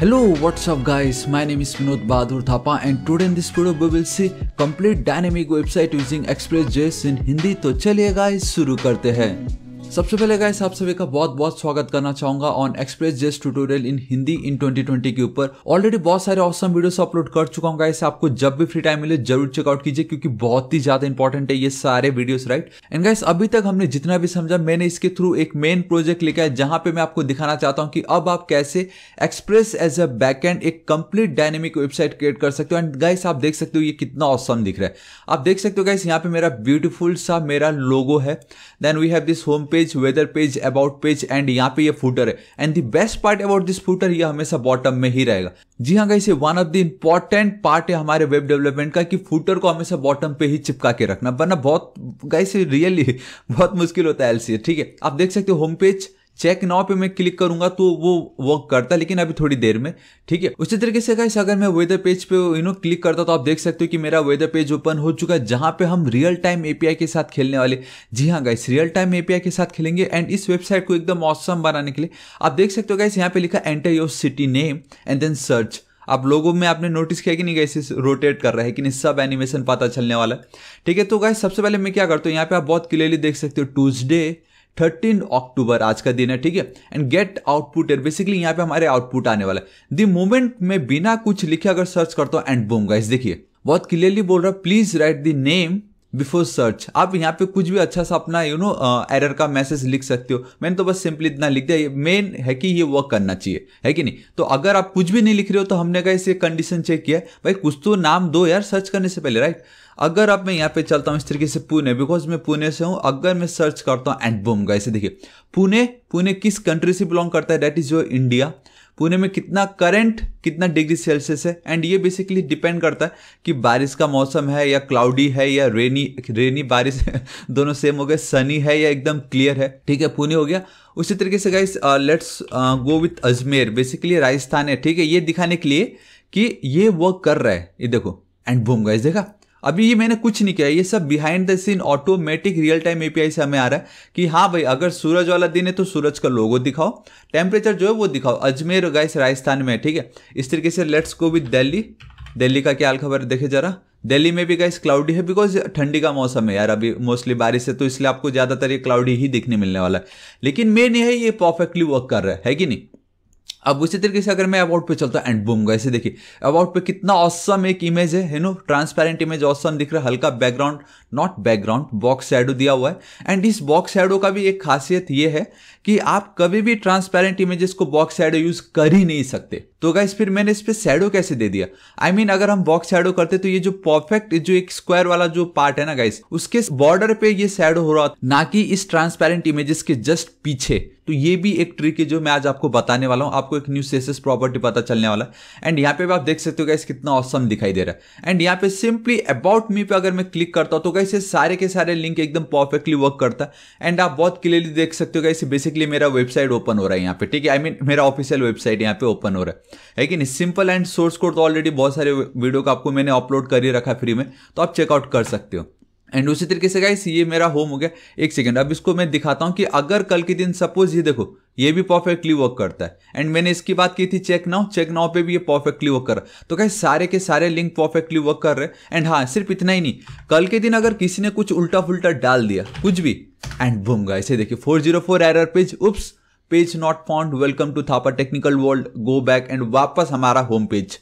Hello what's up guys my name is Vinod Bahadur Thapa and today in this video we will see complete dynamic website using express.js in Hindi तो चलिए guys शुरू करते हैं सबसे पहले guys आप सभी का बहुत बहुत स्वागत करना चाहूंगा on Express JS tutorial in Hindi in 2020 के ऊपर ऑलरेडी बहुत सारे ऑसम वीडियोस अपलोड कर चुका हूँ गाइस आपको जब भी फ्री टाइम मिले जरूर चेकआउट कीजिए क्योंकि बहुत ही ज्यादा इंपॉर्टेंट है ये सारे वीडियोस राइट एंड गाइस अभी तक हमने जितना भी समझा मैंने इसके थ्रू एक मेन प्रोजेक्ट लिखा है जहां पे मैं आपको दिखाना चाहता हूँ कि अब आप कैसे Express as a back end एक कंप्लीट डायनेमिक वेबसाइट क्रिएट कर सकते हो एंड गाइस आप देख सकते हो ये कितना ऑसम दिख रहा है आप देख सकते हो गाइस यहाँ पे मेरा ब्यूटीफुल सा मेरा लोगो है then we have this home page page weather page about page and यहाँ पे ये फूटर है and the best part about this footer ये हमेशा बॉटम में ही रहेगा जी हाँ गाइस ये one of the important part है हमारे वेब डेवलपमेंट का कि फूटर को हमेशा बॉटम पे ही चिपका के रखना वरना बहुत गाइस रियली बहुत मुश्किल होता है एल ठीक है आप देख सकते हो होम पेज चेक नाउ पे मैं क्लिक करूंगा तो वो वर्क करता है लेकिन अभी थोड़ी देर में ठीक है उसी तरीके से गाइस अगर मैं वेदर पेज पे यू नो क्लिक करता तो आप देख सकते हो कि मेरा वेदर पेज ओपन हो चुका है जहां पे हम रियल टाइम एपीआई के साथ खेलने वाले जी हाँ गाइस रियल टाइम एपीआई के साथ खेलेंगे एंड इस वेबसाइट को एकदम औसम बनाने के लिए आप देख सकते हो गाइस यहाँ पे लिखा enter your city name and then search आप लोगों में आपने नोटिस किया कि नहीं गाइस रोटेट कर रहा है कि नहीं सब एनिमेशन पता चलने वाला है ठीक है तो गाइस सबसे पहले मैं क्या करता हूँ यहाँ पे आप बहुत क्लियरली देख सकते हो ट्यूजडे थर्टीन अक्टूबर आज का दिन है ठीक है and get output add basically यहाँ पे हमारे आउटपुट आने वाला है दी मोमेंट में बिना कुछ लिखे अगर सर्च करता हूँ एंड बूम गाइस देखिए बहुत क्लियरली बोल रहा है please write the name before search आप यहाँ पे कुछ भी अच्छा सा अपना यू नो एरर का मैसेज लिख सकते हो मैंने तो बस सिंपली इतना लिख दिया मेन है कि ये वर्क करना चाहिए है कि नहीं तो अगर आप कुछ भी नहीं लिख रहे हो तो हमने कहा इसे कंडीशन चेक किया भाई कुछ तो नाम दो यार सर्च करने से पहले राइट right? अगर आप मैं यहाँ पे चलता हूँ इस तरीके से पुणे बिकॉज मैं पुणे से हूँ अगर मैं सर्च करता हूँ एंड बुम गाइस देखिए पुणे पुणे किस कंट्री से बिलोंग करता है that is your India Pune में कितना करंट कितना डिग्री सेल्सियस है एंड ये बेसिकली डिपेंड करता है कि बारिश का मौसम है या क्लाउडी है या रेनी रेनी बारिश दोनों सेम हो गए सनी है या एकदम क्लियर है ठीक है पुणे हो गया उसी तरीके से guys let's go with Ajmer basically Rajasthan है ठीक है ये दिखाने के लिए कि ये वर्क कर रहा है ये देखो एंड बूम गाइस देखा अभी ये मैंने कुछ नहीं किया ये सब behind the scene automatic real time API से हमें आ रहा है कि हाँ भाई अगर सूरज वाला दिन है तो सूरज का लोगो दिखाओ टेम्परेचर जो है वो दिखाओ अजमेर गाइस राजस्थान में है ठीक है इस तरीके से let's go with Delhi Delhi का क्या हाल खबर देखे जरा दिल्ली में भी गाइस क्लाउडी है बिकॉज ठंडी का मौसम है यार अभी मोस्टली बारिश है तो इसलिए आपको ज़्यादातर ये क्लाउडी ही दिखने मिलने वाला है लेकिन मेन ये है ये परफेक्टली वर्क कर रहा है, है कि नहीं अब उसी तरीके से अगर मैं अबाउट पे चलता एंड बूम गए ऐसे देखिए अबाउट पे कितना औसम एक इमेज है नो ट्रांसपेरेंट इमेज औसम दिख रहा है हल्का background not background box shadow दिया हुआ है एंड इस बॉक्स शेडो का भी एक खासियत ये है कि आप कभी भी ट्रांसपेरेंट इमेजेस को बॉक्स शेडो यूज़ कर ही नहीं सकते तो गाइस फिर मैंने इस पर शेडो कैसे दे दिया आई I मीन mean, अगर हम बॉक्स शेडो करते तो ये जो परफेक्ट जो एक स्क्वायर वाला जो पार्ट है ना गाइस उसके बॉर्डर पे ये शेडो हो रहा था ना कि इस ट्रांसपेरेंट इमेजेस के जस्ट पीछे तो ये भी एक ट्रिक है जो मैं आज आपको बताने वाला हूँ आपको एक न्यू सेसेस प्रॉपर्टी पता चलने वाला है एंड यहाँ पे भी आप देख सकते हो गाइस कितना औसम दिखाई दे रहा है एंड यहाँ पे सिंपली अबाउट मी पे अगर मैं क्लिक करता हूँ तो गाइस ये सारे के सारे लिंक एकदम परफेक्टली वर्क करता है एंड आप बहुत क्लियरली देख सकते हो गाइस बेसिकली मेरा वेबसाइट ओपन हो रहा है यहाँ पे ठीक है आई मीन मेरा ऑफिशियल वेबसाइट यहाँ पे ओपन हो रहा है है कि नहीं सिंपल एंड सोर्स कोड तो ऑलरेडी बहुत सारे वीडियो का आपको मैंने अपलोड कर ही रखा फ्री में तो आप चेकआउट कर सकते हो एंड उसी तरीके से गाइस ये मेरा होम हो गया एक सेकेंड अब इसको मैं दिखाता हूँ कि अगर कल के दिन सपोज ये देखो ये भी परफेक्टली वर्क करता है एंड मैंने इसकी बात की थी चेक नाउ चेक नाउ पे भी ये परफेक्टली वर्क कर रहा है तो कहीं सारे के सारे लिंक परफेक्टली वर्क कर रहे हैं एंड हाँ सिर्फ इतना ही नहीं कल के दिन अगर किसी ने कुछ उल्टा फुलटा डाल दिया कुछ भी एंड बूम गाइस ये देखिए four zero four error page oops page not found welcome to Thapa technical world go back and वापस हमारा होम पेज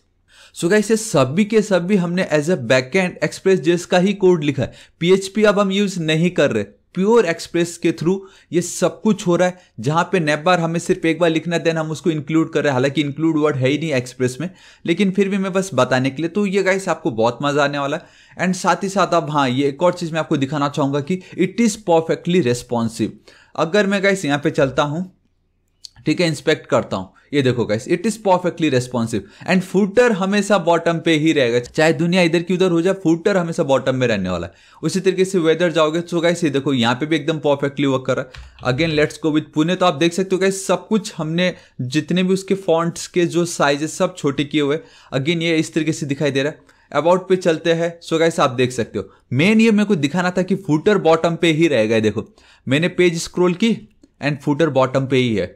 सो गाइस ये सभी के सभी हमने as a backend Express JS का ही कोड लिखा है पीएचपी अब हम यूज नहीं कर रहे प्योर एक्सप्रेस के थ्रू ये सब कुछ हो रहा है जहां पे नेप बार हमें सिर्फ एक बार लिखना देन हम उसको इंक्लूड कर रहे हैं हालांकि इंक्लूड वर्ड है ही नहीं एक्सप्रेस में लेकिन फिर भी मैं बस बताने के लिए तो ये गाइस आपको बहुत मजा आने वाला है एंड साथ ही साथ अब हाँ ये एक और चीज़ मैं आपको दिखाना चाहूंगा कि इट इज़ परफेक्टली रेस्पॉन्सिव अगर मैं गाइस यहाँ पे चलता हूँ ठीक है इंस्पेक्ट करता हूँ ये देखो guys it is perfectly responsive and footer हमेशा बॉटम पे ही रहेगा चाहे दुनिया इधर की उधर हो जाए फूटर हमेशा बॉटम में रहने वाला है उसी तरीके से वेदर जाओगे तो गाइस ये देखो यहाँ पे भी एकदम परफेक्टली वर्क कर रहा है again let's go with Pune तो आप देख सकते हो गाइस सब कुछ हमने जितने भी उसके फॉन्ट्स के जो साइजेस सब छोटे किए हुए अगेन ये इस तरीके से दिखाई दे रहा है अबाउट पे चलते हैं सो गाइस आप देख सकते हो मेन ये मेरे को दिखाना था कि फूटर बॉटम पे ही रहेगा देखो मैंने पेज स्क्रोल की एंड फूटर बॉटम पे ही है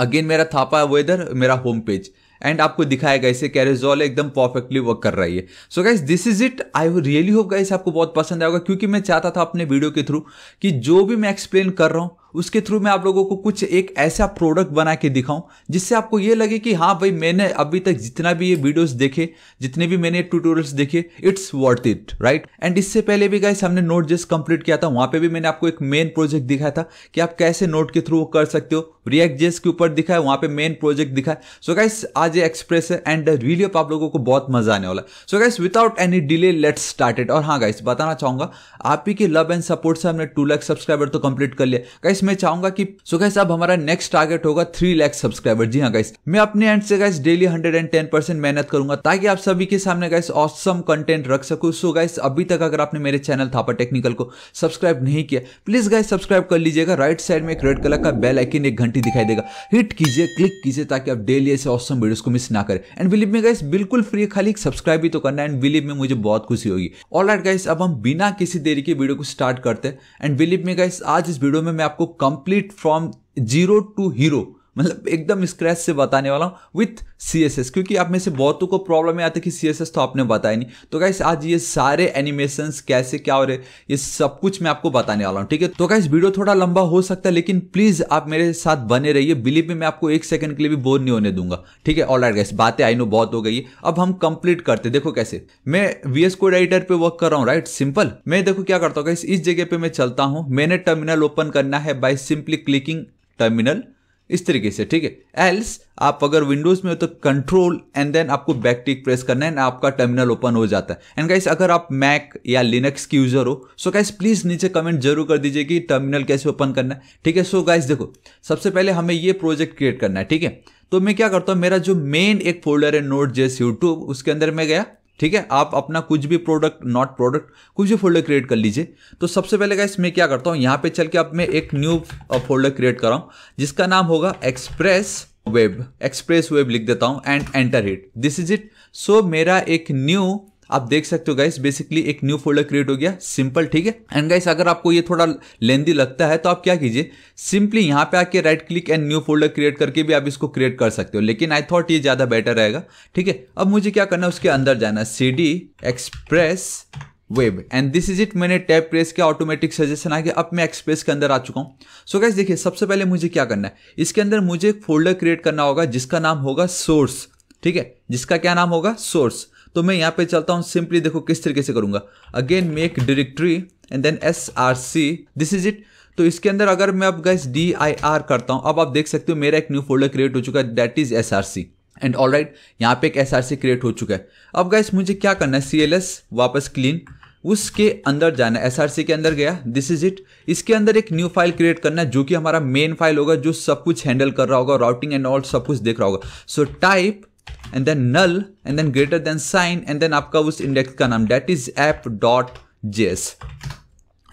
अगेन मेरा थापा है वो इधर मेरा होम पेज एंड आपको दिखाएगा इसे कैरेजॉल एकदम परफेक्टली वर्क कर रही है so guys this is it I really hope guys आपको बहुत पसंद आएगा क्योंकि मैं चाहता था अपने वीडियो के थ्रू कि जो भी मैं एक्सप्लेन कर रहा हूँ उसके थ्रू मैं आप लोगों को कुछ एक ऐसा प्रोडक्ट बना के दिखाऊं जिससे आपको ये लगे कि हाँ भाई मैंने अभी तक जितना भी ये वीडियोस देखे जितने भी मैंने ट्यूटोरियल्स देखे it's worth it right and इससे पहले भी गाइस हमने नोट जस्ट कंप्लीट किया था वहां पे भी मैंने आपको एक मेन प्रोजेक्ट दिखाया था कि आप कैसे नोट के थ्रू कर सकते हो रिएक्ट जेस के ऊपर दिखा है वहां पे मेन प्रोजेक्ट दिखा है सो गाइस आज ये एक्सप्रेस है एंड रियली आप लोगों को बहुत मजा आने वाला है so guys without any delay let's started और हाँ गाइस बताना चाहूंगा आप ही के लव एंड सपोर्ट से हमने टू लाख सब्सक्राइबर तो कंप्लीट कर लिया गाइस मैं चाहूंगा कि सो गाइस अब हमारा नेक्स्ट टारगेट होगा थ्री लैख सब्सक्राइबर जी हाँ गाइस मैं अपने एंड से guys daily hundred and ten percent मेहनत करूंगा ताकि आप सभी के सामने गाइस ऑसम कंटेंट रख सकूं सो गाइस अभी तक अगर आपने मेरे चैनल थापा टेक्निकल को सब्सक्राइब नहीं किया प्लीज गाइस सब्सक्राइब कर लीजिएगा राइट साइड में एक रेड कलर का बेल आइकन एक घंटी दिखाई देगा हिट कीजिए क्लिक कीजिए ताकि आप डेली ऐसे ऑसम वीडियोस को मिस ना करें एंड बिलीव में गाइस बिल्कुल फ्री खाली सब्सक्राइब भी तो करना एंड बिलीव में मुझे बहुत खुशी होगी ऑल राइट गाइस अब हम बिना किसी देरी के वीडियो को स्टार्ट करते हैं एंड बिलीव में गाइस आज इस वीडियो में मैं आपको complete from zero to hero मतलब एकदम स्क्रैच से बताने वाला हूँ विथ सी एस एस क्योंकि आप में से बहुतों को प्रॉब्लम आता है कि सी एस एस तो आपने बताया नहीं तो गाइस आज ये सारे एनिमेशन कैसे क्या हो रहे ये सब कुछ मैं आपको बताने वाला हूँ ठीक है तो गाइस वीडियो थोड़ा लंबा हो सकता है लेकिन प्लीज़ आप मेरे साथ बने रहिए बिलीव में मैं आपको एक सेकंड के लिए भी बोर नहीं होने दूंगा ठीक है ऑल राइट गाइस बातें आई नो बहुत हो गई है अब हम कंप्लीट करते देखो कैसे मैं वी एस कोड एडिटर पर वर्क कर रहा हूँ राइट सिंपल मैं देखो क्या करता हूँ इस जगह पर मैं चलता हूँ मैंने टर्मिनल ओपन करना है बाई सिंपली क्लिकिंग टर्मिनल इस तरीके से ठीक है एल्स आप अगर विंडोज में हो तो कंट्रोल एंड देन आपको बैक टिक प्रेस करना है आपका टर्मिनल ओपन हो जाता है एंड गाइस अगर आप मैक या लिनक्स की यूजर हो सो गाइस प्लीज नीचे कमेंट जरूर कर दीजिए कि टर्मिनल कैसे ओपन करना है ठीक है सो गाइस देखो सबसे पहले हमें ये प्रोजेक्ट क्रिएट करना है ठीक है तो मैं क्या करता हूँ मेरा जो मेन एक फोल्डर है नोट जेस यूट्यूब उसके अंदर मैं गया ठीक है आप अपना कुछ भी प्रोडक्ट नॉट प्रोडक्ट कुछ भी फोल्डर क्रिएट कर लीजिए तो सबसे पहले गाइस इसमें क्या करता हूँ यहाँ पे चल के अब मैं एक न्यू फोल्डर क्रिएट कर रहा हूँ जिसका नाम होगा एक्सप्रेस वेब एक्सप्रेस वेब लिख देता हूँ and enter hit this is it so मेरा एक न्यू आप देख सकते हो गाइस बेसिकली एक न्यू फोल्डर क्रिएट हो गया सिंपल ठीक है एंड गाइस अगर आपको ये थोड़ा लेंदी लगता है तो आप क्या कीजिए सिंपली यहाँ पे आके right click and new folder create करके भी आप इसको क्रिएट कर सकते हो लेकिन आई थॉट ये ज़्यादा बेटर रहेगा ठीक है अब मुझे क्या करना है उसके अंदर जाना है C D express web and this is it मैंने टैप प्रेस के ऑटोमेटिक सजेशन आ गया अब मैं एक्सप्रेस के अंदर आ चुका हूँ सो गैस देखिए सबसे पहले मुझे क्या करना है इसके अंदर मुझे एक फोल्डर क्रिएट करना होगा जिसका नाम होगा सोर्स ठीक है जिसका क्या नाम होगा सोर्स तो मैं यहाँ पे चलता हूँ सिंपली देखो किस तरीके से करूँगा again make directory and then S R C this is it तो इसके अंदर अगर मैं अब गैस डी आई आर करता हूँ अब आप देख सकते हो मेरा एक न्यू फोल्डर क्रिएट हो चुका है that is S R C and all right यहाँ पे एक एस आर सी क्रिएट हो चुका है अब गैस मुझे क्या करना है सी एल एस वापस क्लीन उसके अंदर जाना एस आर सी के अंदर गया दिस इज इट इसके अंदर एक न्यू फाइल क्रिएट करना है जो कि हमारा मेन फाइल होगा जो सब कुछ हैंडल कर रहा होगा राउटिंग एंड ऑल सब कुछ देख रहा होगा so type and then null and then greater than sign and then आपका उस इंडेक्स का नाम that is app dot JS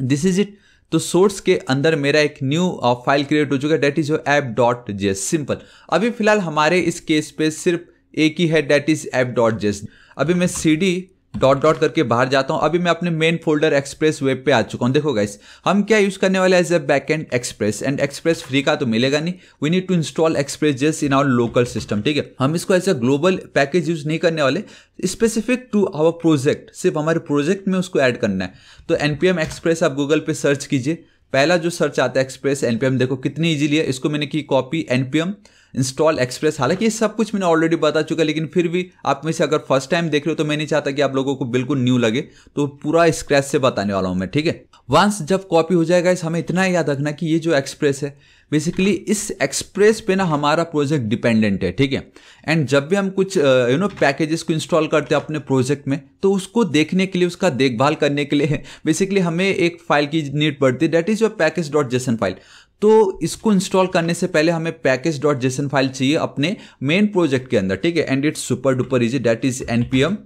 this is it तो सोर्स के अंदर मेरा एक न्यू फाइल क्रिएट हो चुका है that is your app dot JS simple अभी फिलहाल हमारे इस केस पे सिर्फ एक ही है डेट इज एप डॉट जेस अभी मैं सी डी डॉट डॉट करके बाहर जाता हूं अभी मैं अपने मेन फोल्डर एक्सप्रेस वेब पे आ चुका हूं देखो गाइस हम क्या यूज़ करने वाले as a backend express and express free का तो मिलेगा नहीं we need to install express just in our local system ठीक है हम इसको as a global package use नहीं करने वाले स्पेसिफिक टू आवर प्रोजेक्ट सिर्फ हमारे प्रोजेक्ट में उसको ऐड करना है तो एनपीएम एक्सप्रेस आप गूगल पे सर्च कीजिए पहला जो सर्च आता है एक्सप्रेस एनपीएम देखो कितनी इजीली है इसको मैंने की कॉपी एनपीएम इंस्टॉल एक्सप्रेस हालांकि ये सब कुछ मैंने ऑलरेडी बता चुका लेकिन फिर भी आप में से अगर फर्स्ट टाइम देख रहे हो तो मैं नहीं चाहता कि आप लोगों को बिल्कुल न्यू लगे तो पूरा स्क्रैच से बताने वाला हूँ मैं ठीक है वंस जब कॉपी हो जाएगा इस हमें इतना याद रखना कि ये जो एक्सप्रेस है बेसिकली इस एक्सप्रेस पे ना हमारा प्रोजेक्ट डिपेंडेंट है ठीक है एंड जब भी हम कुछ यू नो पैकेजेस को इंस्टॉल करते हैं अपने प्रोजेक्ट में तो उसको देखने के लिए उसका देखभाल करने के लिए बेसिकली हमें एक फाइल की नीड पड़ती है that is your package dot JSON file तो इसको इंस्टॉल करने से पहले हमें पैकेज डॉट जेसन फाइल चाहिए अपने मेन प्रोजेक्ट के अंदर ठीक है and it's super duper easy that is M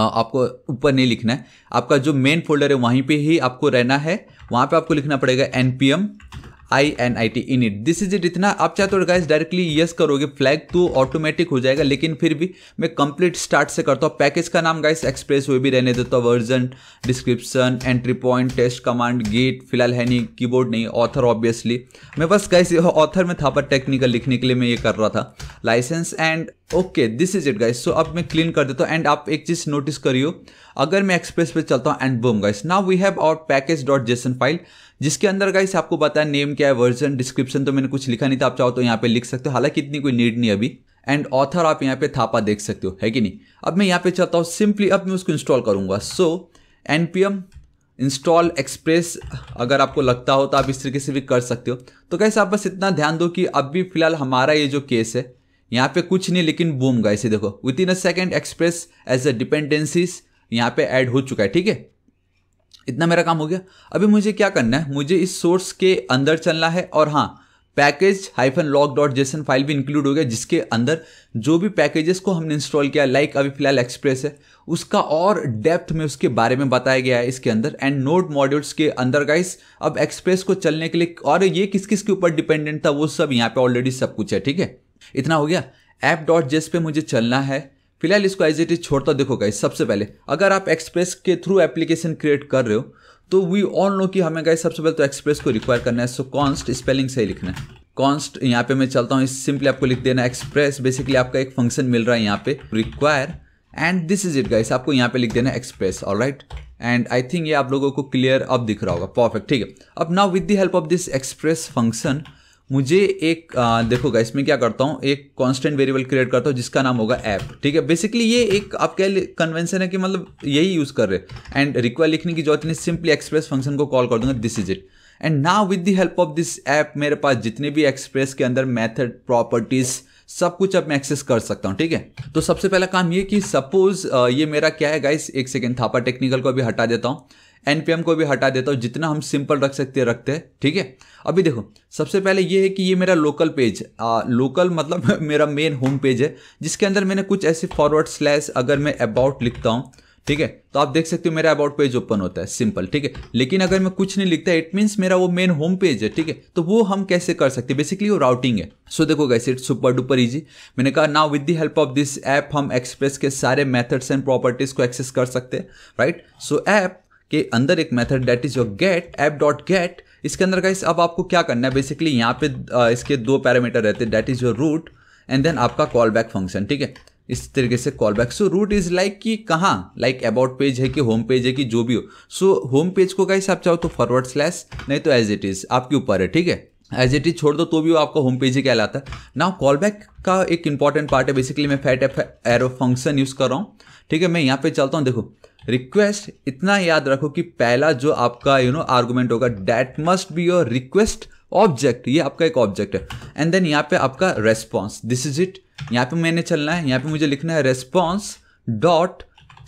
आपको ऊपर नहीं लिखना है आपका जो मेन फोल्डर है वहीं पे ही आपको रहना है वहाँ पे आपको लिखना पड़ेगा M I N I T init this is it इतना आप चाहे तो गाइज डायरेक्टली यस करोगे फ्लैग तो ऑटोमेटिक हो जाएगा लेकिन फिर भी मैं कंप्लीट स्टार्ट से करता हूँ पैकेज का नाम गाइस एक्सप्रेस वे भी रहने देता हूँ version description entry point test command git फिलहाल है नहीं कीबोर्ड नहीं ऑथर ऑब्वियसली मैं बस गाइस ऑथर में था पर टेक्निकल लिखने के लिए मैं ये कर रहा था license and okay this is it guys so अब मैं क्लीन कर देता हूँ एंड आप एक चीज़ नोटिस करियो अगर मैं एक्सप्रेस पे चलता हूँ and boom guys now we have our package dot JSON file जिसके अंदर गाइस आपको पता है नेम क्या है वर्जन डिस्क्रिप्शन तो मैंने कुछ लिखा नहीं था आप चाहो तो यहाँ पे लिख सकते हो हालांकि इतनी कोई नीड नहीं अभी एंड ऑथर आप यहाँ पे थापा देख सकते हो है कि नहीं अब मैं यहाँ पे चाहता हूँ सिंपली अब मैं उसको इंस्टॉल करूंगा so N P M install express अगर आपको लगता हो तो आप इस तरीके से भी कर सकते हो तो गाइस आप बस इतना ध्यान दो कि अब भी फिलहाल हमारा ये जो केस है यहाँ पे कुछ नहीं लेकिन बूम गाइस इसे देखो within a second express as a dependencies यहाँ पे ऐड हो चुका है ठीक है इतना मेरा काम हो गया अभी मुझे क्या करना है मुझे इस सोर्स के अंदर चलना है और हाँ package hyphen lock dot JSON file भी इंक्लूड हो गया जिसके अंदर जो भी पैकेजेस को हमने इंस्टॉल किया लाइक अभी फिलहाल एक्सप्रेस है उसका और डेप्थ में उसके बारे में बताया गया है इसके अंदर एंड नोट मॉड्यूल्स के अंदर गाइस अब एक्सप्रेस को चलने के लिए और ये किस किस के ऊपर डिपेंडेंट था वो सब यहाँ पे ऑलरेडी सब कुछ है ठीक है इतना हो गया ऐप डॉट जेस पे मुझे चलना है फिलहाल इसको एज इट इज छोड़ता देखो गाइस सबसे पहले अगर आप एक्सप्रेस के थ्रू एप्लीकेशन क्रिएट कर रहे हो तो वी ऑल नो कि हमें गाइस सबसे पहले तो एक्सप्रेस को रिक्वायर करना है सो कॉन्स्ट स्पेलिंग सही लिखना है कॉन्स्ट यहाँ पे मैं चलता हूँ सिंपली आपको लिख देना एक्सप्रेस बेसिकली आपका एक फंक्शन मिल रहा है यहाँ पे require and this is it guys आपको यहाँ पे लिख देना express all right and I think ये आप लोगों को क्लियर अब दिख रहा होगा परफेक्ट ठीक है अब now with the help of this express function मुझे एक आ, देखो गाइस मैं क्या करता हूँ एक कांस्टेंट वेरिएबल क्रिएट करता हूँ जिसका नाम होगा ऐप ठीक है बेसिकली ये एक आप कह कन्वेंशन है कि मतलब यही यूज़ कर रहे एंड रिक्वायर लिखने की जरूरत नहीं सिंपली एक्सप्रेस फंक्शन को कॉल कर दूंगा दिस इज इट एंड ना with the help of this app मेरे पास जितने भी एक्सप्रेस के अंदर मैथड प्रॉपर्टीज़ सब कुछ अब मैं एक्सेस कर सकता हूँ ठीक है तो सबसे पहला काम ये कि सपोज ये मेरा क्या है गाइस एक सेकेंड थापा टेक्निकल को अभी हटा देता हूँ एनपीएम को भी हटा देता हूँ जितना हम सिंपल रख सकते हैं रखते हैं ठीक है अभी देखो सबसे पहले ये है कि ये मेरा लोकल पेज आ, लोकल मतलब मेरा मेन होम पेज है जिसके अंदर मैंने कुछ ऐसे फॉरवर्ड स्लैश अगर मैं अबाउट लिखता हूँ ठीक है तो आप देख सकते हो मेरा अबाउट पेज ओपन होता है सिंपल ठीक है लेकिन अगर मैं कुछ नहीं लिखता इट मीन्स मेरा वो मेन होम पेज है ठीक है तो वो हम कैसे कर सकते हैं बेसिकली वो राउटिंग है सो देखो guys it super duper easy मैंने कहा now with the help of this app हम एक्सप्रेस के सारे मेथड्स एंड प्रॉपर्टीज को एक्सेस कर सकते हैं राइट सो ऐप के अंदर एक method that is your get app dot get इसके अंदर का इस अब आपको क्या करना है बेसिकली यहाँ पे इसके दो पैरामीटर रहते हैं that is your route and then आपका कॉल बैक फंक्शन ठीक है इस तरीके से callback so route is like कि कहाँ लाइक अबाउट पेज है कि होम पेज है कि जो भी हो सो होम पेज को कहीं आप चाहो तो फॉरवर्ड स्लैश नहीं तो एज इट इज़ आपके ऊपर है ठीक है एज इट इज छोड़ दो तो भी वो आपका होम पेज ही कहलाता है नाउ कॉल बैक का एक इंपॉर्टेंट पार्ट है बेसिकली मैं fat F arrow function use कर रहा हूँ ठीक है मैं यहाँ पे चलता हूँ देखो रिक्वेस्ट इतना याद रखो कि पहला जो आपका यू नो आर्गूमेंट होगा that must be your request object ये आपका एक ऑब्जेक्ट है एंड देन यहाँ पे आपका रेस्पॉन्स दिस इज इट यहाँ पे मैंने चलना है यहाँ पे मुझे लिखना है रेस्पॉन्स डॉट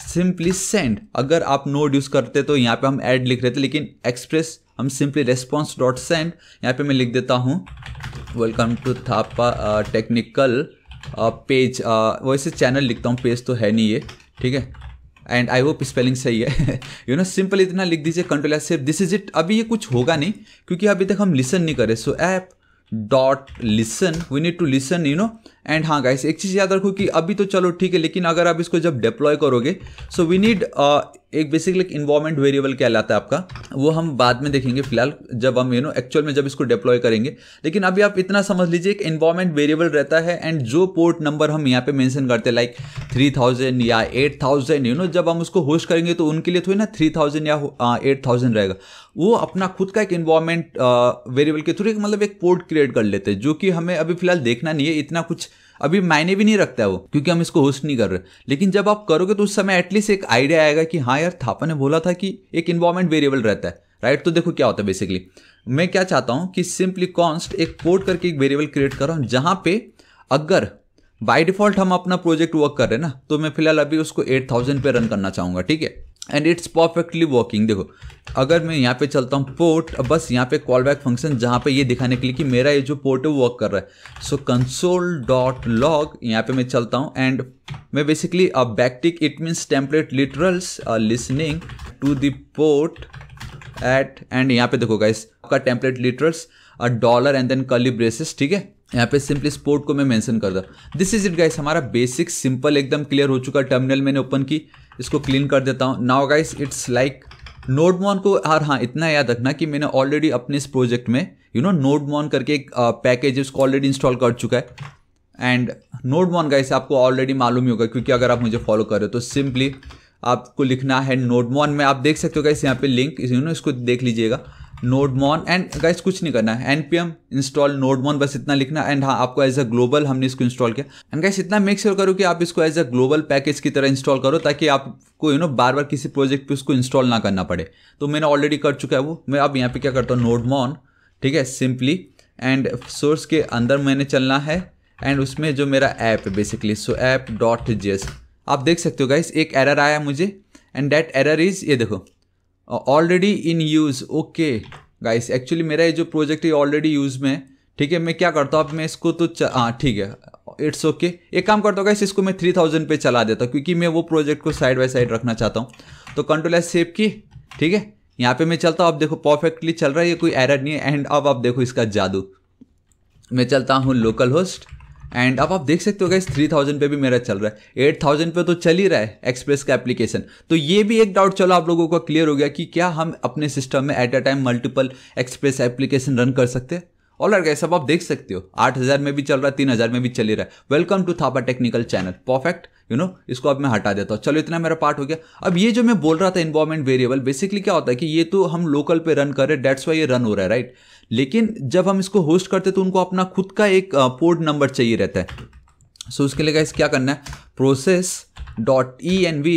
सिंपली सेंड अगर आप नोड यूज करते तो यहाँ पे हम ऐड लिख रहे थे लेकिन एक्सप्रेस हम सिंपली रेस्पॉन्स डॉट सेंड यहाँ पे मैं लिख देता हूँ welcome to Thapa technical page वैसे चैनल लिखता हूँ पेज तो है नहीं ये ठीक है एंड आई होप स्पेलिंग सही है यू नो सिंपल इतना लिख दीजिए control S save this is it अभी ये कुछ होगा नहीं क्योंकि अभी तक हम लिसन नहीं करें so app dot listen we need to listen you know and हाँ गाइस एक चीज़ याद रखो कि अभी तो चलो ठीक है लेकिन अगर आप इसको जब डिप्लॉय करोगे सो वी नीड एक बेसिकली एक इन्वॉर्मेंट वेरिएबल कहलाता है आपका वो हम बाद में देखेंगे फिलहाल जब हम यू नो एक्चुअल में जब इसको डिप्लॉय करेंगे लेकिन अभी आप इतना समझ लीजिए एक इन्वॉर्मेंट वेरिएबल रहता है एंड जो पोर्ट नंबर हम यहाँ पे मेंशन करते हैं लाइक थ्री थाउजेंड या एट थाउजेंड यू नो जब हम उसको होस्ट करेंगे तो उनके लिए थोड़ी ना थ्री थाउजेंड या एट थाउजेंड रहेगा वो अपना खुद का एक इन्वॉर्मेंट वेरिएबल के थ्रू एक मतलब एक पोर्ट क्रिएट कर लेते हैं जो कि हमें अभी फिलहाल देखना नहीं है इतना कुछ अभी मायने भी नहीं रखता है वो क्योंकि हम इसको होस्ट नहीं कर रहे लेकिन जब आप करोगे तो उस समय एटलीस्ट एक आइडिया आएगा कि हाँ यार थापा ने बोला था कि एक इन्वायरमेंट वेरिएबल रहता है राइट तो देखो क्या होता है बेसिकली मैं क्या चाहता हूँ कि सिंपली कॉन्स्ट एक पोर्ट करके एक वेरिएबल क्रिएट कर रहा हूं जहाँ पे अगर बाय डिफॉल्ट हम अपना प्रोजेक्ट वर्क कर रहे हैं ना तो मैं फिलहाल अभी उसको एट थाउजेंड पे रन करना चाहूँगा ठीक है एंड इट्स परफेक्टली वर्किंग देखो अगर मैं यहाँ पे चलता हूँ पोर्ट बस यहाँ पे कॉल बैक फंक्शन जहाँ पे ये दिखाने के लिए कि मेरा ये जो पोर्ट है वो वर्क कर रहा है सो कंसोल डॉट लॉग यहाँ पे मैं चलता हूँ एंड मैं basically uh backtick it means template literals listening to the port eight and यहाँ पे देखो गाइस आपका template literals dollar and then curly braces ठीक है यहाँ पे सिंपली स्पोर्ट को मैं मेंशन कर दूँ दिस इज इट गाइस हमारा बेसिक सिंपल एकदम क्लियर हो चुका टर्मिनल मैंने ओपन की इसको क्लीन कर देता हूँ now guys it's like nodemon को हर हाँ इतना याद रखना कि मैंने ऑलरेडी अपने इस प्रोजेक्ट में यू नो नोट मॉन करके एक पैकेज उसको ऑलरेडी इंस्टॉल कर चुका है एंड नोट मॉन गाइस आपको ऑलरेडी मालूम ही होगा क्योंकि अगर आप मुझे फॉलो कर रहे हो तो सिंपली आपको लिखना है नोट मॉन में आप देख सकते हो गाइस यहाँ पे लिंक यू नो इसको देख लीजिएगा नोडमॉन एंड गाइस कुछ नहीं करना है एनपीएम इंस्टॉल मॉन बस इतना लिखना एंड हाँ आपको एज अ ग्लोबल हमने इसको इंस्टॉल किया एंड गाइस इतना मेक श्योर करो कि आप इसको एज अ ग्लोबल पैकेज की तरह इंस्टॉल करो ताकि आपको यू नो बार बार किसी प्रोजेक्ट पे उसको इंस्टॉल ना करना पड़े तो मैंने ऑलरेडी कर चुका है वो मैं अब यहाँ पे क्या करता हूँ नोडमॉन ठीक है सिंपली एंड सोर्स के अंदर मैंने चलना है एंड उसमें जो मेरा ऐप है बेसिकली सो ऐप डॉट आप देख सकते हो गाइस एक एरर आया मुझे एंड डैट एरर इज़ ये देखो already in use okay guys actually मेरा ये जो प्रोजेक्ट है ऑलरेडी यूज़ में है ठीक है मैं क्या करता हूँ अब मैं इसको तो हाँ ठीक है इट्स ओके okay. एक काम करता हूँ गाइस इसको मैं थ्री थाउजेंड पे चला देता हूँ क्योंकि मैं वो प्रोजेक्ट को साइड बाय साइड रखना चाहता हूँ तो कंट्रोल एस सेव की ठीक है यहाँ पे मैं चलता हूँ आप देखो परफेक्टली चल रहा है ये कोई एरर नहीं है एंड अब आप देखो इसका जादू मैं चलता हूँ लोकल होस्ट एंड अब आप देख सकते हो गई थ्री थाउजेंड पे भी मेरा चल रहा है एट थाउजेंड पे तो चल ही रहा है एक्सप्रेस का एप्लीकेशन तो ये भी एक डाउट चलो आप लोगों का क्लियर हो गया कि क्या हम अपने सिस्टम में at a time multiple express application run कर सकते हैं ऑल आर सब आप देख सकते हो आठ हज़ार में भी चल रहा है तीन हज़ार में भी चल ही रहा है welcome to Thapa technical channel perfect you know इसको अब मैं हटा देता हूँ चलो इतना मेरा पार्ट हो गया अब ये जो मैं बोल रहा था इन्वायरमेंट वेरिएबल बेसिकली क्या होता है कि ये तो हम लोकल पे रन कर रहे हैं डेट्स वाई ये रन हो रहा है राइट right? लेकिन जब हम इसको होस्ट करते तो उनको अपना खुद का एक पोर्ट नंबर चाहिए रहता है सो so, उसके लिए गाइस क्या करना है process dot E N V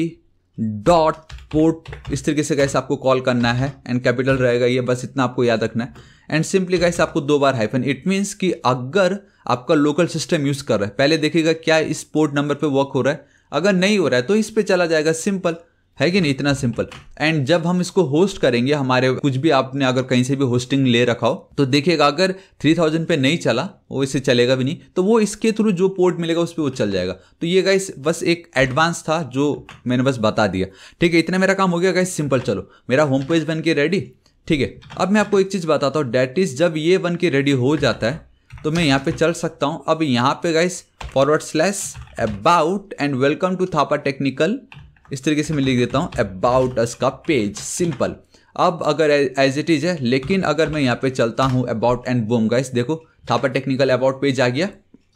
dot port इस तरीके से गैस आपको कॉल करना है एंड कैपिटल रहेगा ये बस इतना आपको याद रखना है एंड सिंपली गैस आपको दो बार हाइफन इट मीन्स कि अगर आपका लोकल सिस्टम यूज़ कर रहा है पहले देखिएगा क्या इस पोर्ट नंबर पे वर्क हो रहा है अगर नहीं हो रहा है तो इस पर चला जाएगा सिंपल है कि नहीं इतना सिंपल एंड जब हम इसको होस्ट करेंगे हमारे कुछ भी आपने अगर कहीं से भी होस्टिंग ले रखा हो तो देखिएगा अगर 3000 पे नहीं चला वो इसे चलेगा भी नहीं तो वो इसके थ्रू जो पोर्ट मिलेगा उस पर वो चल जाएगा तो ये गाइस बस एक एडवांस था जो मैंने बस बता दिया ठीक है इतना मेरा काम हो गया गाइस सिंपल चलो मेरा होम पेज बन के रेडी ठीक है अब मैं आपको एक चीज़ बताता हूँ डैट इज़ जब ये बन के रेडी हो जाता है तो मैं यहाँ पे चल सकता हूँ अब यहाँ पे guys forward slash about and welcome to Thapa technical इस तरीके से मैं लिख देता हूँ अबाउट अस का पेज सिंपल अब अगर एज इट इज़ है लेकिन अगर मैं यहाँ पे चलता हूँ अबाउट एंड बोम गाइस देखो थापा टेक्निकल अबाउट पेज आ गया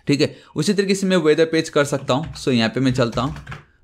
ठीक है उसी तरीके से मैं वेदर पेज कर सकता हूँ सो यहाँ पे मैं चलता हूँ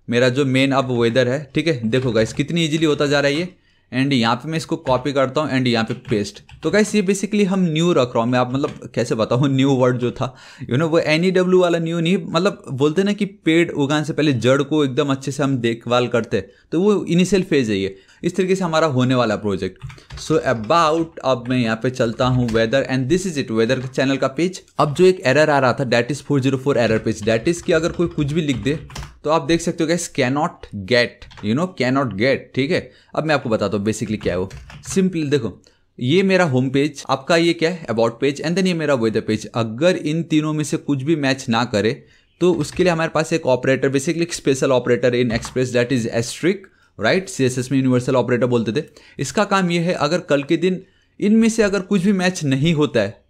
मेरा जो मेन अब वेदर है ठीक है देखो गाइस कितनी इजीली होता जा रहा है ये एंड यहाँ पे मैं इसको कॉपी करता हूँ एंड यहाँ पे पेस्ट तो गाइस ये बेसिकली हम न्यू रख रहा हूँ मैं आप मतलब कैसे बताऊँ न्यू वर्ड जो था यू नो वो एन ई डब्ल्यू वाला न्यू नहीं मतलब बोलते ना कि पेड़ उगाने से पहले जड़ को एकदम अच्छे से हम देखभाल करते तो वो इनिशियल फेज है ये इस तरीके से हमारा होने वाला प्रोजेक्ट सो अबाउट अब मैं यहाँ पे चलता हूँ weather and this is it weather channel का पेज अब जो एक एरर आ रहा था that is four zero four error page that is की अगर कोई कुछ भी लिख दे तो आप देख सकते हो guys cannot get you know cannot get ठीक है अब मैं आपको बताता हूँ बेसिकली क्या है वो सिंपली देखो ये मेरा होम पेज आपका ये क्या है अबाउट पेज एंड देन ये मेरा वेदर पेज अगर इन तीनों में से कुछ भी मैच ना करे तो उसके लिए हमारे पास एक operator basically special operator in express that is asterisk right C S S में यूनिवर्सल ऑपरेटर बोलते थे इसका काम ये है अगर कल के दिन इनमें से अगर कुछ भी मैच नहीं होता है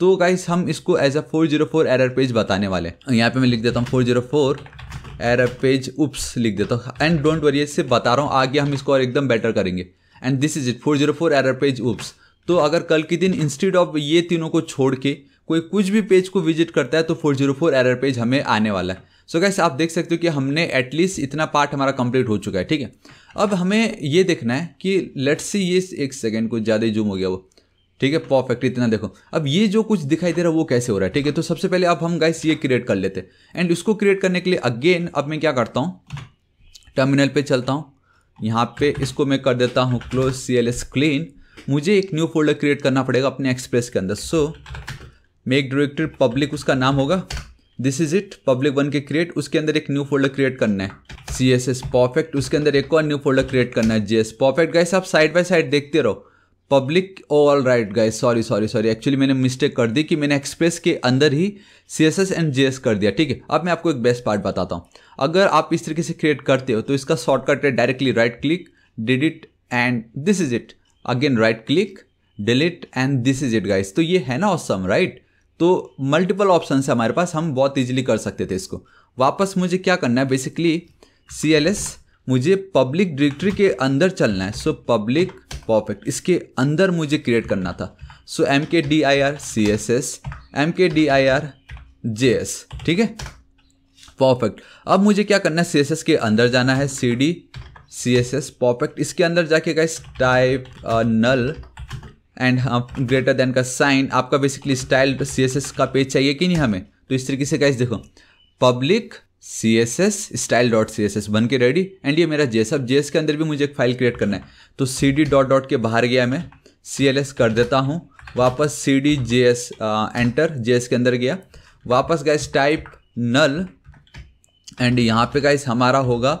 तो गाइस हम इसको एज अ 404 एरर पेज बताने वाले हैं यहाँ पे मैं लिख देता हूँ 404 एर पेज उप्स लिख देता हूँ एंड डोंट वरी सिर्फ बता रहा हूँ आगे हम इसको और एकदम बेटर करेंगे and this is it four zero four error page oops तो अगर कल के दिन इंस्टीड ऑफ ये तीनों को छोड़ के कोई कुछ भी पेज को विजिट करता है तो four zero four error page हमें आने वाला है सो so गैस आप देख सकते हो कि हमने एटलीस्ट इतना पार्ट हमारा कंप्लीट हो चुका है ठीक है अब हमें ये देखना है कि लेट्स सी ये एक सेकेंड कुछ ज़्यादा जूम हो गया वो ठीक है परफेक्ट इतना देखो अब ये जो कुछ दिखाई दे रहा है वो कैसे हो रहा है ठीक है तो सबसे पहले अब हम गाइस ये क्रिएट कर लेते हैं एंड इसको क्रिएट करने के लिए अगेन अब मैं क्या करता हूँ टर्मिनल पे चलता हूँ यहाँ पे इसको मैं कर देता हूँ close C L S clean मुझे एक न्यू फोल्डर क्रिएट करना पड़ेगा अपने एक्सप्रेस के अंदर सो मेक डायरेक्टर पब्लिक उसका नाम होगा this is it public one के क्रिएट उसके अंदर एक न्यू फोल्डर क्रिएट करना है सी एस एस परफेक्ट उसके अंदर एक और न्यू फोल्डर क्रिएट करना है जी एस परफेक्ट गाइस आप साइड बाई साइड देखते रहो public all right guys sorry sorry sorry actually मैंने मिस्टेक कर दी कि मैंने एक्सप्रेस के अंदर ही C S S and J S कर दिया ठीक है अब मैं आपको एक बेस्ट पार्ट बताता हूँ अगर आप इस तरीके से क्रिएट करते हो तो इसका शॉर्टकट है directly right click delete and this is it again right click delete and this is it guys तो ये है ना ऑसम राइट तो मल्टीपल ऑप्शन है हमारे पास हम बहुत ईजिली कर सकते थे इसको वापस मुझे क्या करना है बेसिकली सी एल एस मुझे पब्लिक डायरेक्टरी के अंदर चलना है सो पब्लिक परफेक्ट इसके अंदर मुझे क्रिएट करना था so M K D I R C S S M K D I R J S ठीक है परफेक्ट अब मुझे क्या करना है सी एस एस के अंदर जाना है C D C S S perfect इसके अंदर जाके guys type null and greater than का साइन आपका basically style C S S का पेज चाहिए कि नहीं हमें तो इस तरीके से गाइस देखो public C S S style dot C S S बन के रेडी एंड ये मेरा जेस अब जेस के अंदर भी मुझे एक फाइल क्रिएट करना है तो सी डी डॉट डॉट के बाहर गया मैं सी एल एस कर देता हूँ वापस C D J S enter J S के अंदर गया वापस गए टाइप नल एंड यहाँ पे गाइस हमारा होगा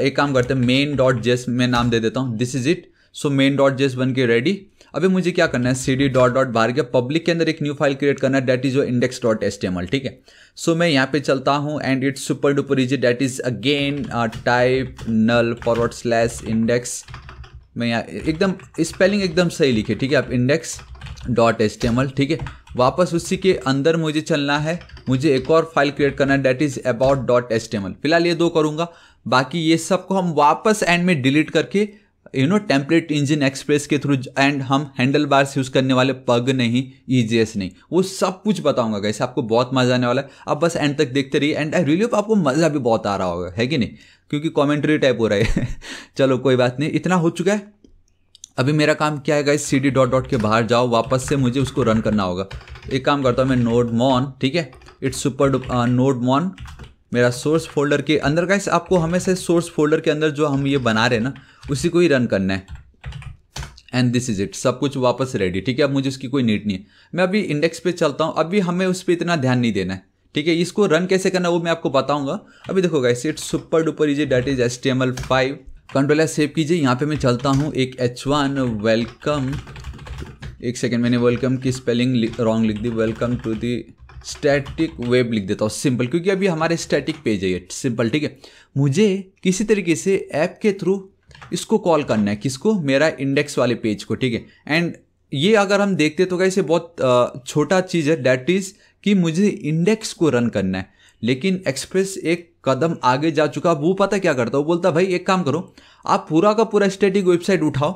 एक काम करते हैं मेन डॉट जेस मैं नाम दे देता हूँ this is it so main dot JS बन के रेडी अभी मुझे क्या करना है सी डी डॉट डॉट बार के पब्लिक के अंदर एक न्यू फाइल क्रिएट करना है that is your index dot H T M L ठीक है सो मैं यहाँ पे चलता हूँ and it's super duper easy that is again type null forward slash index मैं यहाँ एकदम स्पेलिंग एकदम सही लिखे ठीक है आप index dot H T M L ठीक है वापस उसी के अंदर मुझे चलना है मुझे एक और फाइल क्रिएट करना है that is about dot H T M L फिलहाल ये दो करूँगा बाकी ये सब को हम वापस एंड में डिलीट करके you know template engine express के थ्रू एंड हम हैंडल बार्स यूज़ करने वाले पग नहीं ई e नहीं वो सब कुछ बताऊंगा कैसे आपको बहुत मज़ा आने वाला है आप बस एंड तक देखते रहिए एंड आई रियली होप आपको मज़ा भी बहुत आ रहा होगा है कि नहीं क्योंकि कॉमेंट्री टाइप हो रहा है चलो कोई बात नहीं इतना हो चुका है अभी मेरा काम क्या है guys C D dot dot के बाहर जाओ वापस से मुझे उसको रन करना होगा एक काम करता हूँ मैं नोड मॉन ठीक है इट्स सुपर नोड मॉन मेरा सोर्स फोल्डर के अंदर गाइस आपको हमेशा सोर्स फोल्डर के अंदर जो हम ये बना रहे हैं ना उसी को ही रन करना है एंड दिस इज इट सब कुछ वापस रेडी ठीक है अब मुझे उसकी कोई नीड नहीं है मैं अभी इंडेक्स पे चलता हूँ अभी हमें उस पर इतना ध्यान नहीं देना है ठीक है इसको रन कैसे करना है वो मैं आपको बताऊंगा अभी देखो guys it's super duper easy that is H T M L five control save कीजिए यहाँ पे मैं चलता हूँ एक एच वन वेलकम एक सेकेंड मैंने वेलकम की स्पेलिंग रॉन्ग लिख दी welcome to the static web लिख देता हूँ सिंपल क्योंकि अभी हमारे स्टैटिक पेज है ये सिंपल ठीक है मुझे किसी तरीके से ऐप के थ्रू इसको कॉल करना है किसको मेरा इंडेक्स वाले पेज को ठीक है एंड ये अगर हम देखते तो कैसे बहुत छोटा चीज़ है डैट इज़ कि मुझे इंडेक्स को रन करना है लेकिन एक्सप्रेस एक कदम आगे जा चुका वो पता क्या करता वो बोलता भाई एक काम करो आप पूरा का पूरा स्टैटिक वेबसाइट उठाओ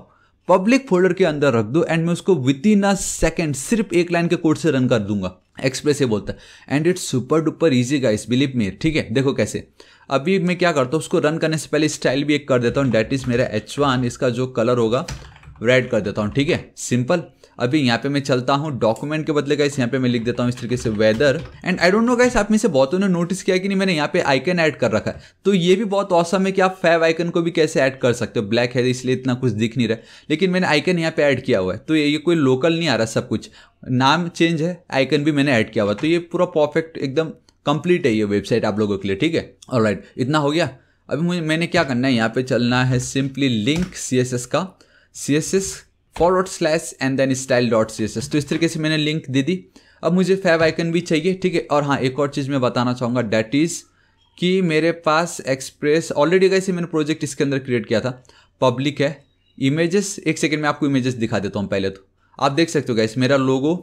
पब्लिक फोल्डर के अंदर रख दो एंड मैं उसको विद इन अ सेकेंड सिर्फ एक लाइन के कोड से रन कर दूंगा एक्सप्रेसिव होता है and it's super duper easy guys believe me ठीक है देखो कैसे अभी मैं क्या करता हूँ उसको रन करने से पहले स्टाइल भी एक कर देता हूँ डैट इज़ मेरा एच वन इसका जो कलर होगा रेड कर देता हूँ ठीक है सिंपल अभी यहाँ पे मैं चलता हूँ डॉक्यूमेंट के बदले गाइस यहाँ पे मैं लिख देता हूँ इस तरीके से weather and I don't know guys आप में से बहुतों ने नोटिस किया कि नहीं मैंने यहाँ पे आइकन ऐड कर रखा है तो ये भी बहुत औसम है कि आप फैव आइकन को भी कैसे ऐड कर सकते हो ब्लैक है इसलिए इतना कुछ दिख नहीं रहा लेकिन मैंने आइकन यहाँ पे ऐड किया हुआ है तो ये कोई लोकल नहीं आ रहा सब कुछ नाम चेंज है आइकन भी मैंने ऐड किया हुआ तो ये पूरा परफेक्ट एकदम कंप्लीट है ये वेबसाइट आप लोगों के लिए ठीक है और राइट इतना हो गया अभी मुझे मैंने क्या करना है यहाँ पे चलना है सिंपली लिंक सी का C forward slash and then style dot C S S तो इस तरीके से मैंने लिंक दे दी अब मुझे फैब आइकन भी चाहिए ठीक है और हाँ एक और चीज़ मैं बताना चाहूँगा डैट इज़ कि मेरे पास एक्सप्रेस ऑलरेडी कैसे मैंने प्रोजेक्ट इसके अंदर क्रिएट किया था पब्लिक है इमेजेस एक सेकेंड में आपको इमेजेस दिखा देता हूँ पहले तो आप देख सकते हो गैस मेरा लोगो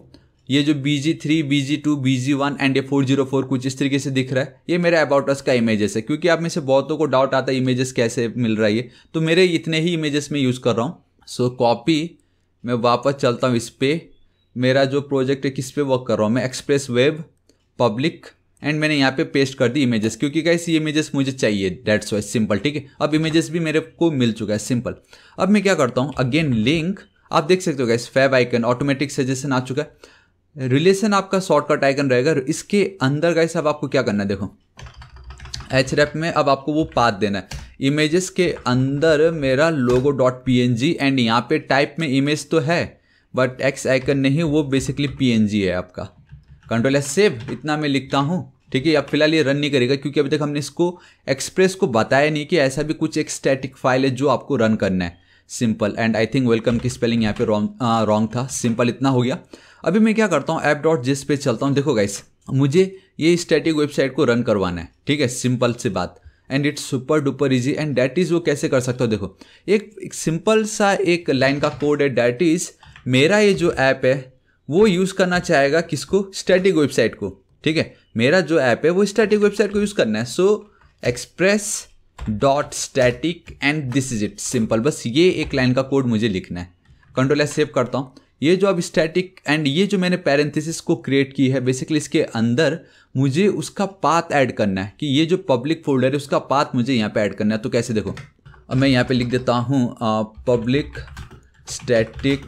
ये जो B G three B G two B G one and ये फोर जीरो फोर कुछ इस तरीके से दिख रहा है ये मेरा अबाउटस का इमेजेस है क्योंकि आप में से बहुतों को डाउट आता है इमेजेस कैसे मिल रहा है ये तो मेरे इतने ही इमेजेस में यूज़ कर रहा हूँ सो कॉपी मैं वापस चलता हूँ इस पर मेरा जो प्रोजेक्ट है किस पे वर्क कर रहा हूँ मैं एक्सप्रेस वेब पब्लिक एंड मैंने यहाँ पे पेस्ट कर दी इमेजेस क्योंकि कैसे इमेजेस मुझे चाहिए डेट्स वाइज सिंपल ठीक है अब इमेजेस भी मेरे को मिल चुका है सिंपल अब मैं क्या करता हूँ अगेन लिंक आप देख सकते हो guys fav icon automatic suggestion आ चुका है रिलेशन आपका शॉर्टकट आइकन रहेगा इसके अंदर गैस अब आपको क्या करना है देखो एच रैप में अब आपको वो पाथ देना है इमेजेस के अंदर मेरा logo dot P N G and यहाँ पे टाइप में इमेज तो है बट एक्स आइकन नहीं वो बेसिकली पी एन जी है आपका कंट्रोल है सेव इतना मैं लिखता हूँ ठीक है अब फिलहाल ये रन नहीं करेगा क्योंकि अभी तक हमने इसको एक्सप्रेस को बताया नहीं कि ऐसा भी कुछ एक स्टैटिक फाइल है जो आपको रन करना है simple and I think welcome की स्पेलिंग यहाँ पे रॉन्ग रॉन्ग था सिंपल इतना हो गया अभी मैं क्या करता हूँ ऐप डॉट जिस पे चलता हूँ देखो गाइस मुझे ये स्टैटिक वेबसाइट को रन करवाना है ठीक है सिंपल सी बात and it's super duper easy and that is वो कैसे कर सकते हो देखो एक सिंपल सा एक लाइन का कोड है डैट इज़ मेरा ये जो ऐप है वो यूज़ करना चाहेगा किसको स्टैटिक वेबसाइट को ठीक है मेरा जो ऐप है वो स्टैटिक वेबसाइट को यूज़ करना है so express dot static and this is it simple बस ये एक लाइन का कोड मुझे लिखना है कंट्रोल एस सेव करता हूँ ये जो अब स्टैटिक एंड ये जो मैंने पैरेंथिस को क्रिएट की है बेसिकली इसके अंदर मुझे उसका पाथ ऐड करना है कि ये जो पब्लिक फोल्डर है उसका पाथ मुझे यहाँ पे ऐड करना है तो कैसे देखो अब मैं यहाँ पे लिख देता हूँ पब्लिक स्टैटिक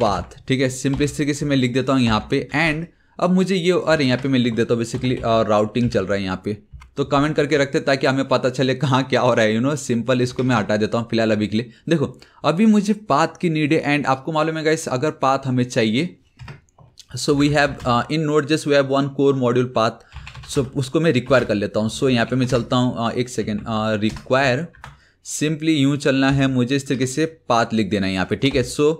पाथ ठीक है सिंपल इस तरीके से मैं लिख देता हूँ यहाँ पे एंड अब मुझे ये और यहाँ पे मैं लिख देता हूँ बेसिकली राउटिंग चल रहा है यहाँ पे तो कमेंट करके रखते ताकि हमें पता चले कहाँ क्या हो रहा है यू नो सिंपल इसको मैं हटा देता हूँ फिलहाल अभी के लिए देखो अभी मुझे पाथ की नीड है एंड आपको मालूम है गाइस अगर पाथ हमें चाहिए so we have in node just we have one core module path so उसको मैं रिक्वायर कर लेता हूँ सो so, यहाँ पे मैं चलता हूँ uh, एक सेकेंड रिक्वायर सिंपली यूँ चलना है मुझे इस तरीके से पाथ लिख देना है यहाँ पे ठीक है सो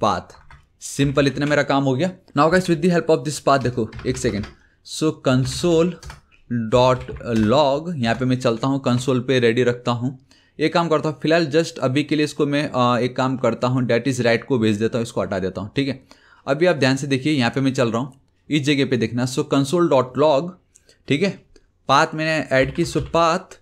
पाथ सिंपल इतना मेरा काम हो गया now guys with the help of this path देखो एक second so console dot log यहाँ पे मैं चलता हूँ कंसोल पे रेडी रखता हूँ ये काम करता हूँ फिलहाल जस्ट अभी के लिए इसको मैं एक काम करता हूँ डेट इज़ राइट को भेज देता हूँ इसको हटा देता हूँ ठीक है अभी आप ध्यान से देखिए यहाँ पे मैं चल रहा हूँ इस जगह पे देखना सो कंसोल डॉट लॉग ठीक है पाथ मैंने ऐड की सो पाथ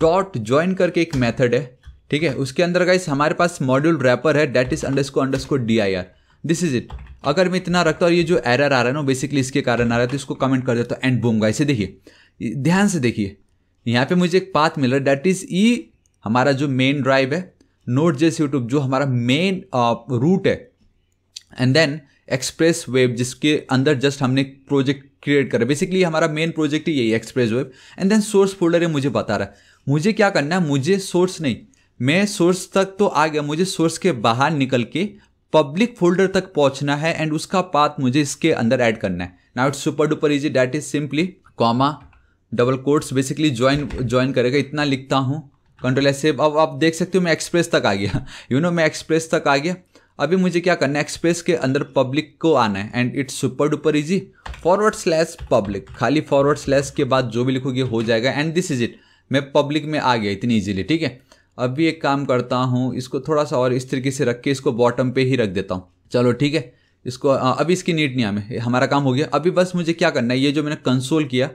डॉट ज्वाइन करके एक मेथड है ठीक है उसके अंदर का हमारे पास मॉड्यूल रैपर है that is underscore D I R this is it अगर मैं इतना रखता हूँ ये जो एरर आ रहा है ना बेसिकली इसके कारण आ रहा है तो इसको कमेंट कर देता हूँ एंड बूम गाइस देखिए ध्यान से देखिए यहाँ पे मुझे एक पाथ मिल रहा है डैट इज़ ई हमारा जो मेन ड्राइव है नोट जेस यूट्यूब जो हमारा मेन रूट है एंड देन एक्सप्रेस वेब जिसके अंदर जस्ट हमने प्रोजेक्ट क्रिएट करा बेसिकली हमारा मेन प्रोजेक्ट ही यही express web and then source folder है मुझे बता रहा है मुझे क्या करना है मुझे सोर्स नहीं मैं सोर्स तक तो आ गया मुझे सोर्स के बाहर निकल के पब्लिक फोल्डर तक पहुंचना है एंड उसका पाथ मुझे इसके अंदर ऐड करना है now it's super duper easy that is simply comma double quotes basically join join करेगा इतना लिखता हूँ कंट्रोल एस अब आप देख सकते हो मैं एक्सप्रेस तक आ गया यू you नो know, मैं एक्सप्रेस तक आ गया अभी मुझे क्या करना है एक्सप्रेस के अंदर पब्लिक को आना है and it's super duper easy forward slash public खाली फॉरवर्ड स्लैश के बाद जो भी लिखोगे हो जाएगा एंड दिस इज इट मैं पब्लिक में आ गया इतनी इजीली ठीक है अभी एक काम करता हूँ इसको थोड़ा सा और इस तरीके से रख के इसको बॉटम पे ही रख देता हूँ चलो ठीक है इसको अभी इसकी नीट नहीं हमें हमारा काम हो गया अभी बस मुझे क्या करना है ये जो मैंने कंसोल किया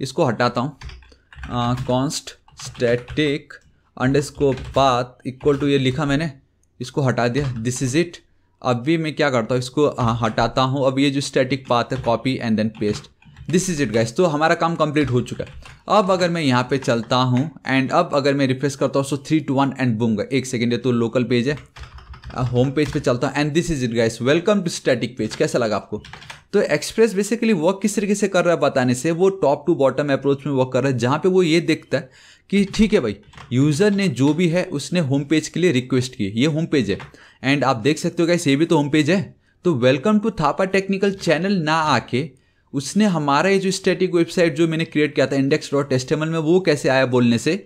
इसको हटाता हूँ const static underscore path equal to ये लिखा मैंने इसको हटा दिया दिस इज़ इट अब भी मैं क्या करता हूँ इसको आ, हटाता हूँ अब ये जो स्टैटिक पाथ है copy and then paste this is it guys तो हमारा काम कंप्लीट हो चुका है अब अगर मैं यहाँ पे चलता हूँ एंड अब अगर मैं रिफ्रेश करता हूँ so three two one and बूंगा एक सेकेंड ये तो लोकल पेज है होम पेज पे चलता हूँ and this is it guys welcome to static page कैसा लगा आपको तो एक्सप्रेस बेसिकली वर्क किस तरीके से कर रहा है बताने से वो टॉप टू बॉटम अप्रोच में वर्क कर रहा है जहाँ पे वो ये देखता है कि ठीक है भाई यूज़र ने जो भी है उसने होम पेज के लिए रिक्वेस्ट की ये होम पेज है एंड आप देख सकते हो गाइस ये भी तो होम पेज है तो welcome to Thapa technical channel ना आके उसने हमारा ये जो स्टैटिक वेबसाइट जो मैंने क्रिएट किया था इंडेक्स डॉट टेस्टेमल में वो कैसे आया बोलने से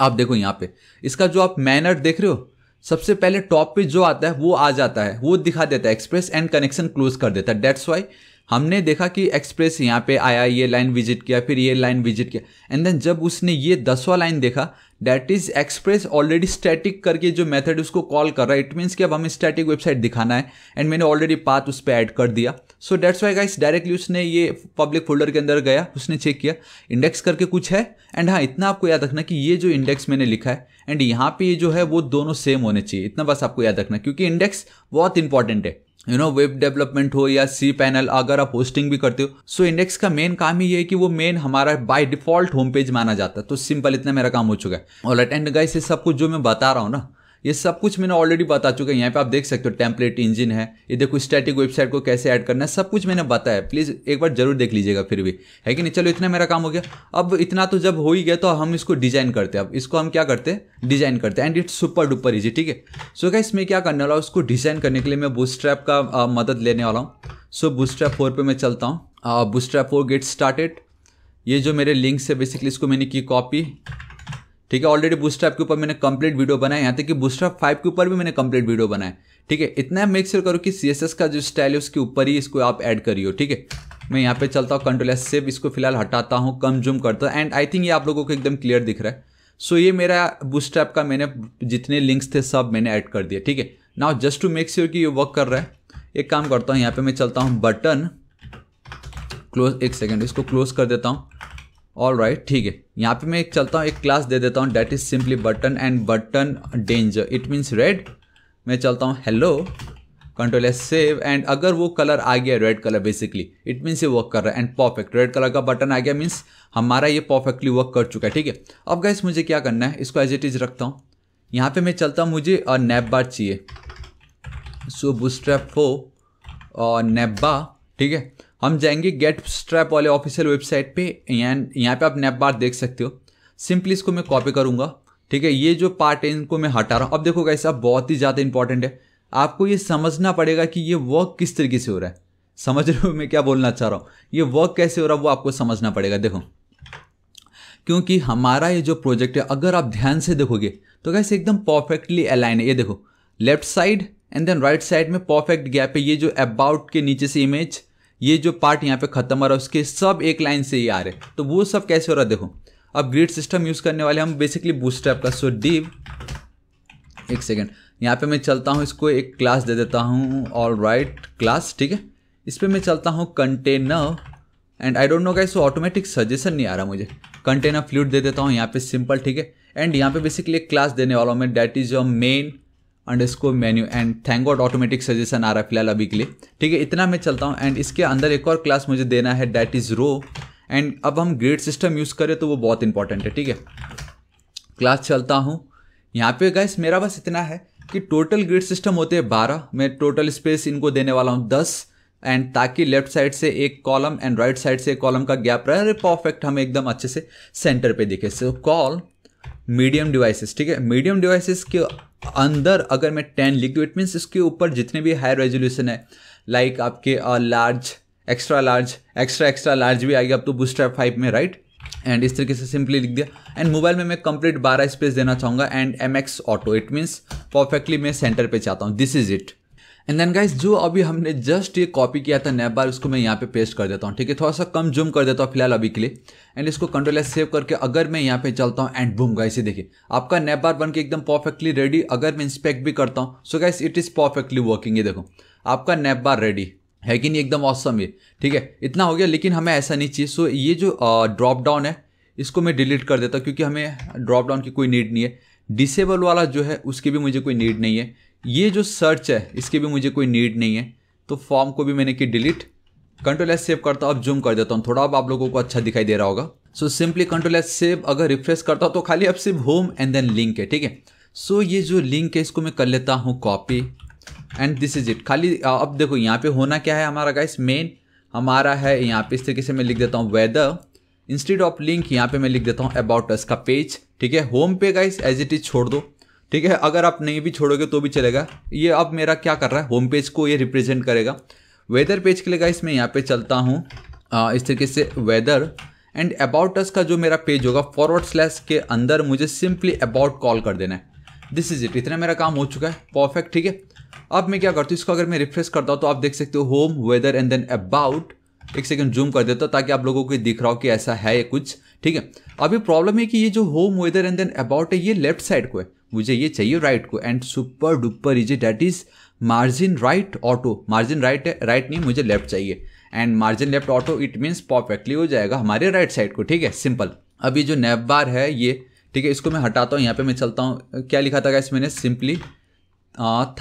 आप देखो यहाँ पे इसका जो आप मैनर देख रहे हो सबसे पहले टॉप पे जो आता है वो आ जाता है वो दिखा देता है एक्सप्रेस एंड कनेक्शन क्लोज कर देता है डेट्स वाई हमने देखा कि एक्सप्रेस यहाँ पे आया ये लाइन विजिट किया फिर ये लाइन विजिट किया एंड देन जब उसने ये दसवा लाइन देखा that is express already static करके जो मेथड उसको कॉल कर रहा है इट मीन्स कि अब हमें स्टैटिक वेबसाइट दिखाना है एंड मैंने ऑलरेडी पाथ उस पर ऐड कर दिया so that's why guys directly उसने ये पब्लिक फोल्डर के अंदर गया उसने चेक किया इंडेक्स करके कुछ है एंड हाँ इतना आपको याद रखना कि ये जो इंडेक्स मैंने लिखा है एंड यहाँ पे जो है वो दोनों सेम होने चाहिए इतना बस आपको याद रखना क्योंकि इंडेक्स बहुत इंपॉर्टेंट है यू नो वेब डेवलपमेंट हो या सी पैनल अगर आप होस्टिंग भी करते हो सो इंडेक्स का मेन काम ही है कि वो मेन हमारा बाय डिफॉल्ट होम पेज माना जाता है तो सिंपल इतना मेरा काम हो चुका है और एंड गाइस ये सब कुछ जो मैं बता रहा हूँ ना ये सब कुछ मैंने ऑलरेडी बता चुका है यहाँ पे आप देख सकते हो टेम्पलेट इंजन है ये देखो स्टैटिक वेबसाइट को कैसे ऐड करना है सब कुछ मैंने बताया है प्लीज़ एक बार जरूर देख लीजिएगा फिर भी है कि नहीं चलो इतना मेरा काम हो गया अब इतना तो जब हो ही गया तो हम इसको डिजाइन करते हैं अब इसको हम क्या करते हैं डिजाइन करते हैं and it's super duper easy ठीक है सो क्या इसमें क्या करने वाला हूँ उसको डिजाइन करने के लिए मैं बूस्ट्रैप का मदद लेने वाला हूँ सो बूस्ट्रैप फोर पर मैं चलता हूँ बूस्ट्रैप फोर गेट स्टार्टेड ये जो मेरे लिंक्स है बेसिकली इसको मैंने की कॉपी ठीक है ऑलरेडी बूस्टैप के ऊपर मैंने कंप्लीट वीडियो बनाया यहाँ तक कि बूस्टैप फाइव के ऊपर भी मैंने कंप्लीट वीडियो बनाया ठीक है इतना मेक श्योर करो कि सी का जो स्टाइल है उसके ऊपर ही इसको आप ऐड करियो ठीक है मैं यहाँ पे चलता हूँ कंट्रोल एस सेव इसको फिलहाल हटाता हूँ कम जूम करता हूँ एंड आई थिंक ये आप लोगों को एकदम क्लियर दिख रहा है सो so, ये मेरा बूस्टैप का मैंने जितने लिंक्स थे सब मैंने ऐड कर दिया ठीक है now just to make sure कि ये वर्क कर रहा है एक काम करता हूँ यहाँ पे मैं चलता हूँ बटन क्लोज एक सेकेंड इसको क्लोज कर देता हूँ ऑल राइट ठीक है यहाँ पे मैं एक चलता हूँ एक क्लास दे देता हूँ that is simply button and button danger it means red मैं चलता हूँ hello control S save and अगर वो कलर आ गया red colour basically it means ये वर्क कर रहा है एंड परफेक्ट रेड कलर का बटन आ गया मीन्स हमारा ये परफेक्टली वर्क कर चुका है ठीक है अब गैस मुझे क्या करना है इसको एज इट इज रखता हूँ यहाँ पे मैं चलता हूँ मुझे नैप चाहिए सो बुस्ट्रैप फो नैप ठीक है हम जाएंगे गेट स्ट्रैप वाले ऑफिशियल वेबसाइट पे यहाँ पे आप नेप बार देख सकते हो सिंपली इसको मैं कॉपी करूँगा ठीक है ये जो पार्ट है इनको मैं हटा रहा हूँ अब देखो कैसे अब बहुत ही ज़्यादा इंपॉर्टेंट है आपको ये समझना पड़ेगा कि ये वर्क किस तरीके से हो रहा है समझ रहे हो मैं क्या बोलना चाह रहा हूँ ये वर्क कैसे हो रहा है वो आपको समझना पड़ेगा देखो क्योंकि हमारा ये जो प्रोजेक्ट है अगर आप ध्यान से देखोगे तो कैसे एकदम परफेक्टली अलाइन है ये देखो left side and then right side में परफेक्ट गैप है ये जो अबाउट के नीचे से इमेज ये जो पार्ट यहाँ पे खत्म हो रहा है उसके सब एक लाइन से ही आ रहे तो वो सब कैसे हो रहा है देखो अब ग्रिड सिस्टम यूज़ करने वाले हम बेसिकली बूस्टर का सो डिव एक सेकेंड यहाँ पे मैं चलता हूँ इसको एक क्लास दे देता हूँ ऑल राइट क्लास ठीक है इस पर मैं चलता हूँ container and I don't know का ऑटोमेटिक सजेशन नहीं आ रहा मुझे कंटेनर फ्लूड दे देता हूँ यहाँ पे सिंपल ठीक है एंड यहाँ पे बेसिकली एक क्लास देने वाला हूँ मैं that is your main underscore menu and thank God automatic suggestion आ रहा है फिलहाल अभी के लिए ठीक है इतना मैं चलता हूँ एंड इसके अंदर एक और क्लास मुझे देना है डैट इज़ रो एंड अब हम ग्रेड सिस्टम यूज़ करें तो वो बहुत इंपॉर्टेंट है ठीक है क्लास चलता हूँ यहाँ पे गैस मेरा बस इतना है कि टोटल ग्रेड सिस्टम होते हैं बारह मैं टोटल स्पेस इनको देने वाला हूँ दस एंड ताकि लेफ्ट साइड से एक कॉलम एंड राइट साइड से एक कॉलम का गैप रहे अरे परफेक्ट हमें एकदम अच्छे से सेंटर पे दिखे सो कॉल मीडियम डिवाइसेस ठीक है मीडियम डिवाइसेस के अंदर अगर मैं टेन लिख दूँ इट मीन्स इसके ऊपर जितने भी हाई रेजोल्यूशन है लाइक like आपके large extra large extra extra large भी आएगी अब तो बूस्टर फाइव में राइट right? एंड इस तरीके से सिंपली लिख दिया एंड मोबाइल में मैं कंप्लीट बारह स्पेस देना चाहूँगा and M X auto it means perfectly मैं सेंटर पे चाहता हूँ this is it and then guys जो अभी हमने जस्ट ये कॉपी किया था नैब बार उसको मैं यहाँ पे पेस्ट कर देता हूँ ठीक है थोड़ा सा कम जूम कर देता हूँ फिलहाल अभी के लिए एंड इसको कंट्रोल एस सेव करके अगर मैं यहाँ पे चलता हूँ एंड बूम गाइस ये देखिए आपका नैप बार बन के एकदम परफेक्टली रेडी अगर मैं इंस्पेक्ट भी करता हूँ so guys it is perfectly working ये देखो आपका नैप बार रेडी है कि नहीं एकदम ऑसम ये ठीक है इतना हो गया लेकिन हमें ऐसा नहीं चाहिए सो ये जो ड्रॉप डाउन है इसको मैं डिलीट कर देता हूँ क्योंकि हमें ड्रॉप डाउन की कोई नीड नहीं है डिसेबल वाला जो है उसकी भी मुझे कोई नीड नहीं है ये जो सर्च है इसकी भी मुझे कोई नीड नहीं है तो फॉर्म को भी मैंने की डिलीट कंट्रोल एस सेव करता हूँ अब जूम कर देता हूँ थोड़ा अब आप लोगों को अच्छा दिखाई दे रहा होगा so simply control S save अगर रिफ्रेश करता हूँ तो खाली अब सिर्फ होम एंड देन लिंक है ठीक है सो ये जो लिंक है इसको मैं कर लेता हूँ copy and this is it खाली अब देखो यहाँ पे होना क्या है हमारा गाइस मेन हमारा है यहाँ पे इस तरीके से मैं लिख देता हूँ वेदर इंस्टीड ऑफ लिंक यहाँ पे मैं लिख देता हूँ अबाउट अस का पेज ठीक है होम पे गाइस एज इट इज छोड़ दो ठीक है अगर आप नहीं भी छोड़ोगे तो भी चलेगा ये अब मेरा क्या कर रहा है होम पेज को ये रिप्रेजेंट करेगा वेदर पेज के लिए गाइस मैं यहाँ पे चलता हूँ इस तरीके से वेदर एंड अबाउट अस का जो मेरा पेज होगा फॉरवर्ड स्लैश के अंदर मुझे सिंपली अबाउट कॉल कर देना है दिस इज इट इतना मेरा काम हो चुका है परफेक्ट ठीक है अब मैं क्या करती हूँ इसको अगर मैं रिफ्रेश करता हूँ तो आप देख सकते हो home weather and then about एक सेकंड जूम कर देता हूँ ताकि आप लोगों को दिख रहा हो कि ऐसा है कुछ ठीक है अभी प्रॉब्लम है कि ये जो home weather and then about है ये लेफ्ट साइड को है मुझे ये चाहिए राइट को and super duper easy that is margin right auto margin right right नहीं मुझे लेफ्ट चाहिए and margin left auto it means perfectly हो जाएगा हमारे राइट right साइड को ठीक है सिंपल अब ये जो नेप बार है ये ठीक है इसको मैं हटाता हूँ यहाँ पे मैं चलता हूँ क्या लिखा था इसमें सिंपली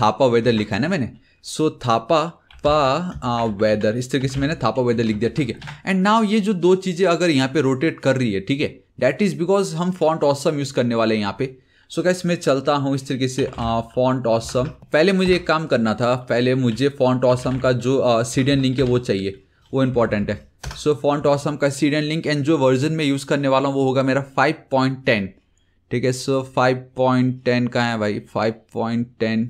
थापा वेदर लिखा है ना मैंने सो so, थापा पा वेदर इस तरीके से मैंने थापा वेदर लिख दिया ठीक है एंड नाउ ये जो दो चीज़ें अगर यहाँ पे रोटेट कर रही है ठीक है डैट इज़ बिकॉज हम फॉन्ट ऑसम यूज़ करने वाले हैं यहाँ पे सो so कैसे मैं चलता हूँ इस तरीके से फॉन्ट ऑसम पहले मुझे एक काम करना था पहले मुझे फॉन्ट ऑसम का जो सीडियन लिंक है वो चाहिए वो इम्पॉर्टेंट है सो फॉन्ट ऑसम का सीडियन लिंक एंड जो वर्जन में यूज़ करने वाला हूँ वो होगा मेरा 5.10 ठीक है सो 5.10 का है भाई 5.10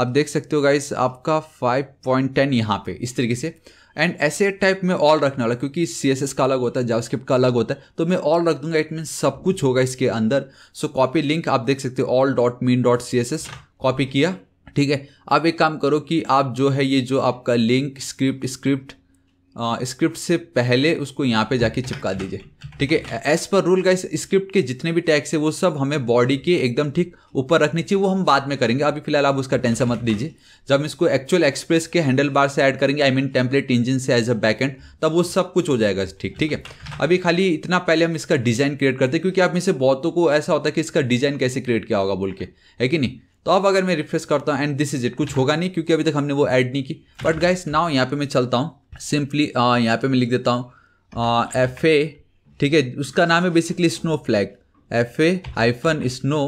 आप देख सकते हो गाइस आपका 5.10 पॉइंट यहाँ पे इस तरीके से एंड ऐसे टाइप में ऑल रखने वाला क्योंकि सी एस एस का अलग होता है जावास्क्रिप्ट का अलग होता है तो मैं ऑल रख दूंगा इट मीन सब कुछ होगा इसके अंदर सो कॉपी लिंक आप देख सकते हो all dot min dot C S S copy किया ठीक है अब एक काम करो कि आप जो है ये जो आपका लिंक स्क्रिप्ट स्क्रिप्ट स्क्रिप्ट से पहले उसको यहाँ पे जाके चिपका दीजिए ठीक है एज पर रूल का स्क्रिप्ट के जितने भी टैक्स है वो सब हमें बॉडी के एकदम ठीक ऊपर रखनी चाहिए वो हम बाद में करेंगे अभी फिलहाल आप उसका टेंशन मत दीजिए जब हम इसको एक्चुअल एक्सप्रेस के हैंडल बार से ऐड करेंगे आई मीन टेम्पलेट इंजन से एज अ बैक एंड तब वो सब कुछ हो जाएगा ठीक ठीक है अभी खाली इतना पहले हम इसका डिज़ाइन क्रिएट करते हैं क्योंकि आप में से बहुतों को ऐसा होता है कि इसका डिज़ाइन कैसे क्रिएट किया होगा बोल के है कि नहीं तो अब अगर मैं रिफ्रेश करता हूँ एंड दिस इज इट कुछ होगा नहीं क्योंकि अभी तक हमने वो ऐड नहीं की बट गाइस नाउ यहाँ पे मैं चलता हूँ सिंपली यहाँ पे मैं लिख देता हूँ एफ ए ठीक है उसका नाम है basically snowflake F A hyphen 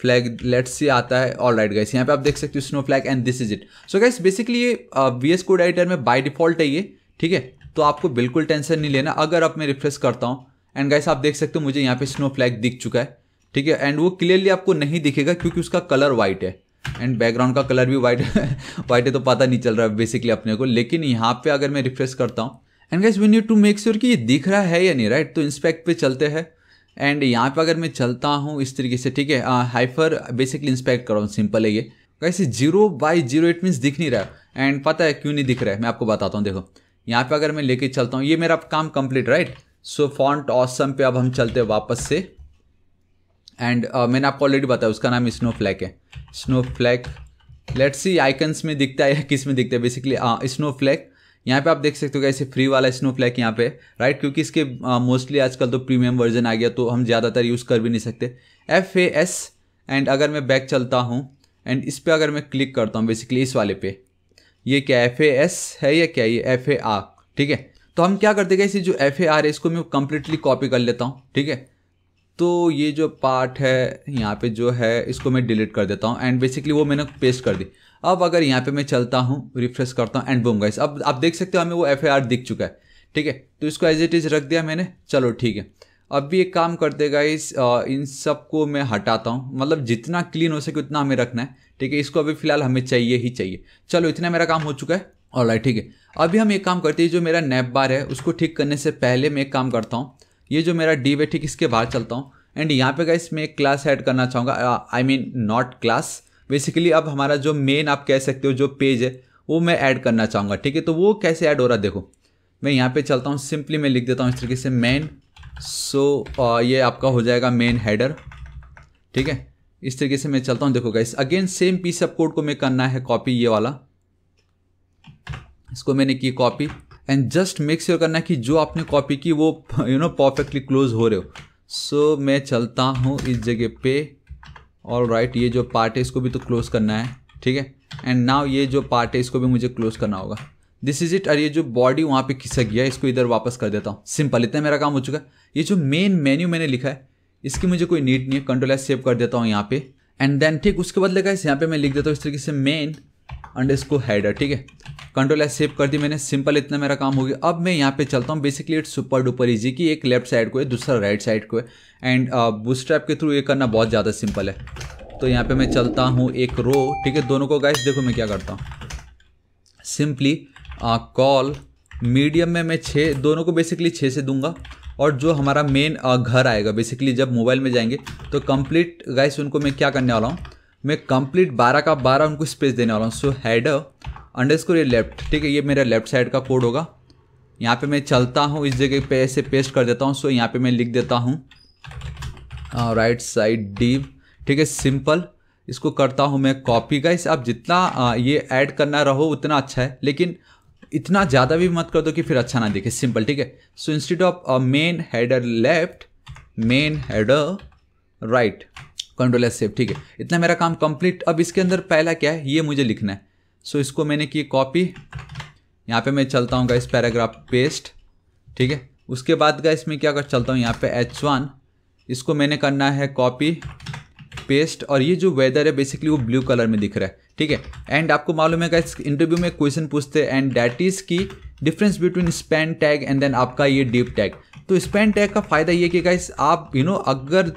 snowflake late से आता है ऑल राइट गाइस यहाँ पे आप देख सकते हो snow flag and this is it so guys basically ये वी एस कोड एडिटर में बाय डिफॉल्ट है ये ठीक है तो आपको बिल्कुल टेंशन नहीं लेना अगर आप मैं रिफ्रेश करता हूँ एंड गाइस आप देख सकते हो मुझे यहाँ पे स्नो फ्लैग दिख चुका है ठीक है एंड वो क्लियरली आपको नहीं दिखेगा क्योंकि उसका कलर वाइट है एंड बैकग्राउंड का कलर भी वाइट वाइट है तो पता नहीं चल रहा है बेसिकली अपने को लेकिन यहाँ पे अगर मैं रिफ्रेश करता हूँ and guys we need to make sure कि ये दिख रहा है या नहीं राइट right? तो इंस्पेक्ट पे चलते हैं एंड यहाँ पे अगर मैं चलता हूँ इस तरीके से ठीक है हाइफर बेसिकली इंस्पेक्ट कर रहा हूँ सिंपल है ये कैसे zero by zero it means दिख नहीं रहा एंड पता है क्यों नहीं दिख रहा है मैं आपको बताता हूँ देखो यहाँ पे अगर मैं लेके चलता हूँ ये मेरा काम complete right so font awesome पे अब हम चलते हैं वापस से एंड uh, मैंने आपको ऑलरेडी बताया उसका नाम स्नो फ्लैक है snowflake let's see icons में दिखता है या किस में दिखता है बेसिकली स्नो फ्लैक यहाँ पे आप देख सकते हो कैसे फ्री वाला स्नो फ्लैक यहाँ पे राइट क्योंकि इसके मोस्टली uh, आजकल तो प्रीमियम वर्जन आ गया तो हम ज़्यादातर यूज़ कर भी नहीं सकते एफ ए एस एंड अगर मैं बैक चलता हूँ एंड इस पर अगर मैं क्लिक करता हूँ बेसिकली इस वाले पे ये क्या एफ ए एस है या क्या ये एफ ए आर ठीक है तो हम क्या करते हैं इसे जो एफ ए आर है इसको मैं कम्प्लीटली कॉपी कर लेता हूँ ठीक है तो ये जो पार्ट है यहाँ पे जो है इसको मैं डिलीट कर देता हूँ एंड बेसिकली वो मैंने पेस्ट कर दी अब अगर यहाँ पे मैं चलता हूँ रिफ्रेश करता हूँ एंड बूम गाइस अब आप देख सकते हो हमें वो एफ दिख चुका है ठीक है तो इसको एज इट इज़ रख दिया मैंने चलो ठीक है अब भी एक काम करते गाइस इन सब को मैं हटाता हूँ मतलब जितना क्लीन हो सके उतना हमें रखना है ठीक है इसको अभी फ़िलहाल हमें चाहिए ही चाहिए चलो इतना मेरा काम हो चुका है और ठीक है अभी हम एक काम करते हैं जो मेरा नैप बार है उसको ठीक करने से पहले मैं एक काम करता हूँ ये जो मेरा डी वेट है इसके बाहर चलता हूँ एंड यहाँ पे गाइस मैं एक क्लास ऐड करना चाहूँगा I mean not class basically अब हमारा जो मेन आप कह सकते हो जो पेज है वो मैं ऐड करना चाहूँगा ठीक है तो वो कैसे ऐड हो रहा है देखो मैं यहाँ पे चलता हूँ सिंपली मैं लिख देता हूँ इस तरीके से मेन सो so, uh, ये आपका हो जाएगा मेन हैडर ठीक है इस तरीके से मैं चलता हूँ देखो guys again same piece of code को मैं करना है कॉपी ये वाला इसको मैंने की copy and just make sure करना कि जो आपने कॉपी की वो यू नो परफेक्टली क्लोज हो रहे हो सो so, मैं चलता हूँ इस जगह पे और राइट right, ये जो पार्ट है इसको भी तो क्लोज करना है ठीक है एंड नाव ये जो पार्ट है इसको भी मुझे क्लोज करना होगा दिस इज इट और ये जो बॉडी वहाँ पे खिसक गया इसको इधर वापस कर देता हूँ सिंपल इतना मेरा काम हो चुका है ये जो मेन मेन्यू मैंने लिखा है इसकी मुझे कोई नीड नहीं है कंट्रोल एस सेव कर देता हूँ यहाँ पे एंड देन ठीक उसके बाद लिखा है यहाँ पे मैं लिख देता हूँ इस तरीके से मेन अंडर इसको हैडर ठीक है कंट्रोल एस सेव कर दी मैंने सिंपल इतना मेरा काम हो गया अब मैं यहाँ पे चलता हूँ basically it's super duper easy कि एक लेफ्ट साइड को है दूसरा राइट साइड को है एंड बूस्ट्रैप uh, के थ्रू ये करना बहुत ज़्यादा सिंपल है तो यहाँ पे मैं चलता हूँ एक रो ठीक है दोनों को गाइस देखो मैं क्या करता हूँ सिंपली कॉल मीडियम में मैं छः दोनों को बेसिकली छः से दूंगा और जो हमारा मेन uh, घर आएगा बेसिकली जब मोबाइल में जाएंगे तो कंप्लीट गाइस उनको मैं क्या करने वाला हूँ मैं कंप्लीट बारह का बारह उनको स्पेस देने वाला हूँ सो हैड अंडर स्कोर ये लेफ्ट ठीक है ये मेरा लेफ्ट साइड का कोड होगा यहाँ पे मैं चलता हूँ इस जगह पे ऐसे पेस्ट कर देता हूँ सो यहाँ पे मैं लिख देता हूँ राइट साइड डीव ठीक है सिंपल इसको करता हूँ मैं कॉपी का इस आप जितना ये ऐड करना रहो उतना अच्छा है लेकिन इतना ज़्यादा भी मत कर दो कि फिर अच्छा ना दिखे सिंपल ठीक है so instead of main header left main header right control S save ठीक है इतना मेरा काम कंप्लीट अब इसके अंदर पहला क्या है ये मुझे लिखना है सो so, इसको मैंने की कॉपी यहाँ पे मैं चलता हूँ गाइस पैराग्राफ पेस्ट ठीक है उसके बाद का इसमें क्या कर चलता हूँ यहाँ पे एच वन इसको मैंने करना है कॉपी पेस्ट और ये जो वेदर है बेसिकली वो ब्लू कलर में दिख रहा है ठीक है एंड आपको मालूम है गाइस इंटरव्यू में क्वेश्चन पूछते हैं एंड डैट इज़ की difference between span tag and then आपका ये डीप टैग तो स्पैन टैग का फ़ायदा ये कि गाइस आप यू you नो know, अगर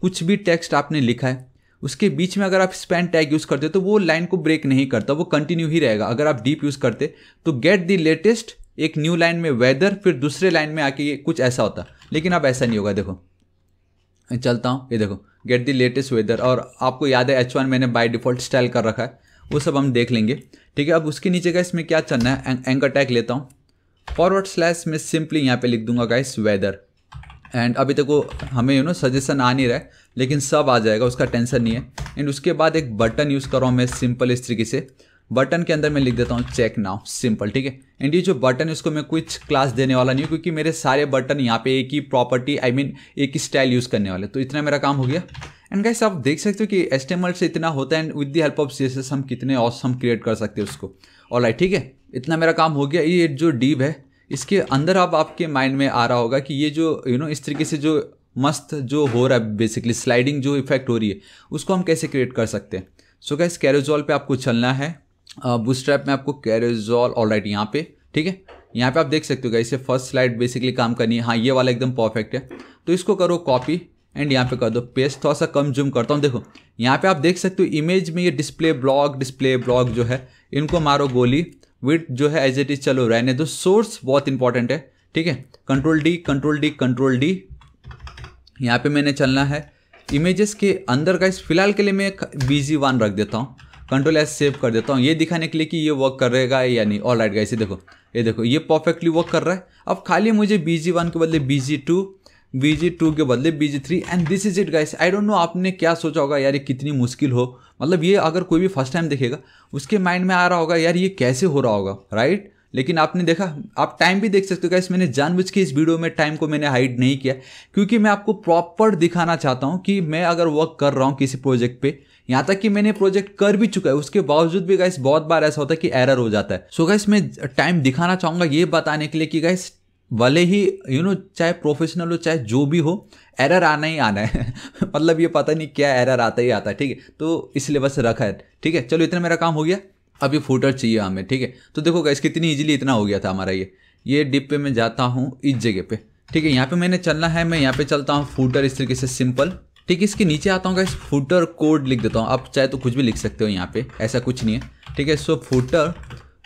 कुछ भी टेक्स्ट आपने लिखा है उसके बीच में अगर आप स्पैन टैग यूज़ करते तो वो लाइन को ब्रेक नहीं करता वो कंटिन्यू ही रहेगा अगर आप डीप यूज़ करते तो गेट द लेटेस्ट एक न्यू लाइन में वेदर फिर दूसरे लाइन में आके ये कुछ ऐसा होता लेकिन अब ऐसा नहीं होगा देखो चलता हूँ ये देखो गेट द लेटेस्ट वेदर और आपको याद है एच वन मैंने बाई डिफ़ॉल्ट स्टाइल कर रखा है वो सब हम देख लेंगे ठीक है अब उसके नीचे का इसमें क्या चलना है एंकर टैग लेता हूँ फॉरवर्ड स्लैश में सिंपली यहाँ पे लिख दूंगा गाइस वेदर एंड अभी तक वो हमें यू नो सजेशन आ नहीं रहा है लेकिन सब आ जाएगा उसका टेंशन नहीं है एंड उसके बाद एक बटन यूज़ कर रहा हूँ मैं सिंपल इस तरीके से बटन के अंदर मैं लिख देता हूँ चेक नाउ सिंपल ठीक है एंड ये जो बटन है उसको मैं कुछ क्लास देने वाला नहीं हूँ क्योंकि मेरे सारे बटन यहाँ पे एक ही property I I mean mean, एक ही स्टाइल यूज़ करने वाले तो इतना मेरा काम हो गया एंड गाइस आप देख सकते हो कि एस से इतना होता है and with the help of C हम कितने ऑसम क्रिएट कर सकते हैं उसको और ठीक है इतना मेरा काम हो गया ये जो डीप है इसके अंदर अब आपके माइंड में आ रहा होगा कि ये जो यू you नो know, इस तरीके से जो मस्त जो हो रहा है बेसिकली स्लाइडिंग जो इफेक्ट हो रही है उसको हम कैसे क्रिएट कर सकते हैं सो गैस कैरोजॉल पे आपको चलना है बूस्ट्रैप में आपको कैरोजॉल ऑल राइट यहाँ पे ठीक है यहाँ पे आप देख सकते हो गैस ये फर्स्ट स्लाइड बेसिकली काम करनी है हाँ ये वाला एकदम परफेक्ट है तो इसको करो कॉपी एंड यहाँ पे कर दो पेस्ट थोड़ा सा कम जूम करता हूँ देखो यहाँ पे आप देख सकते हो इमेज में ये डिस्प्ले ब्लॉक डिस्प्ले ब्लॉक जो है इनको मारो गोली विथ जो है एज इट इज चलो रहने दो सोर्स बहुत इंपॉर्टेंट है ठीक है control D control D control D यहाँ पे मैंने चलना है इमेजेस के अंदर का फिलहाल के लिए मैं बीजी वन रख देता हूँ कंट्रोल एस सेव कर देता हूँ ये दिखाने के लिए कि ये वर्क करेगा या नहीं ऑल राइट गाइस ये देखो ये देखो ये परफेक्टली वर्क कर रहा है अब खाली मुझे बी जी वन के बदले B G two B two के बदले B G three and this is it guys I don't know आपने क्या सोचा होगा यार ये कितनी मुश्किल हो मतलब ये अगर कोई भी फर्स्ट टाइम देखेगा उसके माइंड में आ रहा होगा यार ये कैसे हो रहा होगा राइट right? लेकिन आपने देखा आप टाइम भी देख सकते हो गाइस मैंने जानबूझ के इस वीडियो में टाइम को मैंने हाइड नहीं किया क्योंकि मैं आपको प्रॉपर दिखाना चाहता हूँ कि मैं अगर वर्क कर रहा हूँ किसी प्रोजेक्ट पे यहाँ तक कि मैंने प्रोजेक्ट कर भी चुका है उसके बावजूद भी गाइस बहुत बार ऐसा होता है कि एरर हो जाता है सो so गाइस मैं टाइम दिखाना चाहूंगा ये बताने के लिए कि गाइस भले ही यू नो चाहे प्रोफेशनल हो चाहे जो भी हो एरर आना ही आना है मतलब ये पता नहीं क्या एरर आता ही आता है ठीक है तो इसलिए बस रखा है ठीक है चलो इतना मेरा काम हो गया अब ये फूटर चाहिए हमें ठीक है तो देखो गैस कितनी ईजिली इतना हो गया था हमारा ये ये डिप पे मैं जाता हूँ इस जगह पे ठीक है यहाँ पे मैंने चलना है मैं यहाँ पे चलता हूँ फूटर इस तरीके से सिंपल ठीक है इसके नीचे आता हूँ गैस फूटर कोड लिख देता हूँ आप चाहे तो कुछ भी लिख सकते हो यहाँ पे ऐसा कुछ नहीं है ठीक है सो फूटर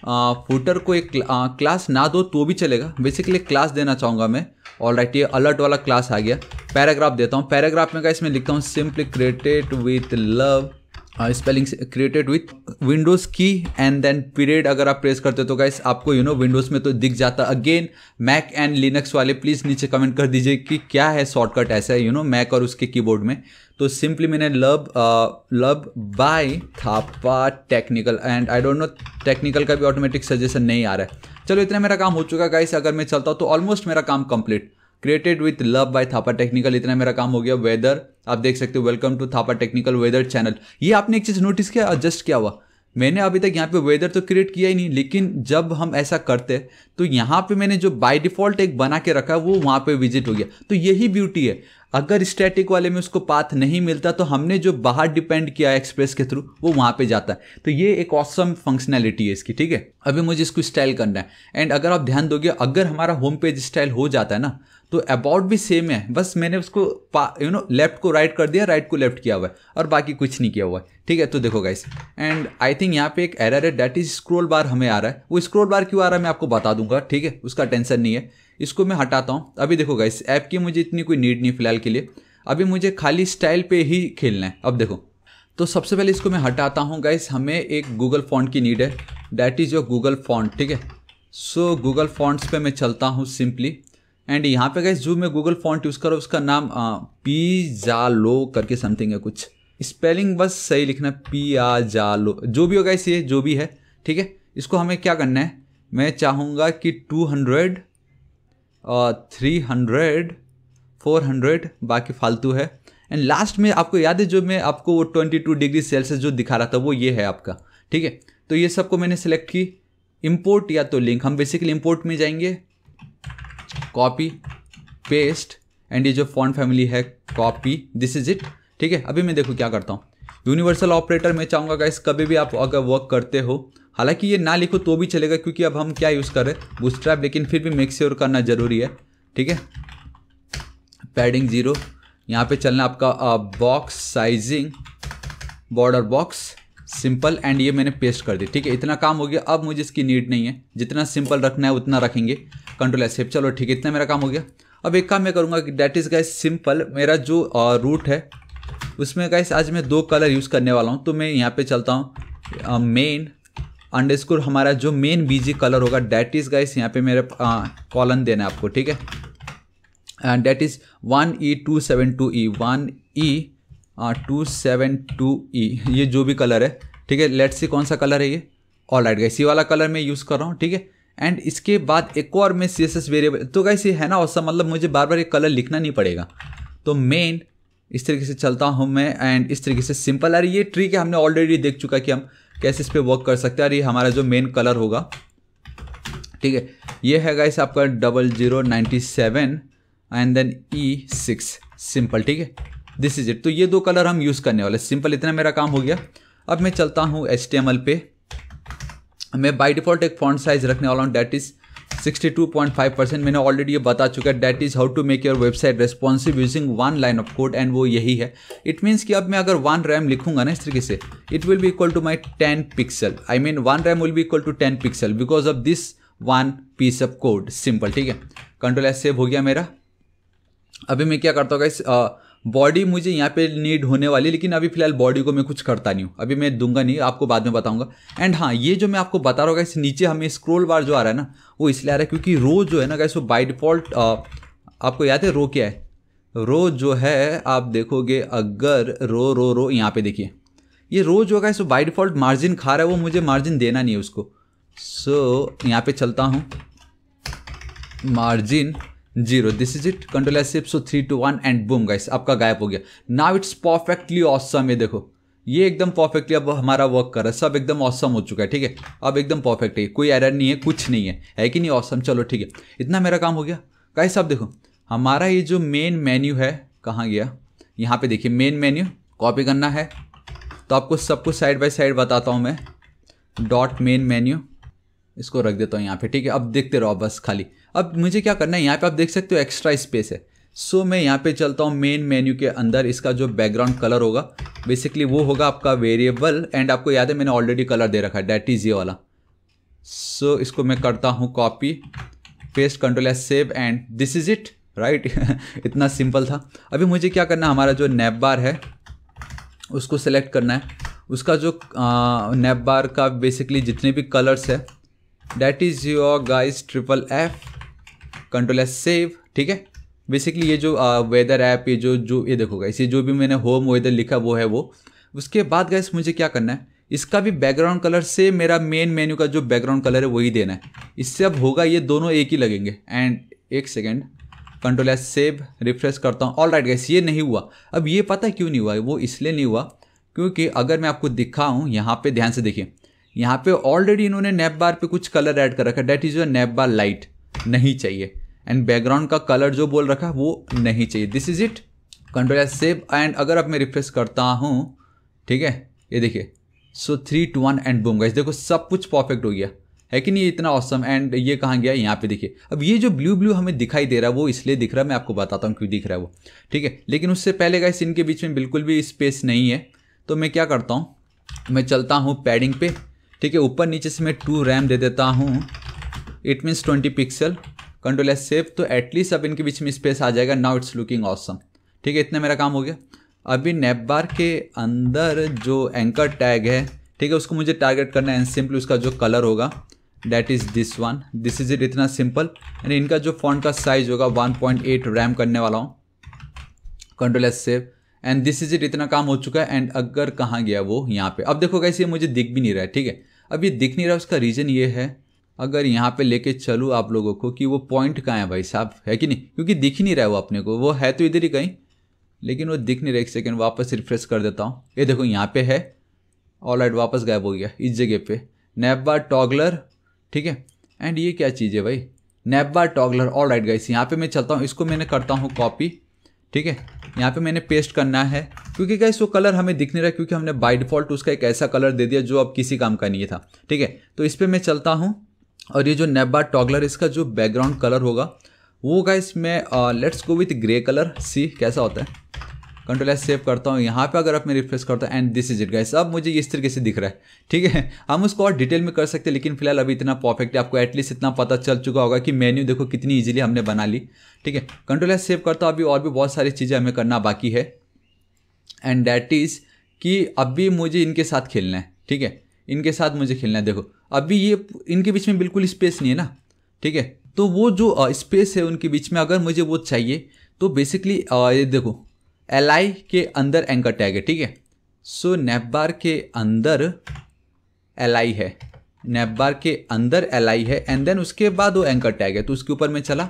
फुटर को एक क्लास ना दो तो भी चलेगा बेसिकली क्लास देना चाहूँगा मैं ऑल राइट ये अलर्ट वाला क्लास आ गया पैराग्राफ देता हूँ पैराग्राफ में का इसमें लिखता हूँ simply created with love spelling created with windows की एंड देन पीरियड अगर आप प्रेस करते हो तो गाइस आपको यू नो विंडोज़ में तो दिख जाता अगेन मैक एंड लिनक्स वाले प्लीज़ नीचे कमेंट कर दीजिए कि क्या है शॉर्टकट ऐसा यू नो मैक और उसके कीबोर्ड में तो सिंपली मैंने लव लब by Thapa technical and I don't know technical का भी ऑटोमेटिक सजेशन नहीं आ रहा है चलो इतना मेरा काम हो चुका गाइस अगर मैं चलता हूँ तो ऑलमोस्ट मेरा काम complete created with love by Thapa technical इतना मेरा काम हो गया वेदर आप देख सकते हो welcome to Thapa technical weather channel ये आपने एक चीज़ नोटिस किया एडजस्ट किया हुआ मैंने अभी तक यहाँ पे वेदर तो क्रिएट किया ही नहीं लेकिन जब हम ऐसा करते तो यहाँ पे मैंने जो बाय डिफ़ॉल्ट एक बना के रखा वो वहाँ पे विजिट हो गया तो यही ब्यूटी है अगर स्टैटिक वाले में उसको पाथ नहीं मिलता तो हमने जो बाहर डिपेंड किया है एक्सप्रेस के थ्रू वो वहाँ पे जाता है तो ये एक ऑसम फंक्शनैलिटी है इसकी ठीक है अभी मुझे इसको स्टाइल करना है एंड अगर आप ध्यान दोगे अगर हमारा होम पेज स्टाइल हो जाता है ना तो अबाउट भी सेम है बस मैंने उसको यू नो लेफ्ट को राइट right कर दिया राइट right को लेफ्ट किया हुआ है और बाकी कुछ नहीं किया हुआ है ठीक है तो देखो गाइस एंड आई थिंक यहाँ पे एक एरर है डेट इज स्क्रोल बार हमें आ रहा है वो स्क्रोल बार क्यों आ रहा है मैं आपको बता दूंगा ठीक है उसका टेंशन नहीं है इसको मैं हटाता हूँ अभी देखो गाइस ऐप की मुझे इतनी कोई नीड नहीं फ़िलहाल के लिए अभी मुझे खाली स्टाइल पे ही खेलना है अब देखो तो सबसे पहले इसको मैं हटाता हूँ गाइस हमें एक गूगल फॉन्ट की नीड है that is your Google font ठीक है सो गूगल फॉन्ट्स पे मैं चलता हूँ सिंपली एंड यहाँ पे गाइस जो मैं गूगल फॉन्ट यूज़ करूँ उसका नाम पी जा लो करके समथिंग है कुछ स्पेलिंग बस सही लिखना पी आ जा लो जो भी हो इस ये जो भी है ठीक है इसको हमें क्या करना है मैं चाहूँगा कि two hundred three hundred four hundred बाकी फालतू है एंड लास्ट में आपको याद है जो मैं आपको वो ट्वेंटी टू डिग्री सेल्सियस जो दिखा रहा था वो ये है आपका ठीक है तो ये सबको मैंने सेलेक्ट की इम्पोर्ट या तो लिंक हम बेसिकली इम्पोर्ट में जाएंगे कॉपी पेस्ट एंड ये जो फॉन्ट फैमिली है कॉपी दिस इज इट ठीक है अभी मैं देखो क्या करता हूँ यूनिवर्सल ऑपरेटर मैं चाहूँगा गाइस कभी भी आप अगर वर्क करते हो हालांकि ये ना लिखो तो भी चलेगा क्योंकि अब हम क्या यूज़ कर रहे हैं बूस्ट्रैप लेकिन फिर भी मेक करना ज़रूरी है ठीक है पैडिंग ज़ीरो यहाँ पे चलना आपका box sizing border box simple and ये मैंने पेस्ट कर दी ठीक है इतना काम हो गया अब मुझे इसकी नीड नहीं है जितना सिंपल रखना है उतना रखेंगे कंट्रोल एसेप चलो ठीक है इतना मेरा काम हो गया अब एक काम मैं करूँगा कि डैट इज़ गाइस सिंपल मेरा जो रूट है उसमें गाइस आज मैं दो कलर यूज़ करने वाला हूँ तो मैं यहाँ पे चलता हूँ मेन अंडरस्कोर हमारा जो मेन बीजी कलर होगा डैट इज़ गाइस यहाँ पे मेरे कॉलन देना है आपको ठीक है and that is one E two seven two E one E two seven two E ये जो भी कलर है ठीक है लेट्स सी कौन सा कलर है ये ऑल राइट गाइस ये वाला कलर मैं यूज़ कर रहा हूँ ठीक है एंड इसके बाद एक और मैं सी एस एस वेरिएबल तो गाइस ये है ना ऐसा मतलब मुझे बार बार ये कलर लिखना नहीं पड़ेगा तो मेन इस तरीके से चलता हूँ मैं एंड इस तरीके से सिंपल आ रही ये ट्रिक है हमने ऑलरेडी देख चुका कि हम कैसे इस पर वर्क कर सकते हैं और ये हमारा जो मेन कलर होगा ठीक है ये है गाइस आपका double zero ninety seven and then E six simple ठीक है दिस इज इट तो ये दो कलर हम यूज़ करने वाले सिंपल इतना मेरा काम हो गया अब मैं चलता हूँ एच पे मैं बाई डिफ़ॉल्ट एक फॉन्ट साइज रखने वाला हूँ डैट इज़ 62.5 परसेंट मैंने ऑलरेडी ये बता चुका है that is how to make your website responsive using one line of code and वो यही है इट मीन्स कि अब मैं अगर वन रैम लिखूंगा ना इस तरीके से इट विल भी equal to my ten pixel I mean one rem will भी equal to ten pixel because of this one piece of code simple ठीक है कंट्रोल एस सेव हो गया मेरा अभी मैं क्या करता हूँ इस बॉडी मुझे यहाँ पे नीड होने वाली लेकिन अभी फिलहाल बॉडी को मैं कुछ करता नहीं हूँ अभी मैं दूंगा नहीं आपको बाद में बताऊंगा एंड हाँ ये जो मैं आपको बता रहा हूँ इस नीचे हमें स्क्रोल बार जो आ रहा है ना वो इसलिए आ रहा है क्योंकि रो जो है ना गैस वो बाई डिफॉल्ट आपको याद है रो क्या है रो जो है आप देखोगे अगर रो रो रो यहाँ पे देखिए ये रो जो है सो बाई डिफॉल्ट मार्जिन खा रहा है वो मुझे मार्जिन देना नहीं है उसको सो so, यहाँ पे चलता हूँ margin zero this is it control S सिप so three two one and boom guys आपका गायब हो गया नाउ इट्स परफेक्टली ऑसम ये देखो ये एकदम परफेक्टली अब हमारा वर्क कर रहा है सब एकदम ऑसम हो चुका है ठीक है अब एकदम परफेक्ट है कोई एरर नहीं है कुछ नहीं है है कि नहीं ऑसम चलो ठीक है इतना मेरा काम हो गया गाइस अब देखो हमारा ये जो मेन मेन्यू है कहाँ गया यहाँ पे देखिए मेन मेन्यू कॉपी करना है तो आपको सब कुछ साइड बाय साइड बताता हूँ मैं डॉट मेन मेन्यू इसको रख देता हूँ यहाँ पे ठीक है अब देखते रहो बस खाली अब मुझे क्या करना है यहाँ पे आप देख सकते हो एक्स्ट्रा स्पेस है सो so, मैं यहाँ पे चलता हूँ मेन मेन्यू के अंदर इसका जो बैकग्राउंड कलर होगा बेसिकली वो होगा आपका वेरिएबल एंड आपको याद है मैंने ऑलरेडी कलर दे रखा है डैट इज ये वाला सो so, इसको मैं करता हूँ copy paste control S save and this is it right इतना सिंपल था अभी मुझे क्या करना है हमारा जो नेप बार है उसको सेलेक्ट करना है उसका जो नेप बार का बेसिकली जितने भी कलर्स है that is your guys triple F control S save ठीक है बेसिकली ये जो वेदर uh, ऐप ये जो जो ये देखोगा इसे जो भी मैंने होम वेदर लिखा वो है वो उसके बाद गैस मुझे क्या करना है इसका भी बैकग्राउंड कलर से मेरा मेन मेन्यू का जो बैकग्राउंड कलर है वही देना है इससे अब होगा ये दोनों एक ही लगेंगे एंड एक second control S save refresh करता हूँ ऑल राइट गैस ये नहीं हुआ अब ये पता क्यों नहीं हुआ वो इसलिए नहीं हुआ क्योंकि अगर मैं आपको दिखाऊँ यहाँ पे ध्यान से देखिए यहाँ पे ऑलरेडी इन्होंने नेप बार पे कुछ कलर ऐड कर रखा है that is your navbar light नहीं चाहिए एंड बैकग्राउंड का कलर जो बोल रखा है वो नहीं चाहिए this is it control S save and अगर अब मैं रिफ्रेश करता हूँ ठीक है ये देखिए so three two one and boom guys देखो सब कुछ परफेक्ट हो गया है कि नहीं ये इतना औसम एंड ये कहाँ गया यहाँ पे देखिए अब ये जो ब्लू ब्लू हमें दिखाई दे रहा है वो इसलिए दिख रहा है मैं आपको बताता हूँ क्यों दिख रहा है वो ठीक है लेकिन उससे पहले गाइस इनके बीच में बिल्कुल भी स्पेस नहीं है तो मैं क्या करता हूँ मैं चलता हूँ पैडिंग पे ठीक है ऊपर नीचे से मैं टू रैम दे देता हूँ it means twenty pixel control S save तो एटलीस्ट अब इनके बीच में स्पेस आ जाएगा नाउ इट्स लुकिंग ऑसम ठीक है इतना मेरा काम हो गया अभी नेपबार के अंदर जो एंकर टैग है ठीक है उसको मुझे टारगेट करना है एंड सिंपली उसका जो कलर होगा that is this one this is it इतना सिंपल एंड इनका जो फोन का साइज होगा 1.8 रैम करने वाला हूँ control S save and this is it इतना काम हो चुका है एंड अगर कहाँ गया वो यहाँ पे अब देखो कैसे मुझे दिख भी नहीं रहा है ठीक है अब ये दिख नहीं रहा उसका रीज़न ये है अगर यहाँ पे लेके चलूँ आप लोगों को कि वो पॉइंट कहाँ है भाई साहब है कि नहीं क्योंकि दिख ही नहीं रहा है वो अपने को वो है तो इधर ही कहीं लेकिन वो दिख नहीं रहा एक सेकेंड वापस रिफ्रेश कर देता हूँ ये देखो यहाँ पे है ऑल राइट वापस गायब हो गया इस जगह पे नेबा टॉगलर ठीक है एंड ये क्या चीज़ है भाई navbar toggler all right guys यहाँ पे मैं चलता हूँ इसको मैंने करता हूँ कॉपी ठीक है यहाँ पे मैंने पेस्ट करना है क्योंकि गाइस वो कलर हमें दिख नहीं रहा क्योंकि हमने बाई डिफॉल्ट उसका एक ऐसा कलर दे दिया जो अब किसी काम का नहीं था ठीक है तो इस पर मैं चलता हूँ और ये जो नेबा टॉगलर इसका जो बैकग्राउंड कलर होगा वो होगा इसमें let's go with grey colour see कैसा होता है कंट्रोल एस सेव करता हूँ यहाँ पे अगर आप मैं रिफ्रेश करता हूँ and this is it guys अब मुझे इस तरीके से दिख रहा है ठीक है हम उसको और डिटेल में कर सकते हैं लेकिन फिलहाल अभी इतना परफेक्ट है आपको एटलीस्ट इतना पता चल चुका होगा कि मेन्यू देखो कितनी ईजिली हमने बना ली ठीक है कंट्रोल एस सेव करता हूँ अभी और भी बहुत सारी चीज़ें हमें करना बाकी है एंड डैट इज़ कि अभी मुझे इनके साथ खेलना है ठीक है इनके साथ मुझे खेलना है देखो अभी ये इनके बीच में बिल्कुल स्पेस नहीं है ना ठीक है तो वो जो स्पेस है उनके बीच में अगर मुझे वो चाहिए तो बेसिकली ये देखो एल के अंदर एंकर टैग है ठीक है सो नेपबार के अंदर एल है नेपबार के अंदर एल है एंड देन उसके बाद वो एंकर टैग है तो उसके ऊपर मैं चला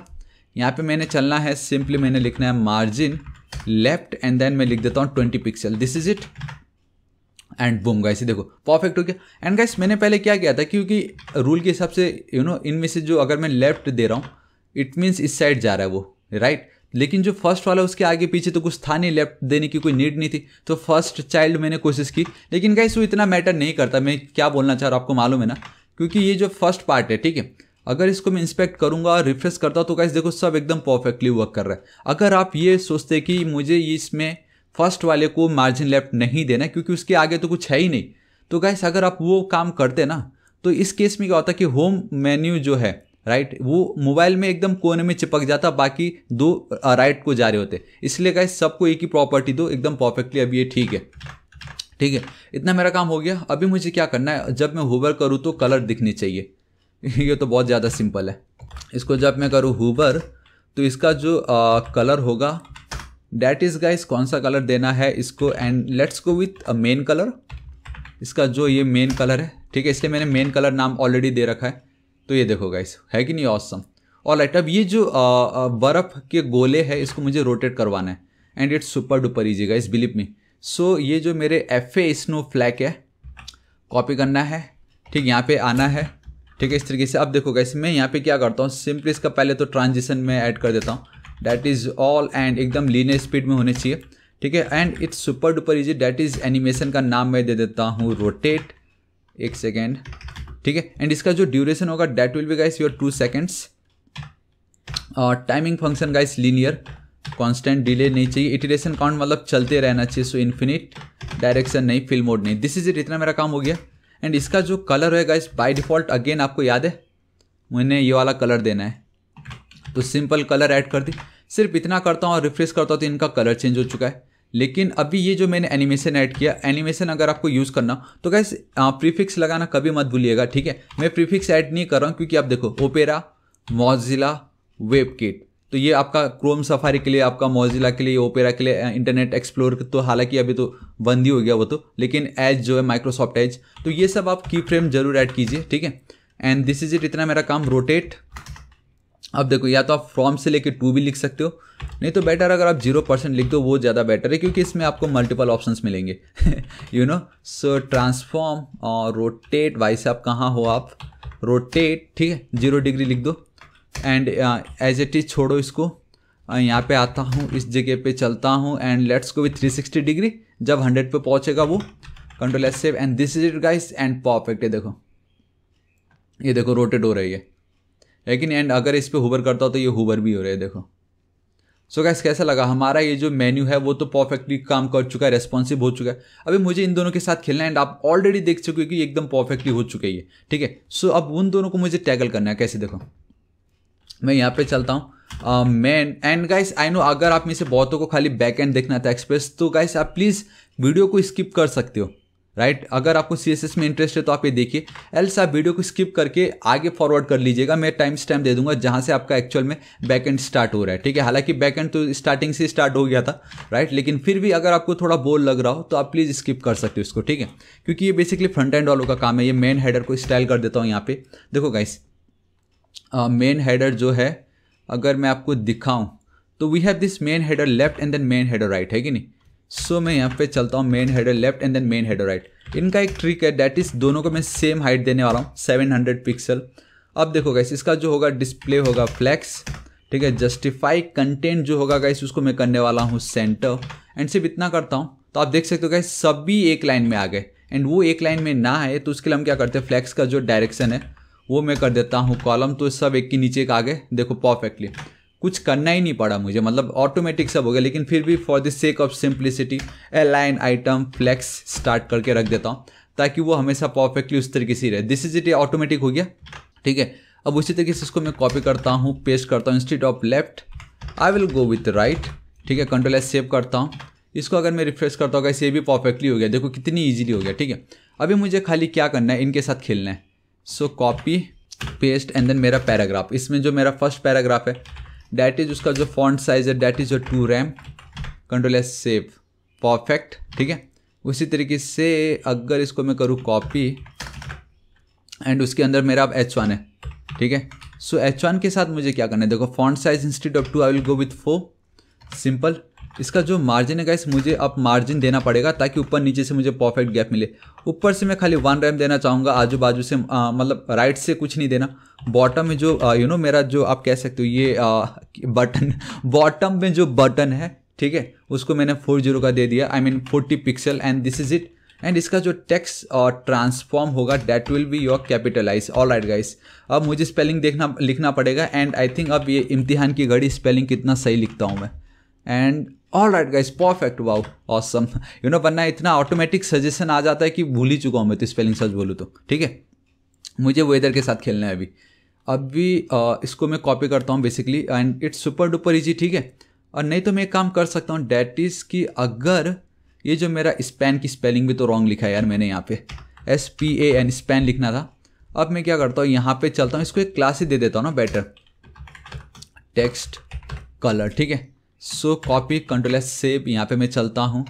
यहाँ पे मैंने चलना है सिंपली मैंने लिखना है मार्जिन लेफ्ट एंड देन मैं लिख देता हूँ twenty pixel this is it and boom guys देखो परफेक्ट हो गया एंड गाइस मैंने पहले क्या किया था क्योंकि रूल के हिसाब से यू नो इनमें से जो अगर मैं लेफ्ट दे रहा हूँ इट मीन्स इस साइड जा रहा है वो राइट right? लेकिन जो फर्स्ट वाला उसके आगे पीछे तो कुछ था नहीं लेफ्ट देने की कोई नीड नहीं थी तो फर्स्ट चाइल्ड मैंने कोशिश की लेकिन गाइस वो इतना मैटर नहीं करता मैं क्या बोलना चाह रहा हूँ आपको मालूम है ना क्योंकि ये जो फर्स्ट पार्ट है ठीक है अगर इसको मैं इंस्पेक्ट करूंगा और रिफ्रेश करता हूँ तो गाइस देखो सब एकदम परफेक्टली वर्क कर रहा है अगर आप ये सोचते कि मुझे इसमें फर्स्ट वाले को मार्जिन लेफ्ट नहीं देना क्योंकि उसके आगे तो कुछ है ही नहीं तो गैस अगर आप वो काम करते ना तो इस केस में क्या होता है कि होम मेन्यू जो है राइट वो मोबाइल में एकदम कोने में चिपक जाता बाकी दो राइट को जा रहे होते इसलिए गैस सबको एक ही प्रॉपर्टी दो एकदम परफेक्टली अब ये ठीक है ठीक है इतना मेरा काम हो गया अभी मुझे क्या करना है जब मैं हुबर करूँ तो कलर दिखनी चाहिए ये तो बहुत ज़्यादा सिंपल है इसको जब मैं करूँ हुबर तो इसका जो आ, कलर होगा डैट इज गाइस कौन सा कलर देना है इसको and let's go with a main colour इसका जो ये मेन कलर है ठीक है इसलिए मैंने मेन कलर नाम ऑलरेडी दे रखा है तो ये देखो गाइस है कि नहीं ऑसम और राइट अब ये जो बर्फ़ के गोले है इसको मुझे रोटेट करवाना है and it's super duper easy guys believe me so ये जो मेरे एफ ए स्नो फ्लैक है कॉपी करना है ठीक यहाँ पे आना है ठीक है इस तरीके से अब देखो गाइस मैं यहाँ पे क्या करता हूँ सिंपली इसका पहले तो ट्रांजिशन में ऐड कर देता हूँ डैट इज़ ऑल एंड एकदम लीनियर स्पीड में होने चाहिए ठीक है and it's super duper easy that is animation का नाम मैं दे देता हूँ रोटेट एक सेकेंड ठीक है एंड इसका जो ड्यूरेशन होगा that will be guys your two seconds और timing function guys linear constant delay नहीं चाहिए इटरेशन काउंट मतलब चलते रहना चाहिए सो इन्फिनिट डायरेक्शन नहीं फिल मोड नहीं दिस इज इट इतना मेरा काम हो गया एंड इसका जो कलर होगा इस बाय डिफॉल्ट अगेन आपको याद है मैंने ये वाला कलर देना है तो सिंपल कलर ऐड कर दी सिर्फ इतना करता हूँ और रिफ्रेश करता हूँ तो इनका कलर चेंज हो चुका है लेकिन अभी ये जो मैंने एनिमेशन ऐड किया एनिमेशन अगर आपको यूज़ करना हो तो कैसे प्रीफिक्स लगाना कभी मत भूलिएगा ठीक है मैं प्रीफिक्स ऐड नहीं कर रहा हूँ क्योंकि आप देखो ओपेरा मोजिला वेब किट तो ये आपका क्रोम सफारी के लिए आपका मोजिला के लिए ओपेरा के लिए इंटरनेट एक्सप्लोर तो हालांकि अभी तो बंद ही हो गया वो तो लेकिन एज जो है माइक्रोसॉफ्ट एज तो ये सब आप की फ्रेम जरूर ऐड कीजिए ठीक है एंड दिस इज इट इतना मेरा काम रोटेट अब देखो या तो आप फ्रॉम से लेके टू भी लिख सकते हो नहीं तो बेटर अगर आप जीरो परसेंट लिख दो वो ज़्यादा बेटर है क्योंकि इसमें आपको मल्टीपल ऑप्शंस मिलेंगे यू नो सो ट्रांसफॉर्म और रोटेट वाइस आप कहाँ हो आप रोटेट ठीक है जीरो डिग्री लिख दो एंड एज इट इज छोड़ो इसको uh, यहाँ पे आता हूँ इस जगह पे चलता हूँ and let's go with three degree जब हंड्रेड पर पहुँचेगा वो control S save and this is it guys and perfect है देखो ये देखो रोटेट हो रही है लेकिन एंड अगर इस पर हुबर करता हो तो ये हुबर भी हो रहा है देखो सो so गैस कैसा लगा हमारा ये जो मेन्यू है वो तो परफेक्टली काम कर चुका है रेस्पॉन्सिव हो चुका है अभी मुझे इन दोनों के साथ खेलना है एंड आप ऑलरेडी देख चुके हो कि एकदम परफेक्टली हो चुके है ठीक है सो अब उन दोनों को मुझे टैकल करना है कैसे देखो मैं यहाँ पे चलता हूँ मैन एंड गाइस आई नो अगर आप में से बहुतों को खाली बैक एंड देखना था एक्सप्रेस तो गाइस आप प्लीज़ वीडियो को स्किप कर सकते हो राइट right? अगर आपको सी में इंटरेस्ट है तो आप ये देखिए एल्स आप वीडियो को स्किप करके आगे फॉरवर्ड कर लीजिएगा मैं टाइम स्टैम दे दूंगा जहाँ से आपका एक्चुअल में बैक एंड स्टार्ट हो रहा है ठीक है हालांकि बैक एंड तो स्टार्टिंग से स्टार्ट हो गया था राइट लेकिन फिर भी अगर आपको थोड़ा बोल लग रहा हो तो आप प्लीज़ स्किप कर सकते हो इसको ठीक है क्योंकि ये बेसिकली फ्रंट एंड वालों का काम है ये मेन हेडर को स्टाइल कर देता हूँ यहाँ पे देखो गाइस मेन हैडर जो है अगर मैं आपको दिखाऊँ तो we have this main header left and then main header right है कि नहीं सो मैं यहाँ पे चलता हूँ main header left and then main header right इनका एक ट्रिक है डैट इज़ दोनों को मैं सेम हाइट देने वाला हूँ 700 पिक्सल अब देखो गाइस इसका जो होगा डिस्प्ले होगा फ्लैक्स ठीक है जस्टिफाई कंटेंट जो होगा गाइस उसको मैं करने वाला हूँ सेंटर एंड सिर्फ इतना करता हूँ तो आप देख सकते हो गाइस सभी एक लाइन में आ गए एंड वो एक लाइन में ना है तो उसके लिए हम क्या करते हैं फ्लैक्स का जो डायरेक्शन है वो मैं कर देता हूँ कॉलम तो सब एक के नीचे एक आ गए देखो परफेक्टली कुछ करना ही नहीं पड़ा मुझे मतलब ऑटोमेटिक सब हो गया लेकिन फिर भी for the sake of simplicity line item flex start करके रख देता हूँ ताकि वो हमेशा परफेक्टली उस तरीके से रहे दिस इज इट ऑटोमेटिक हो गया ठीक है अब उसी तरीके से इसको मैं कॉपी करता हूँ पेस्ट करता हूँ instead of left I will go with right ठीक है कंट्रोल एस सेव करता हूँ इसको अगर मैं रिफ्रेश करता हूँ ये भी परफेक्टली हो गया देखो कितनी ईजिली हो गया ठीक है अभी मुझे खाली क्या करना है इनके साथ खेलना है so copy paste and then मेरा पैराग्राफ इसमें जो मेरा फर्स्ट पैराग्राफ है डैट इज उसका जो फॉन्ट साइज है that is your two rem control S save perfect ठीक है उसी तरीके से अगर इसको मैं करूँ कॉपी एंड उसके अंदर मेरा अब एच वन है ठीक है सो एच वन के साथ मुझे क्या करना है देखो font size instead of two I will go with four simple इसका जो मार्जिन है गाइस मुझे अब मार्जिन देना पड़ेगा ताकि ऊपर नीचे से मुझे परफेक्ट गैप मिले ऊपर से मैं खाली वन रैम देना चाहूँगा आजू बाजू से मतलब राइट से कुछ नहीं देना बॉटम में जो यू नो मेरा जो आप कह सकते हो ये आ, बटन बॉटम में जो बटन है ठीक है उसको मैंने फोर जीरो का दे दिया I mean forty pixel and this is it and इसका जो टेक्स और ट्रांसफॉर्म होगा that will be your capitalize all right guys अब मुझे स्पेलिंग देखना लिखना पड़ेगा एंड आई थिंक अब ये इम्तिहान की घड़ी स्पेलिंग कितना सही लिखता हूँ मैं and all right guys perfect wow awesome you know वरना इतना ऑटोमेटिक सजेशन आ जाता है कि भूल ही चुका हूँ मैं तो स्पेलिंग सच बोलूँ तो ठीक है मुझे वेदर के साथ खेलना है अभी अभी आ, इसको मैं कॉपी करता हूँ basically and it's super duper easy ठीक है और नहीं तो मैं एक काम कर सकता हूँ डैट इज़ कि अगर ये जो मेरा स्पैन की स्पेलिंग भी तो रॉन्ग लिखा है यार मैंने यहाँ पे S P A N span लिखना था अब मैं क्या करता हूँ यहाँ पे चलता हूँ इसको एक क्लास ही दे देता हूँ ना बेटर टेक्स्ट कलर ठीक है so copy control S save यहाँ पे मैं चलता हूँ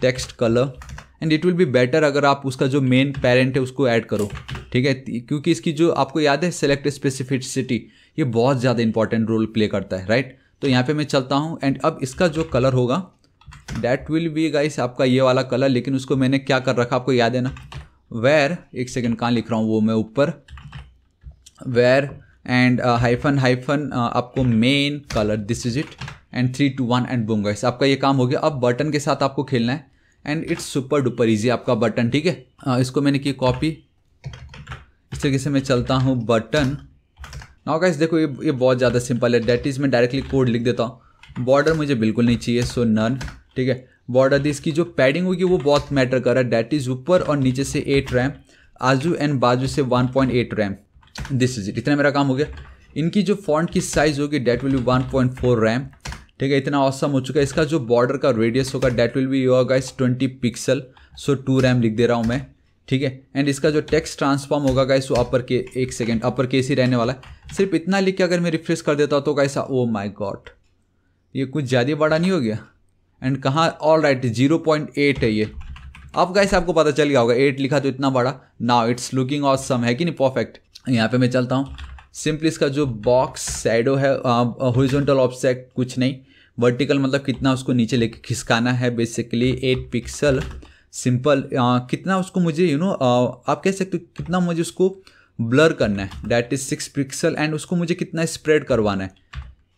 text colour and it will be better अगर आप उसका जो मेन पेरेंट है उसको ऐड करो ठीक है क्योंकि इसकी जो आपको याद है सेलेक्ट स्पेसिफिसिटी ये बहुत ज़्यादा इंपॉर्टेंट रोल प्ले करता है राइट तो यहाँ पे मैं चलता हूँ एंड अब इसका जो कलर होगा डैट विल बी गाइस आपका ये वाला कलर लेकिन उसको मैंने क्या कर रखा आपको याद है ना वेर एक सेकेंड कहाँ लिख रहा हूँ वो मैं ऊपर वेर एंड हाइफन हाइफन आपको main colour this is it and three two one and boom guys आपका ये काम हो गया अब बटन के साथ आपको खेलना है and it's super duper easy आपका बटन ठीक है इसको मैंने की कॉपी इस तरीके से मैं चलता हूँ बटन नाउ गाइस देखो ये ये बहुत ज़्यादा सिंपल है डेट इज़ मैं डायरेक्टली कोड लिख देता हूँ बॉर्डर मुझे बिल्कुल नहीं चाहिए सो नन ठीक है बॉर्डर दी इसकी जो पैडिंग होगी वो बहुत मैटर कर रहा है डेट इज़ ऊपर और नीचे से एट रैम आजू एंड बाजू से one point eight rem this is it इतना मेरा काम हो गया इनकी जो फॉन्ट की साइज़ होगी that will be one point four rem ठीक है इतना औसम हो चुका है इसका जो बॉर्डर का रेडियस होगा that will be your guys twenty pixel so two rem लिख दे रहा हूँ मैं ठीक है एंड इसका जो टेक्स्ट ट्रांसफॉर्म होगा गाइस वो अपर के एक सेकेंड अपर केस ही रहने वाला है सिर्फ इतना लिख के अगर मैं रिफ्रेश कर देता हूँ तो कैसा ओ माई गॉड ये कुछ ज़्यादा बड़ा नहीं हो गया एंड कहाँ all right zero point eight है ये अब गाइस आपको पता चल गया होगा एट लिखा तो इतना बड़ा नाउ इट्स लुकिंग और सम है कि नहीं परफेक्ट यहाँ पे मैं चलता हूँ सिंपली इसका जो बॉक्स साइडो है हॉरिजॉन्टल uh, ऑब्जेक्ट कुछ नहीं वर्टिकल मतलब कितना उसको नीचे लेके खिसकाना है बेसिकली एट पिक्सल सिंपल कितना उसको मुझे यू you नो आप कह सकते हो कितना मुझे उसको ब्लर करना है that is six pixel and उसको मुझे कितना स्प्रेड करवाना है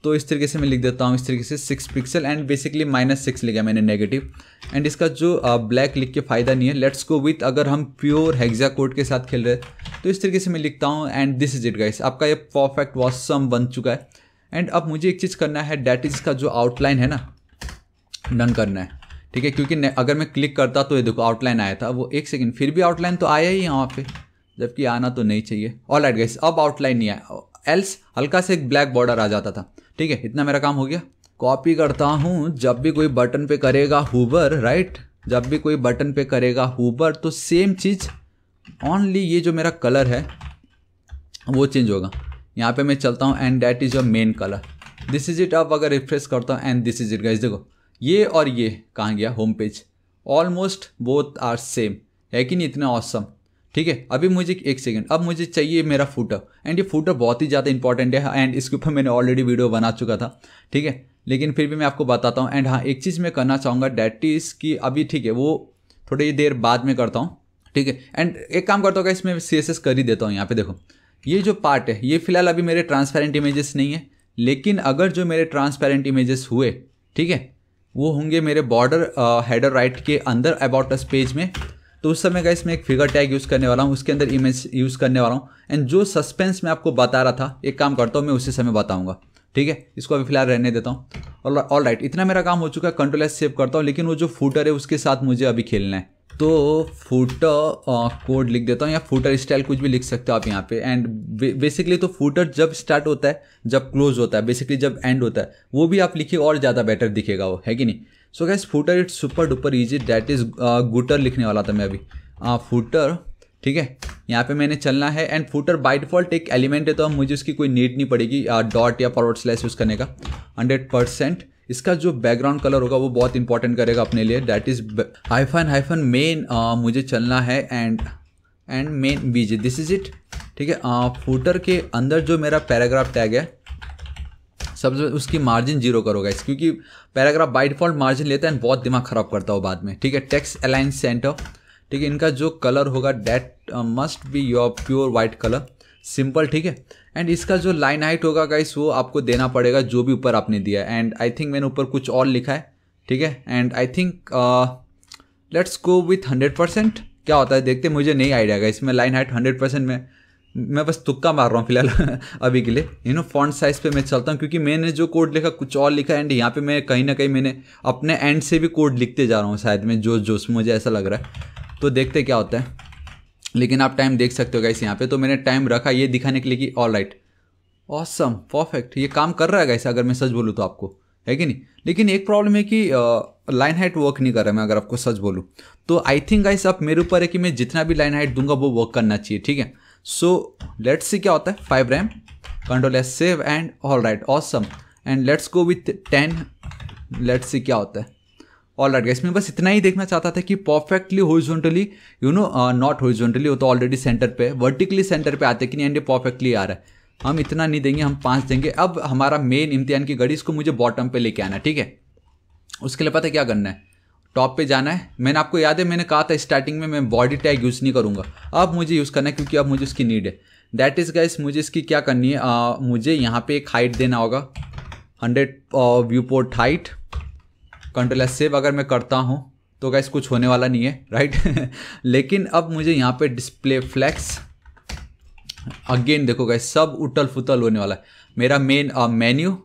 तो इस तरीके से मैं लिख देता हूँ इस तरीके से six pixel and basically minus six लिखा मैंने नेगेटिव एंड इसका जो ब्लैक लिख के फ़ायदा नहीं है लेट्स गो विथ अगर हम प्योर हेग्जा कोड के साथ खेल रहे तो इस तरीके से मैं लिखता हूँ and this is it guys आपका ये परफेक्ट वॉसम बन चुका है एंड अब मुझे एक चीज़ करना है डैट इज़ का जो आउटलाइन है ना डन करना है ठीक है क्योंकि अगर मैं क्लिक करता तो ये देखो आउटलाइन आया था वो एक सेकेंड फिर भी आउटलाइन तो आया ही यहाँ पे जबकि आना तो नहीं चाहिए ऑल एट गैस अब आउटलाइन नहीं आया एल्स हल्का से एक ब्लैक बॉर्डर आ जाता था ठीक है इतना मेरा काम हो गया कॉपी करता हूँ जब भी कोई बटन पे करेगा हुबर राइट जब भी कोई बटन पे करेगा हुबर तो सेम चीज़ ओनली ये जो मेरा कलर है वो चेंज होगा यहाँ पे मैं चलता हूँ and that is your main colour this is it अब अगर रिफ्रेश करता हूँ and this is it guys देखो ये और ये कहाँ गया home page almost both are same है कि नहीं इतना औसम ठीक है अभी मुझे एक सेकेंड अब मुझे चाहिए मेरा फूटर एंड ये फूटर बहुत ही ज़्यादा इंपॉर्टेंट है एंड इसके ऊपर मैंने ऑलरेडी वीडियो बना चुका था ठीक है लेकिन फिर भी मैं आपको बताता हूँ एंड हाँ एक चीज़ मैं करना चाहूँगा डैट इज़ कि अभी ठीक है वो थोड़ी देर बाद में करता हूँ ठीक है एंड एक काम करता हूँ इसमें सी एस एस कर ही देता हूँ यहाँ पे देखो ये जो पार्ट है ये फिलहाल अभी मेरे ट्रांसपेरेंट इमेजेस नहीं है लेकिन अगर जो मेरे ट्रांसपेरेंट इमेजेस हुए ठीक है वो होंगे मेरे बॉर्डर हेडर राइट के अंदर अबाउट अस पेज में तो उस समय का इसमें एक फिगर टैग यूज़ करने वाला हूँ उसके अंदर इमेज यूज़ करने वाला हूँ एंड जो सस्पेंस मैं आपको बता रहा था एक काम करता हूँ मैं उसी समय बताऊँगा ठीक है इसको अभी फिलहाल रहने देता हूँ और ऑल राइट इतना मेरा काम हो चुका है कंट्रोल एस सेव करता हूँ लेकिन वो जो फूटर है उसके साथ मुझे अभी खेलना है तो फूटर कोड लिख देता हूँ या फूटर स्टाइल कुछ भी लिख सकते हो आप यहाँ पे एंड बेसिकली तो फूटर जब स्टार्ट होता है जब क्लोज होता है बेसिकली जब एंड होता है वो भी आप लिखिए और ज़्यादा बेटर दिखेगा वो है कि नहीं so guys footer it's super duper easy that is gutter लिखने वाला था मैं अभी फूटर ठीक है यहाँ पे मैंने चलना है एंड फूटर बाई डिफॉल्ट एक एलिमेंट है तो मुझे उसकी कोई नीड नहीं पड़ेगी डॉट या फॉरवर्ड स्लैश यूज़ करने का हंड्रेड परसेंट इसका जो बैकग्राउंड कलर होगा वो बहुत इंपॉर्टेंट करेगा अपने लिए that is hyphen hyphen main मुझे चलना है and and main BG this is it ठीक है फूटर के अंदर जो मेरा पैराग्राफ टैग है सबसे उसकी मार्जिन जीरो करोगा इस क्योंकि पैराग्राफ बाई डिफॉल्ट मार्जिन लेता है बहुत दिमाग खराब करता हो बाद में ठीक है टेक्स अलाइन सेंटर ठीक है इनका जो कलर होगा that must be your pure white colour simple ठीक है एंड इसका जो लाइन हाइट होगा गाइस वो आपको देना पड़ेगा जो भी ऊपर आपने दिया है एंड आई थिंक मैंने ऊपर कुछ और लिखा है ठीक है and I think let's go with hundred percent क्या होता है देखते मुझे नहीं आइडिया गाइस इसमें लाइन हाइट हंड्रेड परसेंट में मैं बस तुक्का मार रहा हूँ फिलहाल अभी के लिए यू नो फॉन्ट साइज पे मैं चलता हूँ क्योंकि मैंने जो कोड लिखा कुछ और लिखा एंड यहाँ पे मैं कहीं ना कहीं मैंने अपने एंड से भी कोड लिखते जा रहा हूँ शायद मैं जोश जोश मुझे ऐसा लग रहा है तो देखते क्या होता है लेकिन आप टाइम देख सकते हो गाइस यहाँ पे तो मैंने टाइम रखा ये दिखाने के लिए कि ऑल राइट ऑसम परफेक्ट ये काम कर रहा है गाइस अगर मैं सच बोलूँ तो आपको है कि नहीं लेकिन एक प्रॉब्लम है कि लाइन हाइट वर्क नहीं कर रहा मैं अगर आपको सच बोलूँ तो आई थिंक गाइस आप मेरे ऊपर है कि मैं जितना भी लाइन हाइट दूंगा वो वर्क करना चाहिए ठीक है सो लेट्स से क्या होता है five rem control S save and all right awesome and let's go with ten let's see क्या होता है ऑल राइट गाइस मैं बस इतना ही देखना चाहता था कि perfectly horizontally you know not horizontally वो तो ऑलरेडी सेंटर पे वर्टिकली सेंटर पे आते कि नहीं एंड परफेक्टली आ रहा है हम इतना नहीं देंगे हम पाँच देंगे अब हमारा मेन इम्तिहान की गड़ी इसको मुझे बॉटम पे लेके आना ठीक है उसके लिए पता है क्या करना है टॉप पे जाना है मैंने आपको याद है मैंने कहा था स्टार्टिंग में मैं बॉडी टैग यूज़ नहीं करूँगा अब मुझे यूज़ करना है क्योंकि अब मुझे उसकी नीड है दैट इज़ गाइस मुझे इसकी क्या करनी है आ, मुझे यहाँ पे एक हाइट देना होगा hundred viewport height control S save अगर मैं करता हूँ तो गैस कुछ होने वाला नहीं है राइट लेकिन अब मुझे यहाँ पे डिस्प्ले फ्लैक्स अगेन देखो गैस सब उटल फुटल होने वाला है मेरा मेन मेन्यू uh,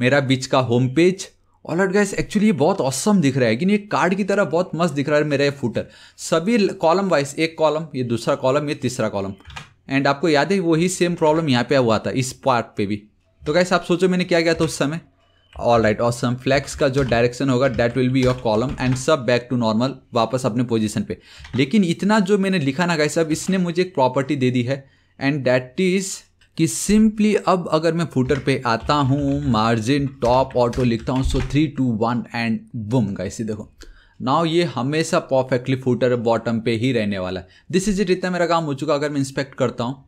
मेरा बीच का home page all out guys actually ये बहुत औसम दिख रहा है कि ये कार्ड की तरह बहुत मस्त दिख रहा है मेरा ये फूटर सभी कॉलम वाइज एक कॉलम ये दूसरा कॉलम ये तीसरा कॉलम एंड आपको याद है वही सेम प्रॉब्लम यहाँ पे हुआ था इस पार्ट पे भी तो गैस आप सोचो मैंने क्या किया था उस समय ऑल राइट और सम फ्लैक्स का जो डायरेक्शन होगा that will be your column and सब बैक टू नॉर्मल वापस अपने पोजिशन पे लेकिन इतना जो मैंने लिखा ना गाई सब इसने मुझे एक प्रॉपर्टी दे दी है एंड डैट इज़ कि सिंपली अब अगर मैं फूटर पे आता हूँ मार्जिन टॉप ऑटो लिखता हूँ so three two one and boom see देखो नाउ ये हमेशा परफेक्टली फूटर बॉटम पे ही रहने वाला है दिस इज इट इतना मेरा काम हो चुका अगर मैं इंस्पेक्ट करता हूँ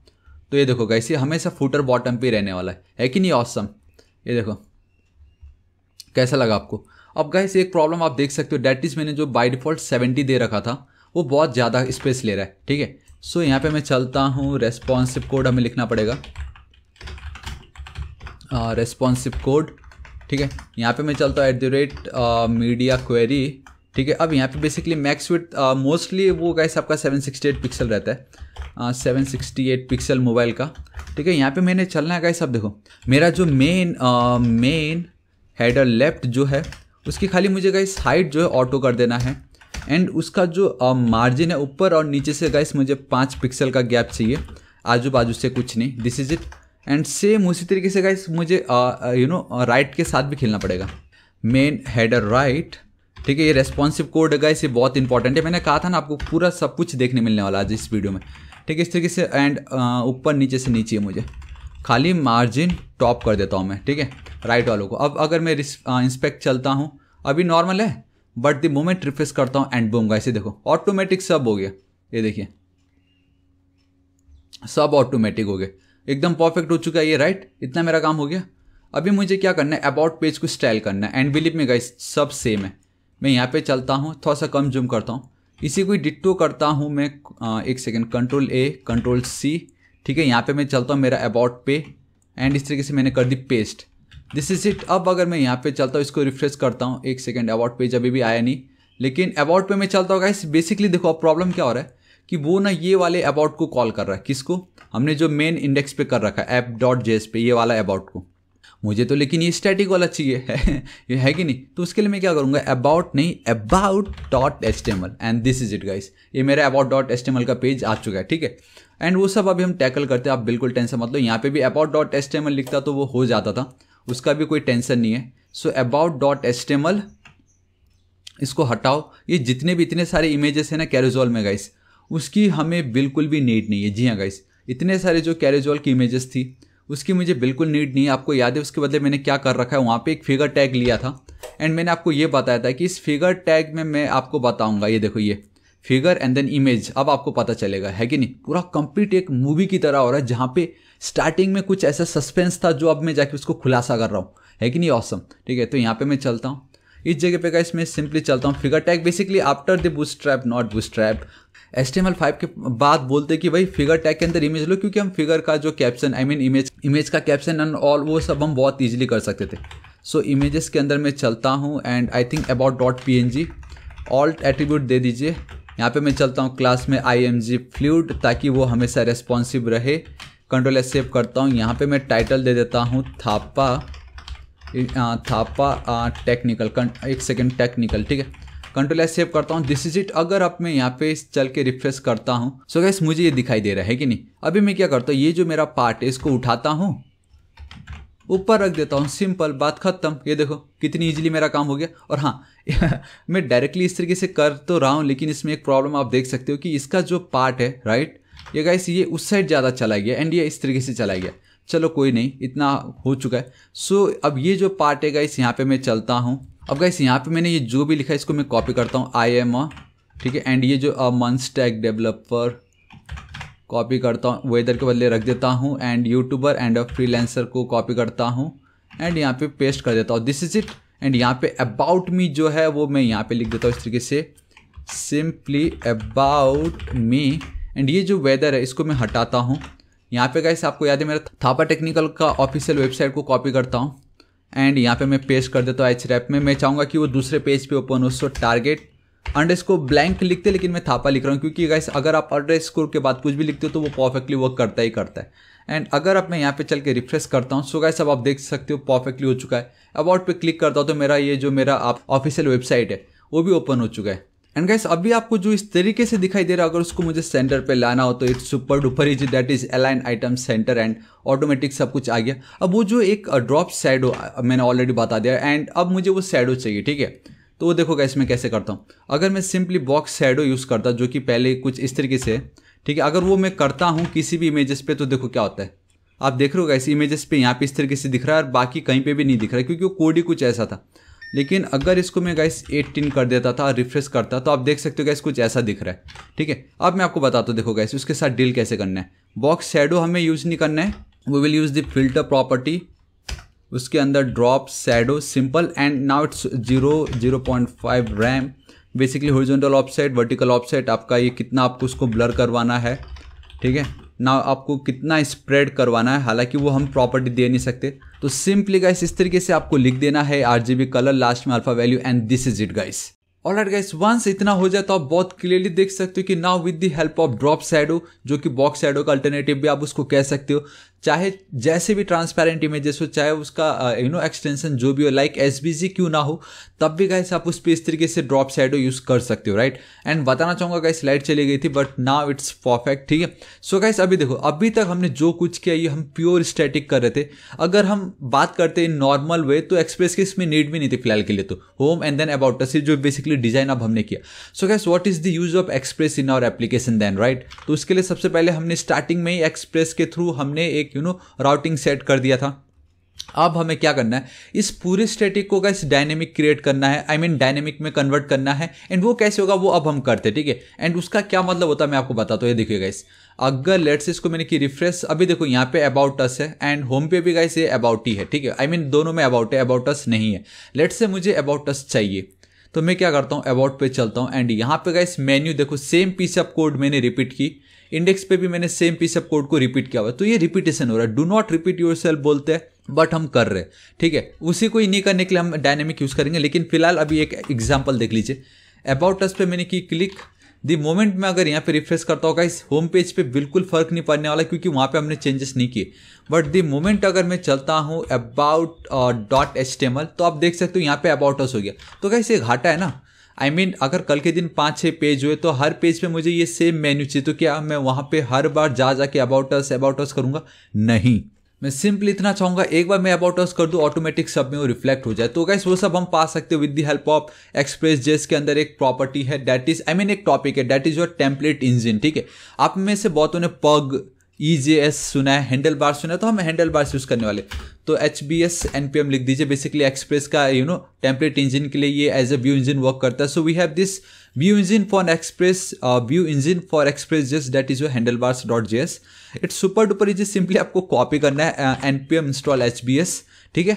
तो ये देखो गाइस ये हमेशा फूटर बॉटम पे रहने वाला है है कि नहीं ऑसम awesome? ये देखो कैसा लगा आपको अब गैस एक प्रॉब्लम आप देख सकते हो डैट इज़ मैंने जो बाई डिफ़ॉल्ट सेवेंटी दे रखा था वो बहुत ज़्यादा स्पेस ले रहा है ठीक है सो यहाँ पे मैं चलता हूँ रेस्पॉन्सिव कोड हमें लिखना पड़ेगा रेस्पॉन्सिव कोड ठीक है यहाँ पे मैं चलता हूँ at the rate media query ठीक है अब यहाँ पे बेसिकली मैक्स विथ मोस्टली वो गैस आपका 768 पिक्सल रहता है seven sixty eight pixel mobile का ठीक है यहाँ पे मैंने चलना है गैस अब देखो मेरा जो मेन मेन हेडर लेफ्ट जो है उसकी खाली मुझे गाइस हाइट जो है ऑटो कर देना है एंड उसका जो मार्जिन है ऊपर और नीचे से गाइस मुझे पाँच पिक्सल का गैप चाहिए आजू बाजू से कुछ नहीं this is it and same उसी तरीके से गाइस मुझे यू नो राइट के साथ भी खेलना पड़ेगा मेन हेडर राइट ठीक है ये रेस्पॉन्सिव कोड है गाइस ये बहुत इंपॉर्टेंट है मैंने कहा था ना आपको पूरा सब कुछ देखने मिलने वाला आज इस वीडियो में ठीक है इस तरीके से एंड ऊपर नीचे से नीचे मुझे खाली मार्जिन टॉप कर देता हूँ मैं ठीक है राइट वालों को अब अगर मैं इंस्पेक्ट चलता हूँ अभी नॉर्मल है बट द मोमेंट रिफ्रेश करता हूँ एंड बूम ऐसे देखो ऑटोमेटिक सब हो गया ये देखिए सब ऑटोमेटिक हो गए एकदम परफेक्ट हो चुका है ये राइट इतना मेरा काम हो गया अभी मुझे क्या करना है अबाउट पेज को स्टाइल करना है एंड बिलीप में गाइस सब सेम है मैं यहाँ पे चलता हूँ थोड़ा सा कम जूम करता हूँ इसी को डिट्टो करता हूँ मैं एक second control A control C ठीक है यहाँ पे मैं चलता हूँ मेरा अबाउट पे एंड इस तरीके से मैंने कर दी पेस्ट दिस इज इट अब अगर मैं यहाँ पे चलता हूँ इसको रिफ्रेश करता हूँ एक सेकेंड अबाउट पेज अभी भी आया नहीं लेकिन अबाउट पे मैं चलता हूँ इस बेसिकली देखो अब प्रॉब्लम क्या हो रहा है कि वो ना ये वाले अबाउट को कॉल कर रहा है किसको हमने जो मेन इंडेक्स पे कर रखा है ऐप डॉट जे पे ये वाला अबाउट को मुझे तो लेकिन ये स्टैटिक वाला चाहिए है है कि नहीं तो उसके लिए मैं क्या करूँगा अबाउट नहीं about dot H and this is it guys ये मेरा अबाउट डॉट एच का पेज आ चुका है ठीक है एंड वो सब अभी हम टैकल करते हैं आप बिल्कुल टेंशन मत लो यहाँ पे भी अबाउट डॉट एच लिखता तो वो हो जाता था उसका भी कोई टेंशन नहीं है सो अबाउट डॉट एच इसको हटाओ ये जितने भी इतने सारे इमेजेस हैं ना कैरेजॉल में गाइस उसकी हमें बिल्कुल भी नीड नहीं है जी हाँ गाइस इतने सारे जो कैरेजॉल की इमेजेस थी उसकी मुझे बिल्कुल नीड नहीं है आपको याद है उसके बदले मैंने क्या कर रखा है वहाँ पे एक फिगर टैग लिया था एंड मैंने आपको ये बताया था कि इस फिगर टैग में मैं आपको बताऊँगा ये देखो ये फिगर एंड देन इमेज अब आपको पता चलेगा है कि नहीं पूरा कंप्लीट एक मूवी की तरह हो रहा है जहाँ पे स्टार्टिंग में कुछ ऐसा सस्पेंस था जो अब मैं जाके उसको खुलासा कर रहा हूँ है कि नहीं ऑसम ठीक है तो यहाँ पे मैं चलता हूँ इस जगह पे गाइस मैं सिंपली चलता हूँ figure tag basically after the bootstrap not bootstrap S T M L five के बाद बोलते कि भाई फिगर टैग के अंदर इमेज लो क्योंकि हम फिगर का जो caption I mean image image का कैप्शन एंड ऑल वो सब हम बहुत ईजिली कर सकते थे सो so, इमेजेस के अंदर मैं चलता हूँ and I think about dot P N G alt attribute दे दीजिए यहाँ पे मैं चलता हूँ क्लास में आई एम जी फ्लूड ताकि वो हमेशा रेस्पॉन्सिव रहे कंट्रोल एस सेव करता हूँ यहाँ पे मैं टाइटल दे देता हूँ थापा थापा टेक्निकल एक सेकेंड टेक्निकल ठीक है कंट्रोल एस सेव करता हूँ दिस इज इट अगर आप मैं यहाँ पे चल के रिफ्रेश करता हूँ सो गैस मुझे ये दिखाई दे रहा है कि नहीं अभी मैं क्या करता हूँ ये जो मेरा पार्ट है इसको उठाता हूँ ऊपर रख देता हूँ सिंपल बात खत्म ये देखो कितनी इजीली मेरा काम हो गया और हाँ मैं डायरेक्टली इस तरीके से कर तो रहा हूँ लेकिन इसमें एक प्रॉब्लम आप देख सकते हो कि इसका जो पार्ट है राइट ये गैस ये उस साइड ज़्यादा चला गया एंड ये इस तरीके से चला गया चलो कोई नहीं इतना हो चुका है सो अब ये जो पार्ट है गाइस यहाँ पे मैं चलता हूँ अब गाइस यहाँ पे मैंने ये जो भी लिखा है इसको मैं कॉपी करता हूँ आई एम अ ठीक है एंड ये जो uh month tag developer copy करता हूँ वेदर के बदले रख देता हूँ एंड यूट्यूबर एंड फ्रीलांसर को कॉपी करता हूँ एंड यहाँ पे पेस्ट कर देता हूँ दिस इज इट एंड यहाँ पे अबाउट मी जो है वो मैं यहाँ पे लिख देता हूँ इस तरीके से सिंपली अबाउट मी एंड ये जो वेदर है इसको मैं हटाता हूँ यहाँ पे गाइस आपको याद है मेरा थापा टेक्निकल का ऑफिशियल वेबसाइट को कॉपी करता हूँ एंड यहाँ पे मैं पेस्ट कर देता हूँ एच रैप में मैं चाहूँगा कि वो दूसरे पेज पे ओपन हो सो टारगेट अंडर ब्लैंक लिखते लेकिन मैं थापा लिख रहा हूँ क्योंकि गाइस अगर आप अंडर स्कोर के बाद कुछ भी लिखते हो तो वो परफेक्टली वर्क करता ही करता है एंड अगर आप मैं यहाँ पे चल के रिफ्रेश करता हूँ सो गाय अब आप देख सकते हो परफेक्टली हो चुका है अबाउट पे क्लिक करता हूँ तो मेरा ये जो मेरा आप ऑफिशियल वेबसाइट है वो भी ओपन हो चुका है एंड गाइस अभी आपको जो इस तरीके से दिखाई दे रहा है अगर उसको मुझे सेंटर पे लाना हो तो it's super duper easy that is align item centre and automatic सब कुछ आ गया अब वो जो एक ड्रॉप uh, शेडो uh, मैंने ऑलरेडी बता दिया एंड अब मुझे वो शेडो चाहिए ठीक है तो वो देखो गाइस मैं कैसे करता हूँ अगर मैं सिंपली बॉक्स शेडो यूज़ करता जो कि पहले कुछ इस तरीके से ठीक है अगर वो मैं करता हूँ किसी भी इमेजेस पे तो देखो क्या होता है आप देख रहे हो गाइस इमेजेस पे यहाँ पे इस तरीके से दिख रहा है और बाकी कहीं पे भी नहीं दिख रहा है क्योंकि वो कोड ही कुछ ऐसा था लेकिन अगर इसको मैं गाइस 18 कर देता था रिफ्रेश करता तो आप देख सकते हो गाइस कुछ ऐसा दिख रहा है ठीक है अब मैं आपको बताता हूँ देखो गाइस उसके साथ डील कैसे करना है बॉक्स शेडो हमें यूज़ नहीं करना है we will use the filter property उसके अंदर drop shadow simple and now it's zero zero point five rem basically horizontal offset vertical offset आपका ये कितना आपको उसको ब्लर करवाना है ठीक है ना आपको कितना स्प्रेड करवाना है हालांकि वो हम प्रॉपर्टी दे नहीं सकते तो सिंपली गाइस इस तरीके से आपको लिख देना है आर कलर लास्ट में alpha value and this is it guys और आर गाइस वंस इतना हो जाए तो आप बहुत क्लियरली देख सकते हो कि now with the help of drop shadow जो कि बॉक्स शैडो का अल्टरनेटिव भी आप उसको कह सकते हो चाहे जैसे भी ट्रांसपेरेंट इमेजेस हो चाहे उसका यू नो एक्सटेंशन जो भी हो लाइक एस क्यों ना हो तब भी गाइस आप उस पर इस तरीके से ड्रॉप शेडो यूज़ कर सकते हो राइट एंड बताना चाहूंगा गाइस लाइट चली गई थी बट नाउ इट्स परफेक्ट ठीक है सो गाइस अभी देखो अभी तक हमने जो कुछ किया ये हम प्योर स्टैटिक कर रहे थे अगर हम बात करते इन नॉर्मल वे तो एक्सप्रेस की इसमें नीड भी नहीं थी फिलहाल के लिए तो home and then about us जो बेसिकली डिजाइन अब हमने किया so guys what is the use of Express in our application then right तो उसके लिए सबसे पहले हमने स्टार्टिंग में ही एक्सप्रेस के थ्रू हमने एक एक यू नो राउटिंग सेट कर दिया था अब हमें क्या करना है इस पूरे स्टैटिक को इस डायनेमिक क्रिएट करना है आई मीन डायनेमिक में कन्वर्ट करना है एंड वो कैसे होगा वो अब हम करते हैं ठीक है एंड उसका क्या मतलब होता है मैं आपको बताता हूँ ये देखिए गाइस अगर लेट्स इसको मैंने कि रिफ्रेश अभी देखो यहाँ पे अबाउट अस है एंड होम पे भी गाइस ये अबाउट ही है ठीक है आई मीन दोनों में अबाउट है अबाउट अस नहीं है लेट्स से मुझे अबाउट अस चाहिए तो मैं क्या करता हूँ अबाउट पे चलता हूँ एंड यहाँ पे गाइस मेन्यू देखो सेम पीस ऑफ कोड मैंने रिपीट की इंडेक्स पे भी मैंने सेम पीस ऑफ कोड को रिपीट किया हुआ है तो ये रिपीटेशन हो रहा है do not repeat yourself बोलते हैं बट हम कर रहे हैं ठीक है उसी को ही नहीं करने के लिए हम डायनेमिक यूज़ करेंगे लेकिन फिलहाल अभी एक एग्जाम्पल देख लीजिए अबाउट अस पे मैंने की क्लिक द मोमेंट में अगर यहाँ पे रिफ्रेश करता होगा इस होम पेज पे बिल्कुल फर्क नहीं पड़ने वाला क्योंकि वहाँ पे हमने चेंजेस नहीं किए बट दी मोमेंट अगर मैं चलता हूँ अबाउट डॉट एच तो आप देख सकते हो यहाँ पे अबाउट अस हो गया तो कैसे घाटा है ना आई I मीन mean, अगर कल के दिन पाँच छः पेज हुए तो हर पेज पे मुझे ये सेम मेन्यू चाहिए तो क्या मैं वहाँ पे हर बार जा जाके अबाउट अस अबाउट अस करूँगा नहीं मैं सिंपली इतना चाहूँगा एक बार मैं अबाउट अस कर दूँ ऑटोमेटिक सब में वो रिफ्लेक्ट हो जाए तो गैस वो सब हम पा सकते हो with the help of Express JS के अंदर एक प्रॉपर्टी है डैट इज आई मीन एक टॉपिक है that is your template engine ठीक है आप में से बहुतों ने पग ई जे एस सुना है हैंडल बार सुना है तो हम हैंडल बार यूज़ करने वाले तो H B S N P M लिख दीजिए बेसिकली एक्सप्रेस का यू नो टेम्पलेट इंजिन के लिए ये as a view engine work करता है so we have this view engine for Express view engine for Express just that is your handlebars dot J S it's super duper is simply आपको copy करना है N P M install H B S ठीक है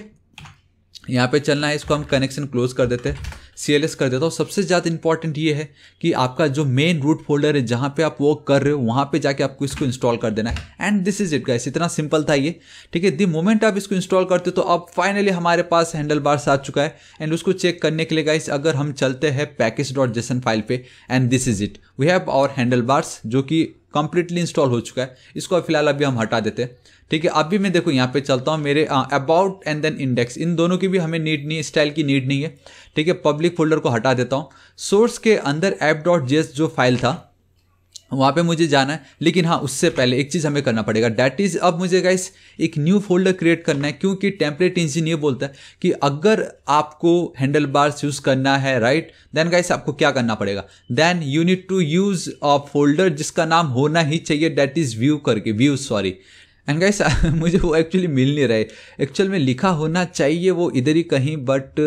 यहाँ पे चलना है इसको हम कनेक्शन क्लोज कर देते हैं सी कर देता हूँ सबसे ज़्यादा इंपॉर्टेंट ये है कि आपका जो मेन रूट फोल्डर है जहाँ पे आप वर्क कर रहे हो वहाँ पे जाके आपको इसको इंस्टॉल कर देना है and this is it guys इतना सिंपल था ये ठीक है दी मोमेंट आप इसको इंस्टॉल करते हो तो अब फाइनली हमारे पास हैंडल बार्स आ चुका है एंड उसको चेक करने के लिए गाइस अगर हम चलते हैं पैकेज डॉट जेसन फाइल पर and this is it we have our handlebars जो कि कंप्लीटली इंस्टॉल हो चुका है इसको फिलहाल अभी हम हटा देते हैं ठीक है अभी मैं देखो यहाँ पे चलता हूँ मेरे अबाउट एंड देन इंडेक्स इन दोनों की भी हमें नीड नहीं स्टाइल की नीड नहीं है ठीक है पब्लिक फोल्डर को हटा देता हूँ सोर्स के अंदर एप डॉट जो फाइल था वहाँ पे मुझे जाना है लेकिन हाँ उससे पहले एक चीज़ हमें करना पड़ेगा डैट इज़ अब मुझे गाइस एक न्यू फोल्डर क्रिएट करना है क्योंकि टेम्परेट इंजिन ये बोलता है कि अगर आपको हैंडल बार्स यूज़ करना है राइट देन गाइस आपको क्या करना पड़ेगा then you need to use a folder जिसका नाम होना ही चाहिए डैट इज़ व्यू करके व्यू सॉरी एंड गाइस मुझे वो एक्चुअली मिल नहीं रहे एक्चुअल में लिखा होना चाहिए वो इधर ही कहीं बट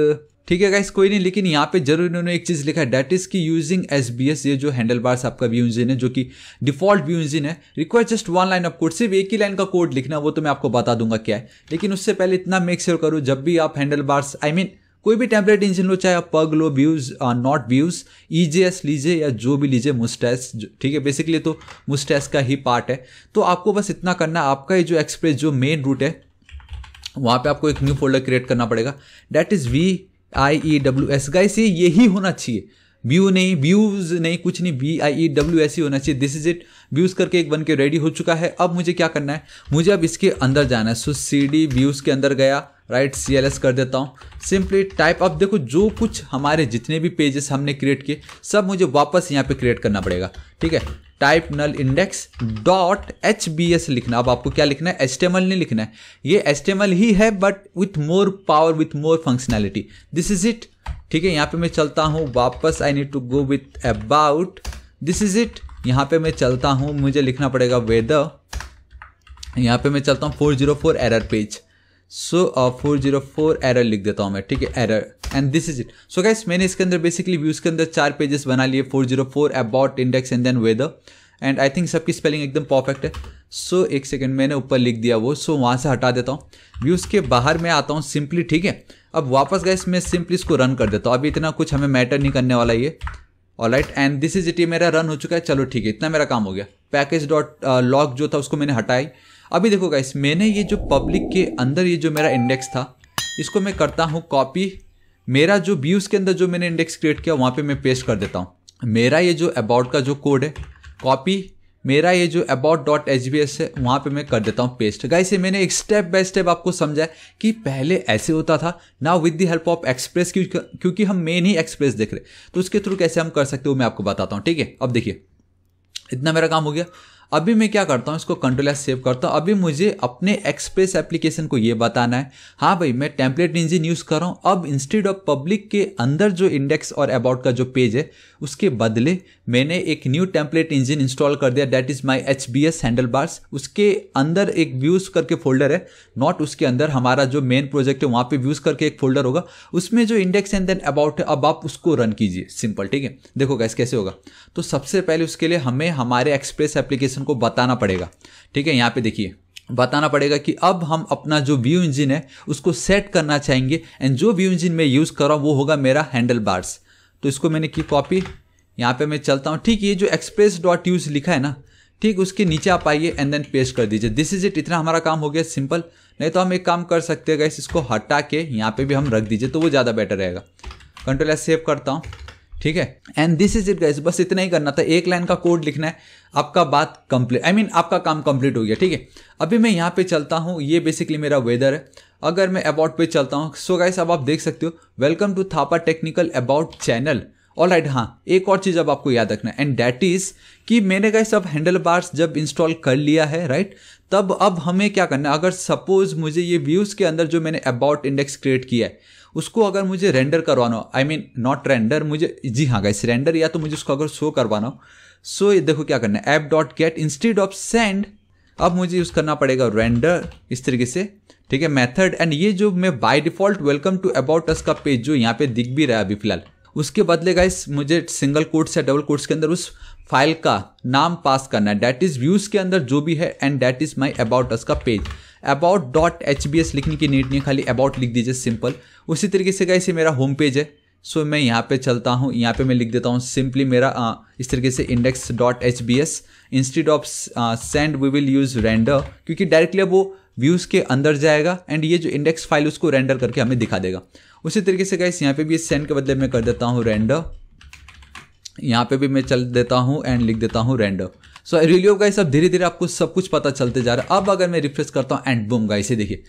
ठीक है गाइस कोई नहीं लेकिन यहाँ पे जरूर इन्होंने एक चीज़ लिखा है डेट इज़ की यूजिंग एस बी एस ये जो हैंडल बार्स आपका व्यू इंजिन है जो कि डिफॉल्ट व्यू इंजिन है require just one line of code सिर्फ एक ही लाइन का कोड लिखना वो तो मैं आपको बता दूंगा क्या है लेकिन उससे पहले इतना मेक श्योर करो करूँ जब भी आप handlebars I I mean mean, कोई भी टेम्पलेट इंजिन लो चाहे आप पग लो views not views E J S लीजिए या जो भी लीजिए मुस्टैस ठीक है बेसिकली तो मुस्टैस का ही पार्ट है तो आपको बस इतना करना आपका ये जो एक्सप्रेस जो मेन रूट है वहाँ पे आपको एक न्यू फोल्डर क्रिएट करना पड़ेगा that is V I E W S guys से यही होना चाहिए व्यू नहीं व्यूज नहीं कुछ नहीं V I E W S ही होना चाहिए दिस इज इट व्यूज करके एक बन के रेडी हो चुका है अब मुझे क्या करना है मुझे अब इसके अंदर जाना है सो सी डी व्यूज के अंदर गया राइट सी एल एस कर देता हूँ सिंपली टाइप अब देखो जो कुछ हमारे जितने भी पेजेस हमने क्रिएट किए सब मुझे वापस यहाँ पे क्रिएट करना पड़ेगा ठीक है टाइप नल index dot H B S लिखना अब आपको क्या लिखना है एस्टेमल नहीं लिखना है ये एस्टेमल ही है but with more power with more functionality this is it ठीक है यहाँ पे मैं चलता हूँ वापस I need to go with about this is it यहाँ पे मैं चलता हूँ मुझे लिखना पड़ेगा वेदर यहाँ पे मैं चलता हूँ four zero four error page so four zero four error लिख देता हूँ मैं ठीक है error and this is it so guys मैंने इसके अंदर बेसिकली व्यूज़ के अंदर चार पेजेस बना लिए four zero four about index and then weather and I think सबकी स्पेलिंग एकदम परफेक्ट है सो so, एक सेकेंड मैंने ऊपर लिख दिया वो सो so, वहाँ से हटा देता हूँ व्यूज़ के बाहर मैं आता हूँ सिंपली ठीक है अब वापस गाइस मैं सिंपली इसको रन कर देता हूँ अभी इतना कुछ हमें मैटर नहीं करने वाला ये all right and this is it ये मेरा रन हो चुका है चलो ठीक है इतना मेरा काम हो गया पैकेज डॉट लॉक जो था उसको मैंने हटाई अभी देखो गाइस मैंने ये जो पब्लिक के अंदर ये जो मेरा इंडेक्स था इसको मैं करता हूँ कॉपी मेरा जो व्यूज़ के अंदर जो मैंने इंडेक्स क्रिएट किया वहाँ पे मैं पेस्ट कर देता हूँ मेरा ये जो अबाउट का जो कोड है कॉपी मेरा ये जो about dot H B S है वहाँ पे मैं कर देता हूँ पेस्ट गाइस ये मैंने एक स्टेप बाय स्टेप आपको समझाया कि पहले ऐसे होता था ना with the help of Express क्योंकि हम मेन ही एक्सप्रेस देख रहे तो उसके थ्रू कैसे हम कर सकते हो मैं आपको बताता हूँ ठीक है अब देखिए इतना मेरा काम हो गया अभी मैं क्या करता हूँ इसको कंट्रोल एस सेव करता हूँ अभी मुझे अपने एक्सप्रेस एप्लीकेशन को ये बताना है हाँ भाई मैं टेम्पलेट इंजिन यूज़ कर रहा हूँ अब इंस्टेड ऑफ पब्लिक के अंदर जो इंडेक्स और अबाउट का जो पेज है उसके बदले मैंने एक न्यू टेम्पलेट इंजन इंस्टॉल कर दिया that is my H B S handlebars उसके अंदर एक व्यूज करके फोल्डर है नॉट उसके अंदर हमारा जो मेन प्रोजेक्ट है वहाँ पे व्यूज करके एक फोल्डर होगा उसमें जो इंडेक्स एंड देन अबाउट है अब आप उसको रन कीजिए सिंपल ठीक है देखो गैस कैसे होगा तो सबसे पहले उसके लिए हमें हमारे एक्सप्रेस एप्लीकेशन को बताना पड़ेगा ठीक है यहाँ पे देखिए बताना पड़ेगा कि अब हम अपना जो व्यू इंजन है उसको सेट करना चाहेंगे एंड जो व्यू इंजन मैं यूज़ कर रहा हूँ वो होगा मेरा हैंडल बार्स तो इसको मैंने की कॉपी यहाँ पे मैं चलता हूँ ठीक ये जो एक्सप्रेस डॉट यूज़ लिखा है ना ठीक उसके नीचे आप आइए एंड देन पेस्ट कर दीजिए दिस इज इट इतना हमारा काम हो गया सिंपल नहीं तो हम एक काम कर सकते हैं गैस इसको हटा के यहाँ पे भी हम रख दीजिए तो वो ज़्यादा बेटर रहेगा कंट्रोल एस सेव करता हूँ ठीक है and this is it guys बस इतना ही करना था एक लाइन का कोड लिखना है आपका बात कंप्लीट आई मीन आपका काम कंप्लीट हो गया ठीक है अभी मैं यहाँ पे चलता हूँ ये बेसिकली मेरा वेदर है अगर मैं अबाउट पे चलता हूँ सो गैस अब आप देख सकते हो welcome to Thapa technical about channel all right हाँ एक और चीज़ अब आपको याद रखना है एंड डैट इज़ कि मैंने कहा सब हैंडल बार्स जब इंस्टॉल कर लिया है राइट तब अब हमें क्या करना है अगर सपोज मुझे ये व्यूज़ के अंदर जो मैंने अबाउट इंडेक्स क्रिएट किया है उसको अगर मुझे रेंडर करवाना हो आई मीन नॉट रेंडर मुझे जी हाँ गाइस रेंडर या तो मुझे उसको अगर शो करवाना हो सो ये देखो क्या करना है app dot get instead of send अब मुझे यूज़ करना पड़ेगा रेंडर इस तरीके से ठीक है मेथड एंड ये जो मैं by default welcome to about us का पेज जो यहाँ पे दिख भी रहा है अभी फिलहाल उसके बदले गाइस मुझे सिंगल कोर्ट्स या डबल कोर्ट्स के अंदर उस फाइल का नाम पास करना है डैट इज़ व्यूज़ के अंदर जो भी है and that is my about us का page about dot H B S लिखने की नीड नहीं खाली अबाउट लिख दीजिए सिंपल उसी तरीके से गाइस ये मेरा होम पेज है सो so, मैं यहाँ पे चलता हूँ यहाँ पे मैं लिख देता हूँ सिंपली मेरा आ, इस तरीके से index dot H B S instead of send we will use render क्योंकि डायरेक्टली वो व्यूज़ के अंदर जाएगा एंड ये जो इंडेक्स फाइल उसको रेंडर करके हमें दिखा देगा उसी तरीके से गाइस यहाँ पे भी सेंड के बदले में कर देता हूँ रेंडर यहाँ पे भी मैं चल देता हूँ एंड लिख देता हूँ रेंडर सो रिलियो गाइस अब धीरे धीरे आपको सब कुछ पता चलते जा रहा है अब अगर मैं रिफ्रेश करता हूँ एंड बूम गाइस ये देखिए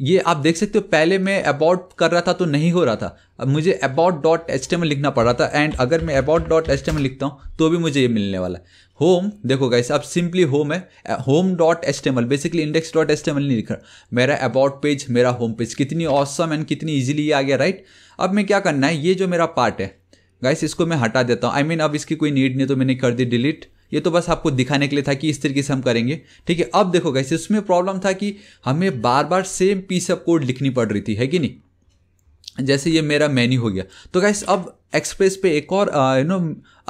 ये आप देख सकते हो पहले मैं अबाउट कर रहा था तो नहीं हो रहा था अब मुझे अबाउट डॉट एच लिखना पड़ रहा था एंड अगर मैं अबाउट डॉट एच लिखता हूँ तो भी मुझे ये मिलने वाला है होम देखो गाइस अब सिंपली होम है home dot H basically index dot H नहीं लिख रहा मेरा अबाउट पेज मेरा होम पेज कितनी औसम एंड कितनी ईजिली ये आ गया राइट अब मैं क्या करना है ये जो मेरा पार्ट है गाइस इसको मैं हटा देता हूँ आई I मीन mean, अब इसकी कोई नीड नहीं तो मैंने कर दी डिलीट ये तो बस आपको दिखाने के लिए था कि इस तरीके से हम करेंगे ठीक है अब देखो कैसे उसमें प्रॉब्लम था कि हमें बार बार सेम पीस ऑफ कोड लिखनी पड़ रही थी है कि नहीं जैसे ये मेरा मेन्यू हो गया तो गैस अब एक्सप्रेस पे एक और यू नो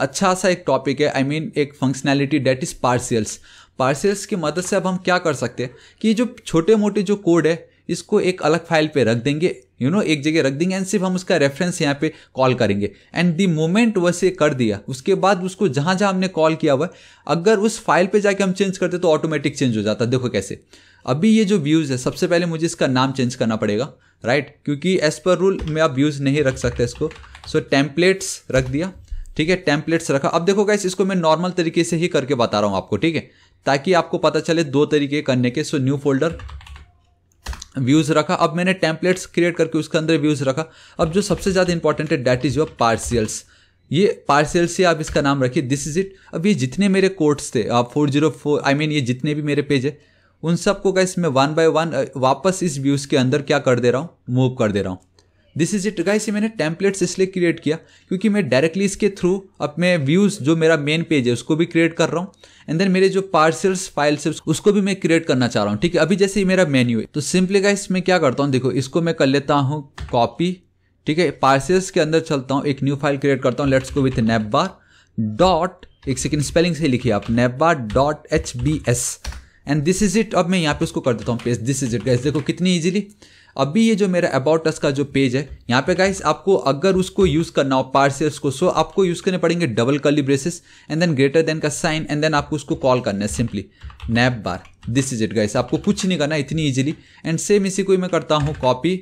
अच्छा सा एक टॉपिक है आई मीन एक functionality that is partials partials की मदद से अब हम क्या कर सकते हैं कि जो छोटे मोटे जो कोड है इसको एक अलग फाइल पे रख देंगे यू नो एक जगह रख देंगे एंड सिर्फ हम उसका रेफरेंस यहाँ पे कॉल करेंगे एंड दी मोमेंट वैसे कर दिया उसके बाद उसको जहाँ जहाँ हमने कॉल किया हुआ अगर उस फाइल पे जाके हम चेंज करते तो ऑटोमेटिक चेंज हो जाता देखो कैसे अभी ये जो व्यूज़ है सबसे पहले मुझे इसका नाम चेंज करना पड़ेगा राइट right? क्योंकि एज पर रूल में आप व्यूज़ नहीं रख सकते इसको सो so, टेम्पलेट्स रख दिया ठीक है टेम्पलेट्स रखा अब देखो कैसे इसको मैं नॉर्मल तरीके से ही करके बता रहा हूँ आपको ठीक है ताकि आपको पता चले दो तरीके करने के सो न्यू फोल्डर व्यूज़ रखा अब मैंने टेम्पलेट्स क्रिएट करके उसके अंदर व्यूज़ रखा अब जो सबसे ज़्यादा इंपॉर्टेंट है डैट इज़ योर पार्सियल्स ये पार्सियल्स से आप इसका नाम रखिए दिस इज़ इट अब ये जितने मेरे कोर्ट्स थे आप four zero four I mean ये जितने भी मेरे पेज है उन सबको का इसमें वन बाय वन वापस इस व्यूज़ के अंदर क्या कर दे रहा हूँ मूव कर दे रहा हूँ दिस इज इट गाइस ये मैंने टेम्पलेट्स इसलिए क्रिएट किया क्योंकि मैं डायरेक्टली इसके थ्रू अपने व्यूज़ जो मेरा मेन पेज है उसको भी क्रिएट कर रहा हूँ एंड देन मेरे जो पार्सल्स फाइल्स है उसको भी मैं क्रिएट करना चाह रहा हूँ ठीक है अभी जैसे ही मेरा मेन्यू है तो सिंपली गाइस मैं क्या करता हूँ देखो इसको मैं कर लेता हूँ कॉपी ठीक है पार्सल्स के अंदर चलता हूँ एक न्यू फाइल क्रिएट करता हूँ let's go with nav dot एक सेकेंड स्पेलिंग से लिखिए आप nav dot H B S and this is it अब मैं यहाँ पे उसको कर देता हूँ paste this is it guys देखो कितनी ईजिली अभी ये जो मेरा अबाउट अस का जो पेज है यहाँ पे गाइस आपको अगर उसको यूज़ करना हो पार्सल्स को सो आपको यूज़ करने पड़ेंगे double curly braces and then greater than का साइन एंड देन आपको उसको कॉल करना है simply nav bar this is it guys आपको कुछ नहीं करना इतनी ईजिली एंड सेम इसी को मैं करता हूँ कॉपी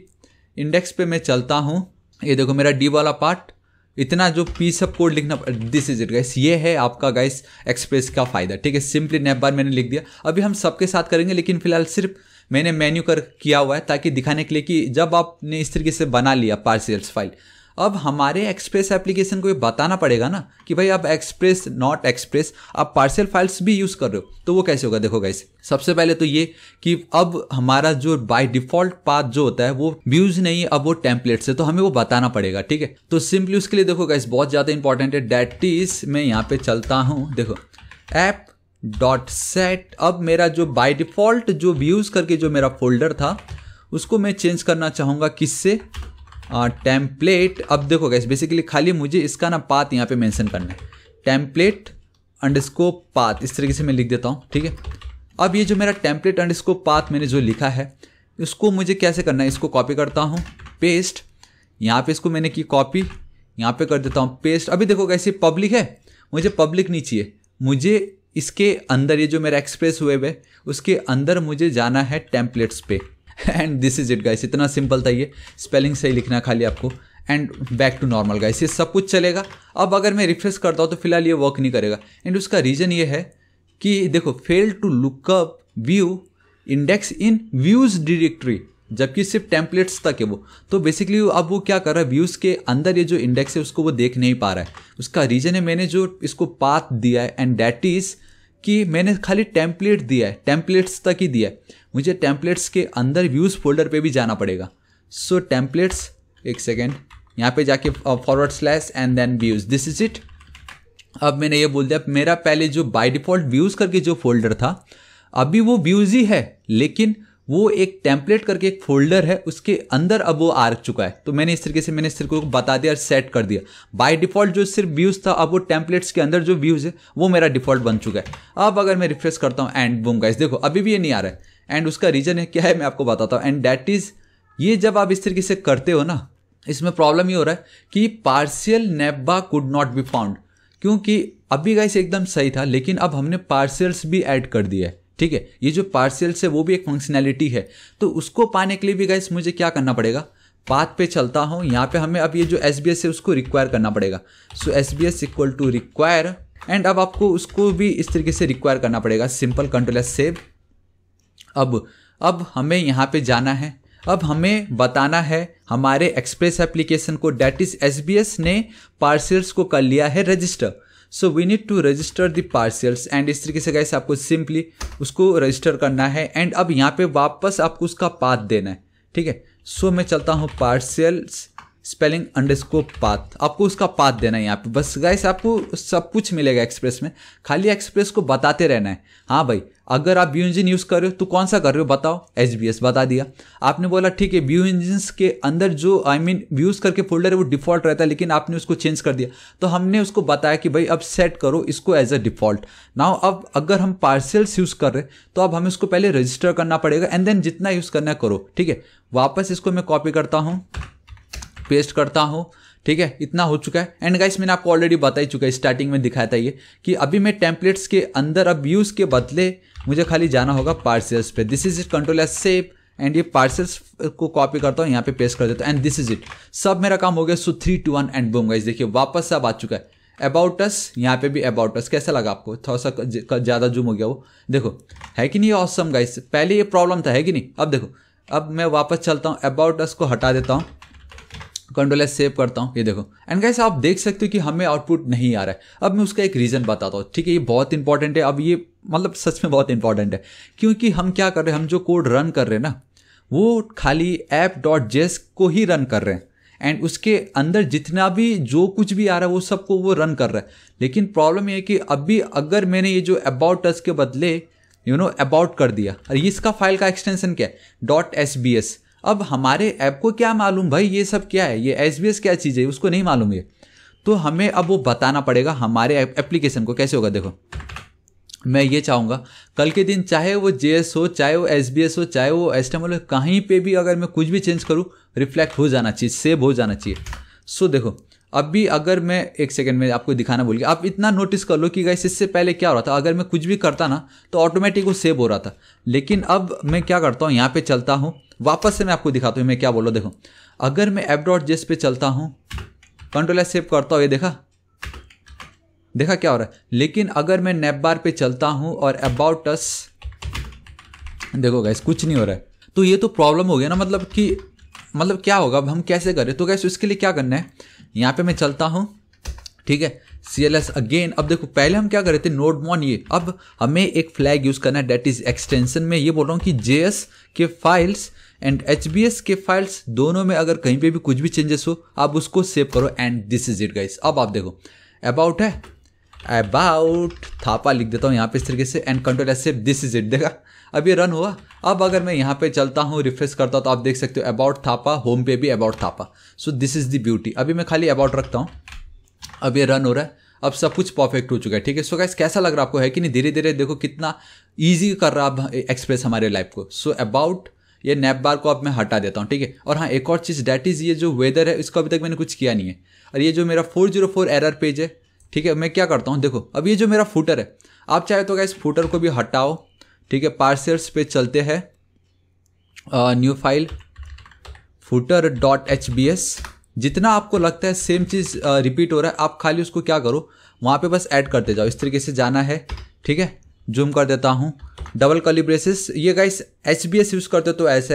इंडेक्स पे मैं चलता हूँ ये देखो मेरा डी वाला पार्ट इतना जो पीस ऑफ कोड लिखना दिस इज इट गाइस ये है आपका गाइस एक्सप्रेस का फायदा ठीक है सिंपली नैप बार मैंने लिख दिया अभी हम सबके साथ करेंगे लेकिन फिलहाल सिर्फ मैंने मेन्यू कर किया हुआ है ताकि दिखाने के लिए कि जब आपने इस तरीके से बना लिया पार्सल्स फाइल अब हमारे एक्सप्रेस एप्लीकेशन को ये बताना पड़ेगा ना कि भाई आप एक्सप्रेस नॉट एक्सप्रेस आप पार्सल फाइल्स भी यूज़ कर रहे हो तो वो कैसे होगा देखो गाइस सबसे पहले तो ये कि अब हमारा जो बाय डिफॉल्ट पाथ जो होता है वो व्यूज नहीं अब वो टेम्पलेट से तो हमें वो बताना पड़ेगा ठीक है तो सिंपली उसके लिए देखो गाइस बहुत ज़्यादा इंपॉर्टेंट है डैट इज मैं यहाँ पे चलता हूँ देखो ऐप डॉट सेट अब मेरा जो बाय डिफ़ॉल्ट जो व्यूज़ करके जो मेरा फोल्डर था उसको मैं चेंज करना चाहूँगा किससे टेम्पलेट अब देखो गैस बेसिकली खाली मुझे इसका ना पात यहाँ पे मेंशन करना है टेम्पलेट अंडरस्कोप पात इस तरीके से मैं लिख देता हूँ ठीक है अब ये जो मेरा टेम्पलेट अंडरस्कोप पात मैंने जो लिखा है इसको मुझे कैसे करना है इसको कॉपी करता हूँ पेस्ट यहाँ पे इसको मैंने की कॉपी यहाँ पे कर देता हूँ पेस्ट अभी देखो कैसे पब्लिक है मुझे पब्लिक नहीं चाहिए मुझे इसके अंदर ये जो मेरा एक्सप्रेस वेब है उसके अंदर मुझे जाना है टेम्पलेट्स पे and this is it guys इतना सिंपल था ये स्पेलिंग सही लिखना खाली आपको and back to normal guys ये सब कुछ चलेगा अब अगर मैं रिफ्रेश करता हूँ तो फिलहाल ये वर्क नहीं करेगा एंड उसका रीज़न ये है कि देखो fail to lookup view index in views directory जबकि सिर्फ टेम्पलेट्स तक है वो तो बेसिकली अब वो क्या कर रहा है व्यूज़ के अंदर ये जो इंडेक्स है उसको वो देख नहीं पा रहा है उसका रीज़न है मैंने जो इसको पाथ दिया है एंड दैट इज़ कि मैंने खाली टेम्पलेट दिया है टेम्पलेट्स तक ही दिया है मुझे टेम्पलेट्स के अंदर व्यूज़ फोल्डर पे भी जाना पड़ेगा सो so, टेम्पलेट्स एक सेकेंड यहाँ पे जाके forward slash and then views this is it अब मैंने ये बोल दिया मेरा पहले जो बाय डिफ़ॉल्ट व्यूज़ करके जो फोल्डर था अभी वो व्यूज़ ही है लेकिन वो एक टेम्पलेट करके एक फोल्डर है उसके अंदर अब वो आ चुका है तो मैंने इस तरीके से मैंने इस तरीके को बता दिया और सेट कर दिया बाय डिफ़ॉल्ट जो सिर्फ व्यूज़ था अब वो टेम्पलेट्स के अंदर जो व्यूज़ है वो मेरा डिफ़ॉल्ट बन चुका है अब अगर मैं रिफ्रेश करता हूँ एंड बूम गाइस देखो अभी भी ये नहीं आ रहा है एंड उसका रीज़न है क्या है मैं आपको बताता हूँ एंड डैट इज़ ये जब आप इस तरीके से करते हो ना इसमें प्रॉब्लम ये हो रहा है कि partial navbar could not be found क्योंकि अभी गाइस एकदम सही था लेकिन अब हमने पार्सल्स भी ऐड कर दिया है ठीक है ये जो पार्सियल्स है वो भी एक फंक्शनैलिटी है तो उसको पाने के लिए भी गाइस मुझे क्या करना पड़ेगा पाथ पे चलता हूँ यहाँ पे हमें अब ये जो एस है उसको रिक्वायर करना पड़ेगा so S B S equal to require and अब आपको उसको भी इस तरीके से रिक्वायर करना पड़ेगा सिंपल कंट्रोल एस सेव अब अब हमें यहाँ पे जाना है अब हमें बताना है हमारे एक्सप्रेस एप्लीकेशन को डैट इज एस ने पार्सल्स को कर लिया है register so we need to register the partials and इस तरीके से गैस आपको सिंपली उसको रजिस्टर करना है एंड अब यहाँ पे वापस आपको उसका पाथ देना है ठीक है सो मैं चलता हूँ पार्सल्स स्पेलिंग अंडरस्कोप पाथ आपको उसका पाथ देना है यहाँ पे बस गाइस आपको सब कुछ मिलेगा एक्सप्रेस में खाली एक्सप्रेस को बताते रहना है हाँ भाई अगर आप व्यू इंजिन यूज़ कर रहे हो तो कौन सा कर रहे हो बताओ एच बता दिया आपने बोला ठीक है व्यू इंजन के अंदर जो आई मीन व्यूज़ करके फोल्डर है वो डिफ़ॉल्ट रहता है लेकिन आपने उसको चेंज कर दिया तो हमने उसको बताया कि भाई अब सेट करो इसको एज अ डिफ़ॉल्ट नाउ अब अगर हम पार्सल्स यूज़ कर रहे तो अब हमें उसको पहले रजिस्टर करना पड़ेगा एंड देन जितना यूज़ करना है करो ठीक है वापस इसको मैं कॉपी करता हूँ पेस्ट करता हूँ ठीक है इतना हो चुका है एंड गाइस मैंने आपको ऑलरेडी बता ही चुका है स्टार्टिंग में दिखाया था ये कि अभी मैं टेम्पलेट्स के अंदर अब यूज़ के बदले मुझे खाली जाना होगा पार्सल्स पे this is it control S save and ये पार्सल्स को कॉपी करता हूँ यहाँ पे पेस्ट कर देता हूँ एंड दिस इज इट सब मेरा काम हो गया so three two one and boom guys देखिए वापस सब आ चुका है अबाउट अस यहाँ पे भी अबाउट अस कैसा लगा आपको थोड़ा सा ज़्यादा जूम हो गया वो देखो है कि नहीं ऑसम गाइस पहले ये प्रॉब्लम था है कि नहीं अब देखो अब मैं वापस चलता हूँ अबाउट अस को हटा देता हूँ कंट्रोल एस सेव करता हूँ ये देखो एंड गाइस आप देख सकते हो कि हमें आउटपुट नहीं आ रहा है अब मैं उसका एक रीज़न बताता हूँ ठीक है ये बहुत इंपॉर्टेंट है अब ये मतलब सच में बहुत इंपॉर्टेंट है क्योंकि हम क्या कर रहे हैं हम जो कोड रन कर रहे हैं ना वो खाली ऐप डॉट जेस को ही रन कर रहे हैं एंड उसके अंदर जितना भी जो कुछ भी आ रहा है वो सबको वो रन कर रहा है लेकिन प्रॉब्लम ये है कि अभी अगर मैंने ये जो अबाउट टच के बदले यू नो अबाउट कर दिया और ये इसका फाइल का एक्सटेंशन क्या है डॉट एस बी एस अब हमारे ऐप को क्या मालूम भाई ये सब क्या है ये एस क्या चीज़ है उसको नहीं मालूम ये तो हमें अब वो बताना पड़ेगा हमारे एप्लीकेशन को कैसे होगा देखो मैं ये चाहूँगा कल के दिन चाहे वो जे हो चाहे वो एस हो चाहे वो एस हो कहीं पे भी अगर मैं कुछ भी चेंज करूँ रिफ्लेक्ट हो जाना चाहिए सेव हो जाना चाहिए सो so, देखो अब भी अगर मैं एक सेकंड में आपको दिखाना भूल गया आप इतना नोटिस कर लो कि गाइस इससे पहले क्या हो रहा था अगर मैं कुछ भी करता ना तो ऑटोमेटिक वो सेव हो रहा था लेकिन अब मैं क्या करता हूँ यहाँ पे चलता हूँ वापस से मैं आपको दिखाता हूँ मैं क्या बोल रहा देखो अगर मैं एप डॉट जेस पे चलता हूँ कंट्रोल एस सेव करता हूँ ये देखा देखा क्या हो रहा है लेकिन अगर मैं नेप बार पे चलता हूँ और अबाउट अस देखो गैस कुछ नहीं हो रहा है तो ये तो प्रॉब्लम हो गया ना मतलब कि मतलब क्या होगा अब हम कैसे करें तो गैस उसके लिए क्या करना है यहाँ पर मैं चलता हूँ ठीक है सी एल एस अगेन अब देखो पहले हम क्या कर रहे थे नोट मॉन ये अब हमें एक फ्लैग यूज़ करना है डेट इज़ एक्सटेंशन में ये बोल रहा हूँ कि J K files and H K files दोनों में अगर कहीं पे भी कुछ भी चेंजेस हो आप उसको सेव करो and this is it guys अब आप देखो अबाउट है अबाउट थापा लिख देता हूँ यहाँ पे इस तरीके से and control S save this is it देखा अब ये रन हुआ अब अगर मैं यहाँ पे चलता हूँ रिफ्रेश करता हूँ तो आप देख सकते हो अबाउट थापा होम पे भी about Thapa so this is the beauty अभी मैं खाली अबाउट रखता हूँ अब ये रन हो रहा है अब सब कुछ परफेक्ट हो चुका है ठीक है सो गाइस कैसा लग रहा है आपको है कि नहीं धीरे धीरे देखो कितना ईजी कर रहा अब एक्सप्रेस हमारे लाइफ को सो अबाउट ये नैप बार को अब मैं हटा देता हूँ ठीक है और हाँ एक और चीज़ डैट इज़ ये जो वेदर है इसको अभी तक मैंने कुछ किया नहीं है और ये जो मेरा four zero four error page है ठीक है मैं क्या करता हूँ देखो अब ये जो मेरा फूटर है आप चाहे तो क्या इस फूटर को भी हटाओ ठीक है पार्सल्स पे चलते हैं new file footer dot H B S जितना आपको लगता है सेम चीज़ रिपीट हो रहा है आप खाली उसको क्या करो वहाँ पे बस ऐड करते जाओ इस तरीके से जाना है ठीक है जूम कर देता हूँ डबल कलिब्रेसिस ये guys H B S use करते हो तो ऐसे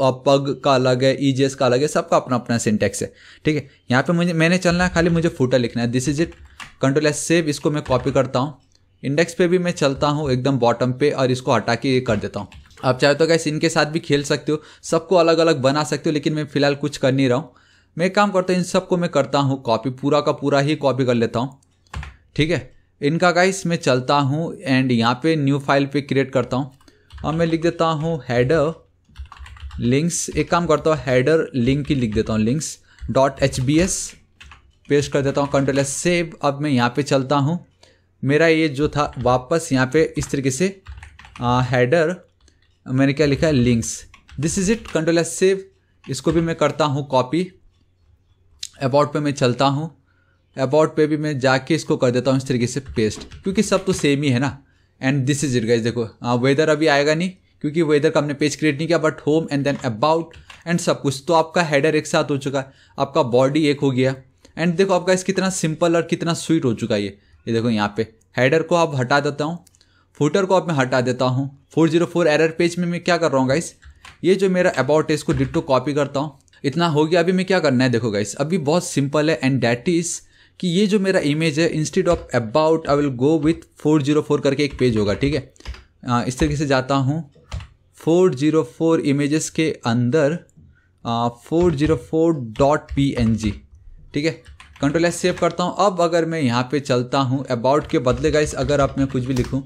पग का अलग है ई जी एस का अलग है सबका अपना अपना सिंटेक्स है ठीक है यहाँ पे मुझे मैंने चलना है खाली मुझे फूटर लिखना है this is it control S save इसको मैं कॉपी करता हूँ इंडेक्स पे भी मैं चलता हूँ एकदम बॉटम पे और इसको हटा के कर देता हूँ आप चाहे तो गैस इनके साथ भी खेल सकते हो सबको अलग अलग बना सकते हो लेकिन मैं फिलहाल कुछ कर नहीं रहा हूँ मैं काम करता हूँ इन सबको मैं करता हूँ कॉपी पूरा का पूरा ही कॉपी कर लेता हूँ ठीक है इनका गाइस मैं चलता हूँ एंड यहाँ पे न्यू फाइल पे क्रिएट करता हूँ और मैं लिख देता हूँ हैडर लिंक्स एक काम करता हूँ हैडर लिंक ही लिख देता हूँ links dot H B S paste कर देता हूँ कंट्रोल एस सेव अब मैं यहाँ पे चलता हूँ मेरा ये जो था वापस यहाँ पे इस तरीके से हैडर मैंने क्या लिखा है links this is it control S save इसको भी मैं करता हूँ कॉपी अबाउट पे मैं चलता हूँ अबाउट पे भी मैं जाके इसको कर देता हूँ इस तरीके से पेस्ट क्योंकि सब तो सेम ही है ना and this is it guys देखो आ, हाँ, वेदर अभी आएगा नहीं क्योंकि वेदर का हमने पेज क्रिएट नहीं किया but home and then about and सब कुछ तो आपका हेडर एक साथ हो चुका है आपका बॉडी एक हो गया एंड देखो आपका इस कितना सिंपल और कितना स्वीट हो चुका है ये ये देखो यहाँ पे हेडर को आप हटा देता हूँ फुटर को आप मैं हटा देता हूँ 404 एरर पेज में मैं क्या कर रहा हूँ गाइस ये जो मेरा अबाउट है इसको डिटो कॉपी करता हूँ इतना हो गया अभी मैं क्या करना है देखो गाइस अभी बहुत सिंपल है एंड डैट इज़ कि ये जो मेरा इमेज है instead of about I will go with four zero four करके एक पेज होगा ठीक है इस तरीके से जाता हूँ फोर जीरो फोर इमेजेस के अंदर four zero four dot P N G ठीक है कंट्रोल एस सेव करता हूँ अब अगर मैं यहाँ पे चलता हूँ अबाउट के बदले गाइस अगर आप मैं कुछ भी लिखूँ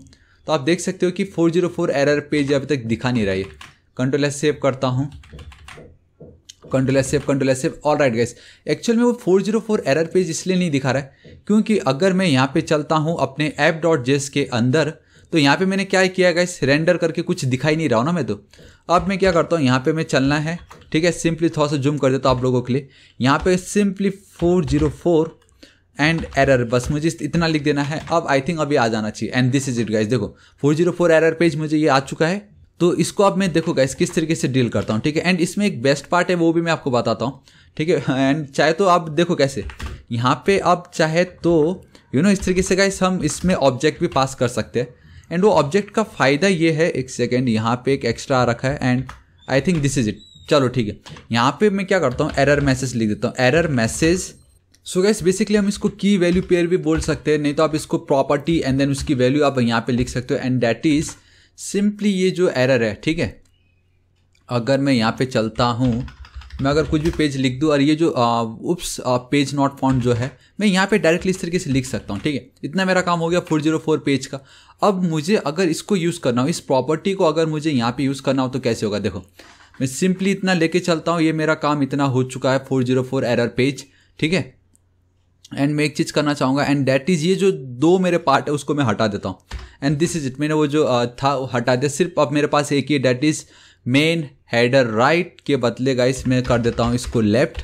तो आप देख सकते हो कि four zero four error page अभी तक दिखा नहीं रहा है कंट्रोल एस सेव करता हूँ कंडोलेसिव कंडोलेसिव ऑल राइट गाइस एक्चुअल में वो 404 एरर पेज इसलिए नहीं दिखा रहा है क्योंकि अगर मैं यहाँ पे चलता हूँ अपने ऐप डॉट जेस के अंदर तो यहाँ पे मैंने क्या किया गाइस रेंडर करके कुछ दिखाई नहीं रहा हूँ ना मैं तो अब मैं क्या करता हूँ यहाँ पे मैं चलना है ठीक है सिंपली थोड़ा सा जूम कर देता हूँ आप लोगों के लिए यहाँ पे सिंपली 404 एंड एरर बस मुझे इतना लिख देना है अब आई थिंक अभी आ जाना चाहिए and this is it guys देखो 404 एरर पेज मुझे ये आ चुका है तो इसको अब मैं देखो गाइस किस तरीके से डील करता हूँ ठीक है एंड इसमें एक बेस्ट पार्ट है वो भी मैं आपको बताता हूँ ठीक है एंड चाहे तो आप देखो कैसे यहाँ पे आप चाहे तो यू you नो know, इस तरीके से गाइस हम इसमें ऑब्जेक्ट भी पास कर सकते हैं एंड वो ऑब्जेक्ट का फ़ायदा ये है एक सेकेंड यहाँ पे एक एक्स्ट्रा रखा है and I think this is it चलो ठीक है यहाँ पे मैं क्या करता हूँ एरर मैसेज लिख देता हूँ error message so guys basically हम इसको की वैल्यू पेयर भी बोल सकते हैं नहीं तो आप इसको प्रॉपर्टी एंड देन उसकी वैल्यू आप यहाँ पे लिख सकते हो एंड दैट इज़ सिंपली ये जो एरर है ठीक है अगर मैं यहाँ पे चलता हूँ मैं अगर कुछ भी पेज लिख दूँ और ये जो उप्स पेज नॉट फॉन्ट जो है मैं यहाँ पे डायरेक्टली इस तरीके से लिख सकता हूँ ठीक है इतना मेरा काम हो गया फोर जीरो फोर पेज का अब मुझे अगर इसको यूज़ करना हो इस प्रॉपर्टी को अगर मुझे यहाँ पे यूज़ करना हो तो कैसे होगा देखो मैं सिंपली इतना लेके चलता हूँ ये मेरा काम इतना हो चुका है four zero four error page ठीक है एंड मैं एक चीज़ करना चाहूँगा एंड डैट इज़ ये जो दो मेरे पार्ट है उसको मैं हटा देता हूँ एंड दिस इज़ इट मैंने वो जो था वो हटा दिया सिर्फ अब मेरे पास एक ही that is main header right के बदले गाइस मैं कर देता हूँ इसको left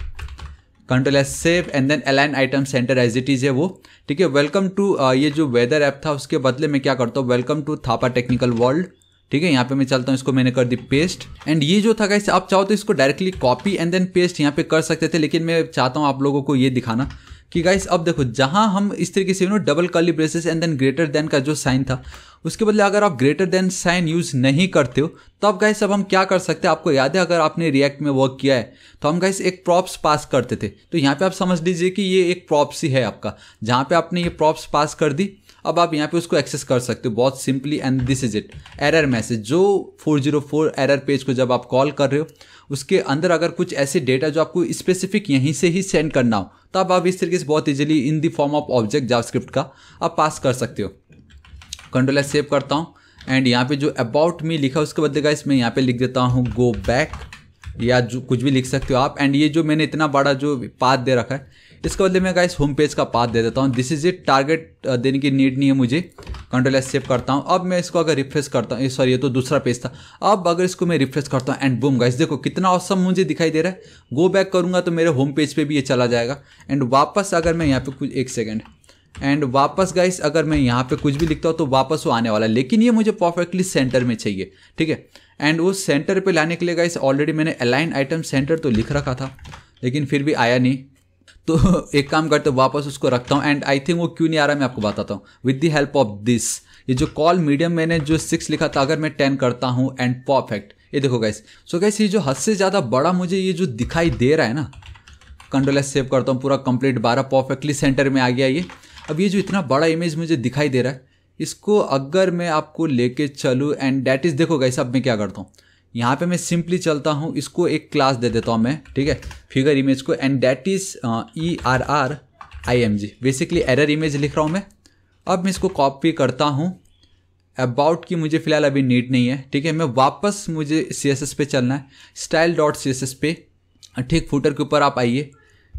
control S save and then align item centre as it is है वो ठीक है वेलकम टू ये जो वेदर ऐप था उसके बदले मैं क्या करता हूँ welcome to Thapa technical world ठीक है यहाँ पे मैं चलता हूँ इसको मैंने कर दी पेस्ट एंड ये जो था गाइस आप चाहो तो इसको directly copy and then paste यहाँ पे कर सकते थे लेकिन मैं चाहता हूँ आप लोगों को ये दिखाना कि गाइस अब देखो जहां हम इस तरीके से no double curly braces and then greater than का जो साइन था उसके बदले अगर आप ग्रेटर देन साइन यूज़ नहीं करते हो तो अब गाइस अब हम क्या कर सकते हैं आपको याद है अगर आपने रिएक्ट में वर्क किया है तो हम गाइस एक प्रॉप्स पास करते थे तो यहाँ पे आप समझ लीजिए कि ये एक प्रॉप्स ही है आपका जहाँ पे आपने ये प्रॉप्स पास कर दी अब आप यहाँ पे उसको एक्सेस कर सकते हो बहुत simply and this is it error message जो 404 एरर पेज को जब आप कॉल कर रहे हो उसके अंदर अगर कुछ ऐसे डेटा जो आपको स्पेसिफिक यहीं से ही सेंड करना हो तब आप इस तरीके से बहुत easily in the form of object JavaScript का आप पास कर सकते हो कंट्रोल एस सेव करता हूँ एंड यहाँ पे जो अबाउट मी लिखा उसके बदले का इसमें यहाँ पे लिख देता हूँ गो बैक या जो कुछ भी लिख सकते हो आप एंड ये जो मैंने इतना बड़ा जो पाथ दे रखा है इसके बदले मैं गाइस होम पेज का पात दे देता हूँ दिस इज इट टारगेट देने की नीड नहीं है मुझे कंट्रोल एस सेव करता हूँ अब मैं इसको अगर रिफ्रेश करता हूँ सॉरी ये तो दूसरा पेज था अब अगर इसको मैं रिफ्रेश करता हूँ एंड बूम गाइस देखो कितना औसम मुझे दिखाई दे रहा है गो बैक करूँगा तो मेरे होम पेज पर भी ये चला जाएगा एंड वापस अगर मैं यहाँ पर कुछ एक सेकेंड एंड वापस गाइस अगर मैं यहाँ पे कुछ भी लिखता हूँ तो वापस वो आने वाला है लेकिन ये मुझे परफेक्टली सेंटर में चाहिए ठीक है एंड वो सेंटर पे लाने के लिए गाइस ऑलरेडी मैंने अलाइन आइटम सेंटर तो लिख रखा था लेकिन फिर भी आया नहीं तो एक काम करते हो वापस उसको रखता हूँ एंड आई थिंक वो क्यों नहीं आ रहा मैं आपको बताता हूँ with the help of this ये जो कॉल मीडियम मैंने जो सिक्स लिखा था अगर मैं टेन करता हूँ एंड परफेक्ट ये देखो गैस सो गैस ये जो हद से ज़्यादा बड़ा मुझे ये जो दिखाई दे रहा है ना कंट्रोलेस सेव करता हूँ पूरा कंप्लीट बारह परफेक्टली सेंटर में आ गया ये अब ये जो इतना बड़ा इमेज मुझे दिखाई दे रहा है इसको अगर मैं आपको लेके चलूँ एंड डैट इज़ देखो गैस अब मैं क्या करता हूँ यहाँ पे मैं सिंपली चलता हूँ इसको एक क्लास दे देता हूँ मैं ठीक है फिगर इमेज को and that is E R R I M G basically error image लिख रहा हूँ मैं अब मैं इसको कॉपी करता हूँ अबाउट की मुझे फ़िलहाल अभी नीड नहीं है ठीक है मैं वापस मुझे सी एस एस पे चलना है style dot C S S पे ठीक फूटर के ऊपर आप आइए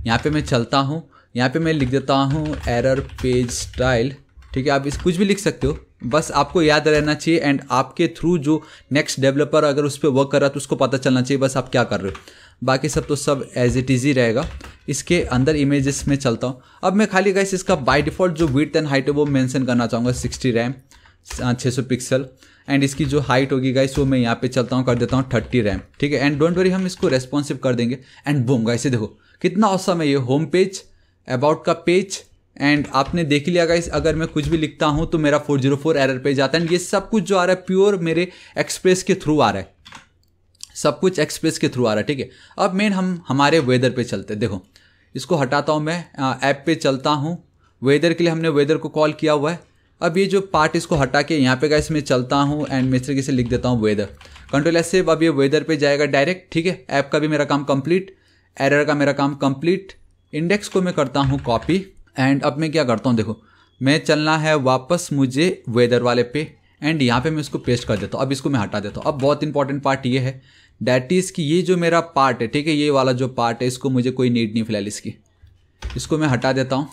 यहाँ पे मैं चलता हूँ यहाँ पे मैं लिख देता हूँ एरर पेज स्टाइल ठीक है आप इस कुछ भी लिख सकते हो बस आपको याद रहना चाहिए एंड आपके थ्रू जो नेक्स्ट डेवलपर अगर उस पर वर्क कर रहा है तो उसको पता चलना चाहिए बस आप क्या कर रहे हो बाकी सब तो सब एज इट इज़ ही रहेगा इसके अंदर इमेजेस में चलता हूँ अब मैं खाली गाइस इसका बाय डिफ़ॉल्ट जो वीट एंड हाइट है वो मैंसन करना चाहूँगा सिक्सटी रैम छः सौ पिक्सल एंड इसकी जो हाइट होगी गाइस वो मैं यहाँ पे चलता हूँ कर देता हूँ थर्टी रैम ठीक है एंड डोंट वरी हम इसको रेस्पॉन्सिव कर देंगे एंड बूम गाइस देखो कितना औसम है ये होम पेज अबाउट का पेज एंड आपने देख लिया गाइस अगर मैं कुछ भी लिखता हूँ तो मेरा 404 एरर पे जाता है ये सब कुछ जो आ रहा है प्योर मेरे एक्सप्रेस के थ्रू आ रहा है सब कुछ एक्सप्रेस के थ्रू आ रहा है ठीक है अब मेन हम हमारे वेदर पे चलते हैं देखो इसको हटाता हूँ मैं ऐप पे चलता हूँ वेदर के लिए हमने वेदर को कॉल किया हुआ है अब ये जो पार्ट इसको हटा के यहाँ पे गाइस मैं चलता हूँ एंड मैं इस तरीके से लिख देता हूँ वेदर कंट्रोल एस से अब ये वेदर पे जाएगा डायरेक्ट ठीक है ऐप का भी मेरा काम कंप्लीट एरर का मेरा काम कंप्लीट इंडेक्स को मैं करता हूँ कॉपी एंड अब मैं क्या करता हूँ देखो मैं चलना है वापस मुझे वेदर वाले पे एंड यहाँ पे मैं इसको पेस्ट कर देता हूँ अब इसको मैं हटा देता हूँ अब बहुत इंपॉर्टेंट पार्ट ये है डैट इज़ कि ये जो मेरा पार्ट है ठीक है ये वाला जो पार्ट है इसको मुझे कोई नीड नहीं फिलहाल इसकी इसको मैं हटा देता हूँ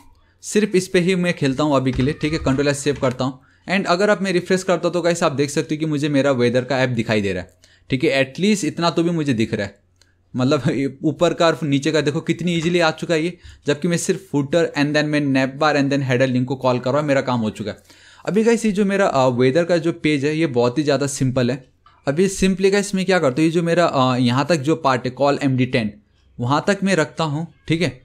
सिर्फ इस पर ही मैं खेलता हूँ अभी के लिए ठीक है कंट्रोल एस सेव करता हूँ एंड अगर आप मैं रिफ्रेश करता हूँ तो कैसे आप देख सकते हो कि मुझे मेरा वेदर का ऐप दिखाई दे रहा है ठीक है एटलीस्ट इतना तो भी मुझे दिख रहा है मतलब ऊपर का और नीचे का देखो कितनी इजीली आ चुका है ये जबकि मैं सिर्फ फुटर एंड देन मैं nav bar and then header link को कॉल कर रहा हूँ मेरा काम हो चुका है अभी गाइस ये जो मेरा वेदर का जो पेज है ये बहुत ही ज़्यादा सिंपल है अभी सिंपली गाइस इसमें क्या करता हूँ ये जो मेरा यहाँ तक जो पार्ट है कॉल एम डी टेन वहाँ तक मैं रखता हूँ ठीक है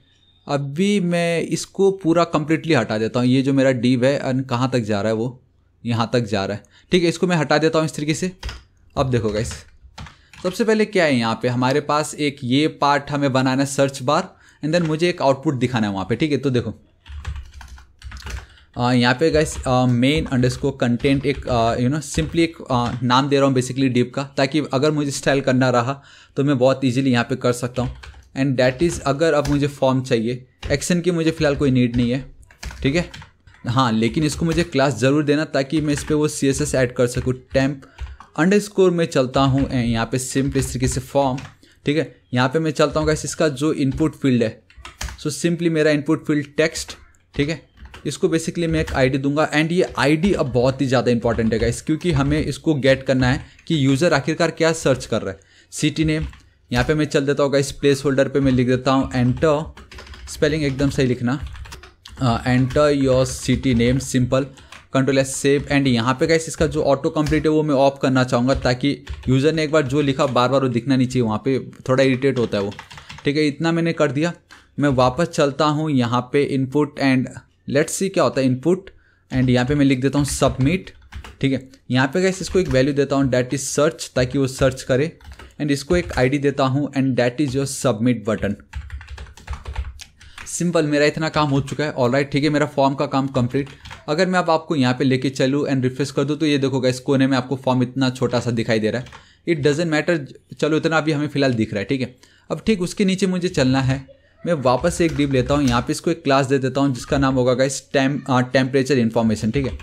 अभी मैं इसको पूरा कम्प्लीटली हटा देता हूँ ये जो मेरा डीव है एंड कहाँ तक जा रहा है वो यहाँ तक जा रहा है ठीक है इसको मैं हटा देता हूँ इस तरीके से अब देखो गाइस सबसे पहले क्या है यहाँ पे हमारे पास एक ये पार्ट हमें बनाना है सर्च बार एंड देन मुझे एक आउटपुट दिखाना है वहाँ पे ठीक है तो देखो यहाँ पे गाइस मेन अंडरस्कोर कंटेंट एक यू नो सिंपली एक आ, नाम दे रहा हूँ बेसिकली डिप का ताकि अगर मुझे स्टाइल करना रहा तो मैं बहुत ईजिली यहाँ पे कर सकता हूँ एंड डैट इज़ अगर अब मुझे फॉर्म चाहिए एक्शन की मुझे फ़िलहाल कोई नीड नहीं है ठीक है हाँ लेकिन इसको मुझे क्लास ज़रूर देना ताकि मैं इस पर वो सी एस एस ऐड कर सकूँ टैम्प अंडर स्कोर में चलता हूँ यहाँ पे सिंपल इस तरीके से फॉर्म ठीक है यहाँ पे मैं चलता हूँ कैसे इसका जो इनपुट फील्ड है सो सिंपली मेरा इनपुट फील्ड टेक्स्ट ठीक है इसको बेसिकली मैं एक आईडी दूंगा एंड ये आईडी अब बहुत ही ज़्यादा इंपॉर्टेंट है इस क्योंकि हमें इसको गेट करना है कि यूज़र आखिरकार क्या सर्च कर रहा है सिटी नेम यहाँ पे मैं चल देता हूँ इस प्लेस होल्डर पर मैं लिख देता हूँ एंटर स्पेलिंग एकदम सही लिखना enter your city name simple control S save and यहाँ पे कैसे इसका जो ऑटो कंप्लीट है वो मैं ऑफ करना चाहूँगा ताकि यूज़र ने एक बार जो लिखा बार बार वो दिखना नहीं चाहिए वहाँ पे थोड़ा इरीटेट होता है वो ठीक है इतना मैंने कर दिया मैं वापस चलता हूँ यहाँ पे इनपुट एंड लेट्स सी क्या होता है इनपुट एंड यहाँ पे मैं लिख देता हूँ सबमिट ठीक है यहाँ पे गैस इसको एक वैल्यू देता हूँ डैट इज़ सर्च ताकि वो सर्च करे एंड इसको एक आईडी देता हूँ and that is your submit button simple मेरा इतना काम हो चुका है ऑलराइट ठीक है मेरा फॉर्म का काम कंप्लीट अगर मैं अब आपको यहाँ पे लेके चलूँ एंड रिफ्रेश कर दूँ तो ये देखोगा इस कोने में आपको फॉर्म इतना छोटा सा दिखाई दे रहा है इट डजेंट मैटर चलो इतना अभी हमें फिलहाल दिख रहा है ठीक है अब ठीक उसके नीचे मुझे चलना है मैं वापस से एक डीप लेता हूँ यहाँ पे इसको एक क्लास दे देता हूँ जिसका नाम होगा गाइस टेम टेम्परेचर इन्फॉर्मेशन ठीक है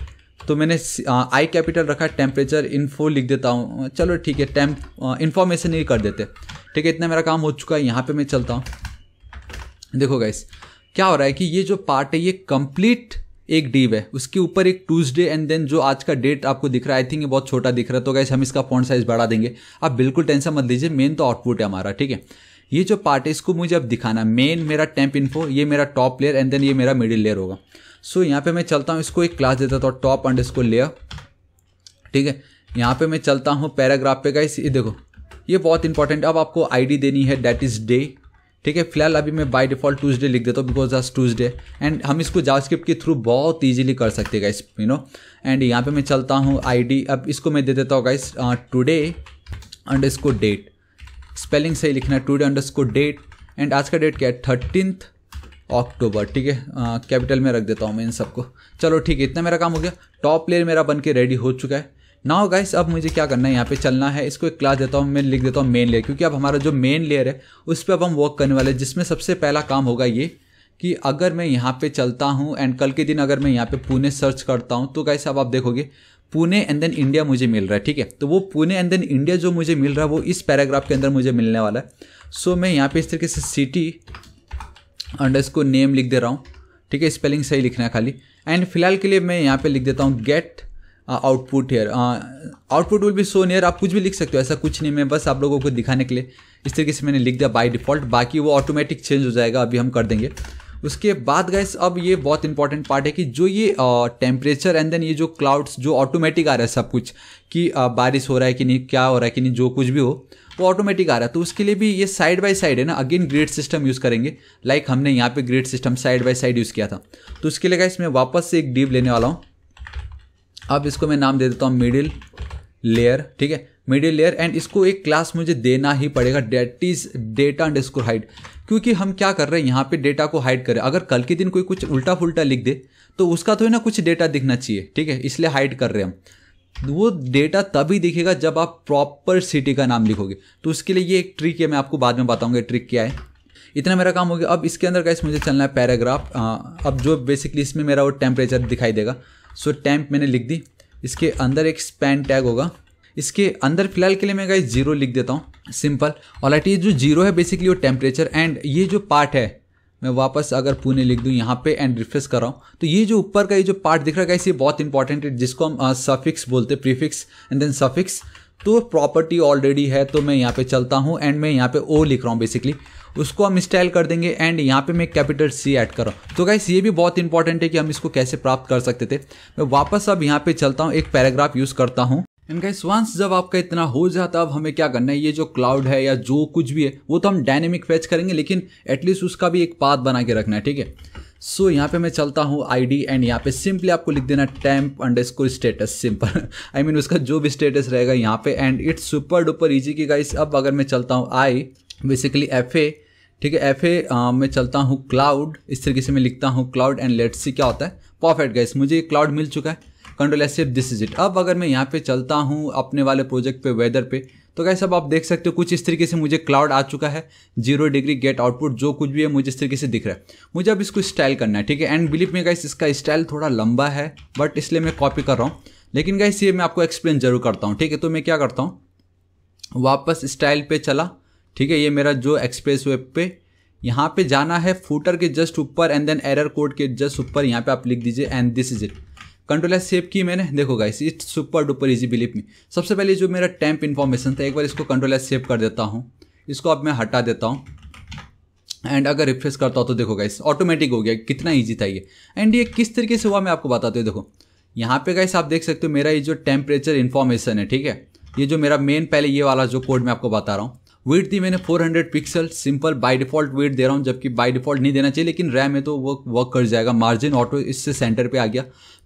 तो मैंने आई कैपिटल uh, रखा टेम्परेचर इन्फो लिख देता हूँ uh, चलो ठीक है टेम्प इन्फॉर्मेशन uh, ही कर देते ठीक है इतना मेरा काम हो चुका है यहाँ पर मैं चलता हूँ देखो गाइस क्या हो रहा है कि ये जो पार्ट है ये कंप्लीट एक डीव है उसके ऊपर एक ट्यूसडे एंड देन जो आज का डेट आपको दिख रहा है आई थिंक ये बहुत छोटा दिख रहा है तो गैस हम इसका फोन साइज बढ़ा देंगे आप बिल्कुल टेंशन मत लीजिए मेन तो आउटपुट है हमारा ठीक है ये जो पार्ट है इसको मुझे अब दिखाना मेन मेरा टेम्प इन्फो ये मेरा टॉप लेयर एंड देन ये मेरा मिडिल लेयर होगा सो so, यहाँ पे मैं चलता हूँ इसको एक क्लास देता था टॉप एंड इसको लेयर ठीक है यहाँ पे मैं चलता हूँ पैराग्राफ पे का ये देखो ये बहुत इंपॉर्टेंट अब आपको आईडी देनी है डैट इज़ डे ठीक है फिलहाल अभी मैं बाय डिफॉल्ट ट्यूजडे लिख देता हूँ बिकॉज दस ट्यूजडे एंड हम इसको जावास्क्रिप्ट के थ्रू बहुत इजीली कर सकते गाइस यू नो एंड यहाँ पे मैं चलता हूँ आईडी अब इसको मैं दे देता हूँ guys today underscore date spelling सही लिखना है today underscore date and आज का डेट क्या है थर्टीनथ अक्टूबर ठीक है कैपिटल uh, में रख देता हूँ मैं इन सबको चलो ठीक है इतना मेरा काम हो गया टॉप लेयर मेरा बन के रेडी हो चुका है नाउ गाइस अब मुझे क्या करना है यहाँ पे चलना है इसको एक क्लास देता हूँ मैं लिख देता हूँ मेन लेयर क्योंकि अब हमारा जो मेन लेयर है उस पर अब हम वर्क करने वाले हैं जिसमें सबसे पहला काम होगा ये कि अगर मैं यहाँ पे चलता हूँ एंड कल के दिन अगर मैं यहाँ पे पुणे सर्च करता हूँ तो गाइस अब आप देखोगे पुणे एंड देन इंडिया मुझे मिल रहा है ठीक है तो वो पुणे एंड देन इंडिया जो मुझे मिल रहा है वो इस पैराग्राफ के अंदर मुझे मिलने वाला है सो मैं यहाँ पे इस तरीके से सिटी अंडर इसको नेम लिख दे रहा हूँ ठीक है स्पेलिंग सही लिखना है खाली एंड फिलहाल के लिए मैं यहाँ पर लिख देता हूँ get output here output will भी सो नियर आप कुछ भी लिख सकते हो ऐसा कुछ नहीं मैं बस आप लोगों को दिखाने के लिए इस तरीके से मैंने लिख दिया बाई डिफ़ॉल्ट बाकी वो ऑटोमेटिक चेंज हो जाएगा अभी हम कर देंगे उसके बाद गैस अब ये बहुत इंपॉर्टेंट पार्ट है कि जो ये टेम्परेचर एंड देन ये जो क्लाउड्स जो ऑटोमेटिक आ रहा है सब कुछ कि आ, बारिश हो रहा है कि नहीं क्या हो रहा है कि नहीं जो कुछ भी हो वो ऑटोमेटिक आ रहा है तो उसके लिए भी ये साइड बाय साइड है ना अगेन ग्रेड सिस्टम यूज़ करेंगे लाइक हमने यहाँ पे grid system side by side use किया था तो उसके लिए गैस मैं वापस से एक डीप लेने वाला हूँ अब इसको मैं नाम दे देता हूँ मिडिल लेयर ठीक है मिडिल लेयर एंड इसको एक क्लास मुझे देना ही पड़ेगा that is data underscore height क्योंकि हम क्या कर रहे हैं यहाँ पे डेटा को हाइड करें अगर कल के दिन कोई कुछ उल्टा फुलटा लिख दे तो उसका तो है ना कुछ डेटा दिखना चाहिए ठीक है इसलिए हाइड कर रहे हैं हम वो डेटा तभी दिखेगा जब आप प्रॉपर सिटी का नाम लिखोगे तो उसके लिए ये एक ट्रिक है मैं आपको बाद में बताऊंगा ट्रिक क्या है इतना मेरा काम हो गया अब इसके अंदर का इस मुझे चलना है पैराग्राफ अब जो बेसिकली इसमें मेरा वो टेम्परेचर दिखाई देगा सो टैम्प मैंने लिख दी इसके अंदर एक स्पैन टैग होगा इसके अंदर फिलहाल के लिए मैं गाइस जीरो लिख देता हूँ सिंपल और लाइट ये जो जीरो है बेसिकली वो टेम्परेचर एंड ये जो पार्ट है मैं वापस अगर पुणे लिख दूँ यहाँ पे एंड रिफ्रेश कर रहा हूँ तो ये जो ऊपर का ये जो पार्ट दिख रहा है गाइस ये बहुत इंपॉर्टेंट है जिसको हम सफिक्स uh, बोलते हैं प्रीफिक्स एंड देन सफिक्स तो प्रॉपर्टी ऑलरेडी है तो मैं यहाँ पे चलता हूँ एंड मैं यहाँ पे ओ लिख रहा हूँ बेसिकली उसको हम स्टाइल कर देंगे एंड यहाँ पे मैं कैपिटल सी ऐड कर रहा हूँ तो गाइस ये भी बहुत इंपॉर्टेंट है कि हम इसको कैसे प्राप्त कर सकते थे मैं वापस अब यहाँ पे चलता हूँ एक पैराग्राफ यूज़ करता हूँ एंड गाइस वंस जब आपका इतना हो जाता अब हमें क्या करना है ये जो क्लाउड है या जो कुछ भी है वो तो हम डायनेमिक फैच करेंगे लेकिन एटलीस्ट उसका भी एक पाथ बना के रखना है ठीक है सो यहाँ पे मैं चलता हूँ आई डी एंड यहाँ पे सिंपली आपको लिख देना temp underscore status simple I mean उसका जो भी स्टेटस रहेगा यहाँ पे and it's super duper easy की गाइस अब अगर मैं चलता हूँ आई बेसिकली एफ ए ठीक है एफ ए मैं चलता हूँ क्लाउड इस तरीके से मैं लिखता हूँ क्लाउड एंड लेट्स सी क्या होता है परफेक्ट गैस मुझे क्लाउड मिल चुका है कंट्रोल एस सिर्फ दिस इज इट अब अगर मैं यहाँ पे चलता हूँ अपने वाले प्रोजेक्ट पे वेदर पे तो गैस अब आप देख सकते हो कुछ इस तरीके से मुझे क्लाउड आ चुका है जीरो डिग्री गेट आउटपुट जो कुछ भी है मुझे इस तरीके से दिख रहा है मुझे अब इसको स्टाइल करना है ठीक है एंड बिलीव में गैस इसका स्टाइल थोड़ा लंबा है बट इसलिए मैं कॉपी कर रहा हूँ लेकिन गैस ये मैं आपको एक्सप्लेन जरूर करता हूँ ठीक है तो मैं क्या करता हूँ वापस स्टाइल पे चला ठीक है ये मेरा जो एक्सप्रेस वे पे यहाँ पे जाना है फूटर के जस्ट ऊपर एंड देन एरर कोड के जस्ट ऊपर यहाँ पे आप लिख दीजिए and this is it control S save की मैंने देखो guys it super duper easy believe me सबसे पहले जो मेरा टैंप इन्फॉर्मेशन था एक बार इसको कंट्रोल एस सेव कर देता हूँ इसको अब मैं हटा देता हूँ एंड अगर रिफ्रेश करता हूँ तो देखो गाइस ऑटोमेटिक हो गया कितना ईजी था ये एंड ये किस तरीके से हुआ मैं आपको बताते हूँ देखो यहाँ पे गाइस आप देख सकते हो मेरा ये जो टेम्परेचर इन्फॉर्मेशन है ठीक है ये जो मेरा मेन पहले ये वाला जो कोड मैं आपको बता रहा हूँ वेट दी मैंने 400 pixel simple by default width दे रहा हूँ जबकि बाय डिफॉल्ट नहीं देना चाहिए लेकिन रैम है तो वो वर्क कर जाएगा मार्जिन ऑटो इससे सेंटर पे आ गया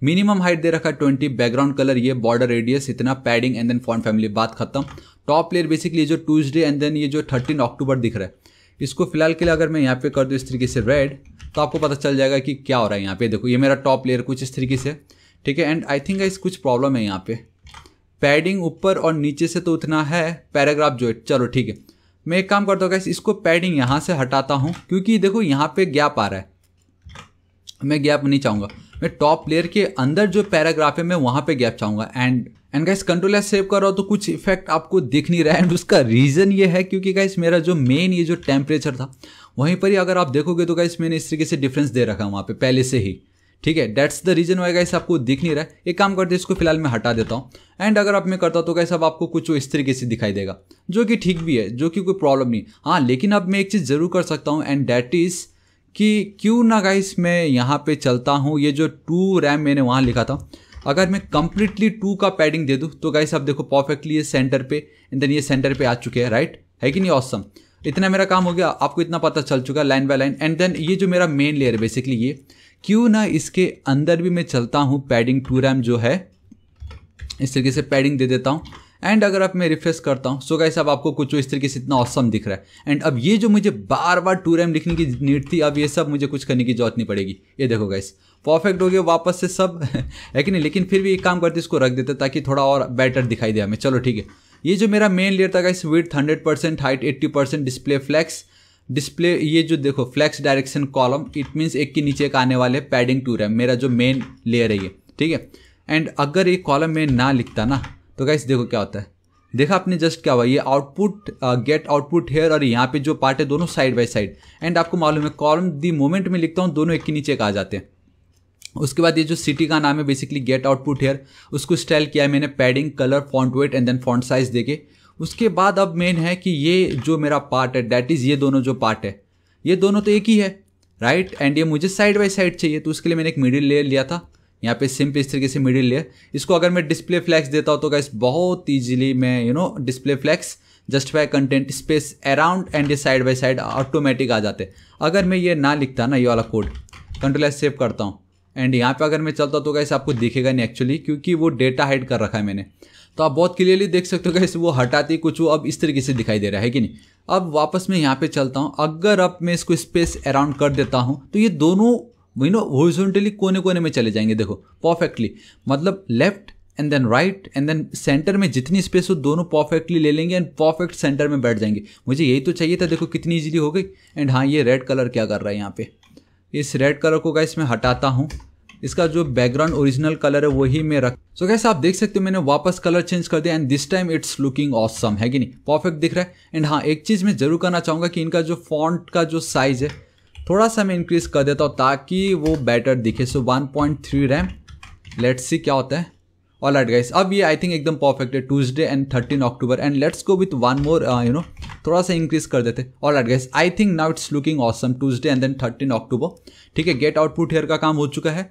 मिनिमम हाइट दे रखा है ट्वेंटी बैकग्राउंड कलर ये बॉर्डर रेडियस इतना padding and then font family बात खत्म टॉप लेयर बेसिकली जो ट्यूजडे एंड देन ये जो थर्टीन अक्टूबर दिख रहा है इसको फिलहाल के लिए अगर मैं यहाँ पे कर दूँ इस तरीके से रेड तो आपको पता चल जाएगा कि क्या हो रहा है यहाँ पे देखो ये मेरा टॉप लेयर कुछ इस तरीके से ठीक है एंड आई थिंक इस कुछ प्रॉब्लम है यहाँ पे पैडिंग ऊपर और नीचे से तो उतना है पैराग्राफ जो है चलो ठीक है मैं एक काम करता हूँ गैस इसको पैडिंग यहाँ से हटाता हूँ क्योंकि देखो यहाँ पे गैप आ रहा है मैं गैप नहीं चाहूँगा मैं टॉप लेयर के अंदर जो पैराग्राफ है मैं वहाँ पे गैप चाहूँगा एंड एंड गाइस कंट्रोल या सेव कर रहा हूँ तो कुछ इफेक्ट आपको दिख नहीं रहा है एंड उसका रीज़न ये है क्योंकि गाइस मेरा जो मेन ये जो टेम्परेचर था वहीं पर ही अगर आप देखोगे तो गाइस मैंने इस तरीके से डिफरेंस दे रखा है वहाँ पर पहले से ही ठीक है that's the reason why guys आपको दिख नहीं रहा है एक काम करते इसको फिलहाल मैं हटा देता हूँ एंड अगर आप मैं करता हूँ तो गाइस अब आपको कुछ इस तरीके से दिखाई देगा जो कि ठीक भी है जो कि कोई प्रॉब्लम नहीं हाँ लेकिन अब मैं एक चीज़ ज़रूर कर सकता हूँ एंड डेट इज़ कि क्यों ना गाइस मैं यहाँ पे चलता हूँ ये जो टू रैम मैंने वहाँ लिखा था अगर मैं कम्प्लीटली टू का पैडिंग दे दूँ तो गाइस आप देखो परफेक्टली ये सेंटर पे एंड देन ये सेंटर पे आ चुके हैं राइट है कि नहीं ऑसम इतना मेरा काम हो गया आपको इतना पता चल चुका line by line and then ये जो मेरा मेन लेयर है बेसिकली ये क्यों ना इसके अंदर भी मैं चलता हूँ पैडिंग टू रैम जो है इस तरीके से पैडिंग दे देता हूँ एंड अगर आप मैं रिफ्रेश करता हूँ सो गाइस अब आपको कुछ इस तरीके से इतना औसम दिख रहा है एंड अब ये जो मुझे बार बार टू रैम लिखने की नीड थी अब ये सब मुझे कुछ करने की जरूरत नहीं पड़ेगी ये देखो गाइस परफेक्ट हो गया वापस से सब है कि नहीं लेकिन फिर भी एक काम करते इसको रख देते ताकि थोड़ा और बेटर दिखाई दे हमें चलो ठीक है ये जो मेरा मेन लेयर था guys with hundred percent height eighty percent display flex display ये जो देखो flex direction column it means एक के नीचे का आने वाले पैडिंग टू है मेरा जो मेन लेयर है ये ठीक है एंड अगर ये कॉलम में ना लिखता ना तो गाइस देखो क्या होता है देखा आपने जस्ट क्या हुआ ये आउटपुट गेट आउटपुट हेयर और यहाँ पे जो पार्ट है दोनों साइड बाय साइड एंड आपको मालूम है कॉलम दी मोमेंट में लिखता हूँ दोनों एक के नीचे का आ जाते हैं उसके बाद ये जो सिटी का नाम है बेसिकली गेट आउटपुट हेयर उसको स्टाइल किया है मैंने padding colour font weight and then font size देके उसके बाद अब मेन है कि ये जो मेरा पार्ट है डैट इज़ ये दोनों जो पार्ट है ये दोनों तो एक ही है राइट एंड ये मुझे साइड बाई साइड चाहिए तो उसके लिए मैंने एक मिडिल लेयर लिया था यहाँ पे सिंपल इस तरीके से मिडिल लेयर इसको अगर मैं डिस्प्ले फ्लैक्स देता हूँ तो गाइस बहुत ईजिली मैं you know display flex justify content space around and ये साइड बाई साइड ऑटोमेटिक आ जाते अगर मैं ये ना लिखता ना ये वाला कोड कंट्रोल एस सेव करता हूँ एंड यहाँ पे अगर मैं चलता तो कैसे आपको दिखेगा नहीं एक्चुअली क्योंकि वो डेटा हाइड कर रखा है मैंने तो आप बहुत क्लियरली देख सकते हो कैसे वो हटाती कुछ वो अब इस तरीके से दिखाई दे रहा है कि नहीं अब वापस मैं यहाँ पे चलता हूँ अगर अब मैं इसको स्पेस अराउंड कर देता हूँ तो ये दोनों यू नो होरिजोनटली कोने कोने में चले जाएंगे देखो परफेक्टली मतलब left and then right and then centre में जितनी स्पेस हो दोनों परफेक्टली ले लेंगे एंड परफेक्ट सेंटर में बैठ जाएंगे मुझे यही तो चाहिए था देखो कितनी ईजिली हो गई एंड हाँ ये रेड कलर क्या कर रहा है यहाँ पे इस रेड कलर को गाइस मैं हटाता हूँ इसका जो बैकग्राउंड ओरिजिनल कलर है वही मैं रख सो so कैसे आप देख सकते हो मैंने वापस कलर चेंज कर दिया and this time it's looking awesome है कि नहीं परफेक्ट दिख रहा है एंड हाँ एक चीज़ मैं जरूर करना चाहूँगा कि इनका जो फॉन्ट का जो साइज़ है थोड़ा सा मैं इंक्रीज कर देता हूँ ताकि वो बेटर दिखे so one point three rem let's see क्या होता है ऑल एट गाइस अब ये आई थिंक एकदम परफेक्ट है Tuesday and thirteen October and let's go with one more you know थोड़ा सा इंक्रीज कर देते all right guys I think now it's looking awesome Tuesday and then thirteen October ठीक है गेट आउटपुट हेयर का काम हो चुका है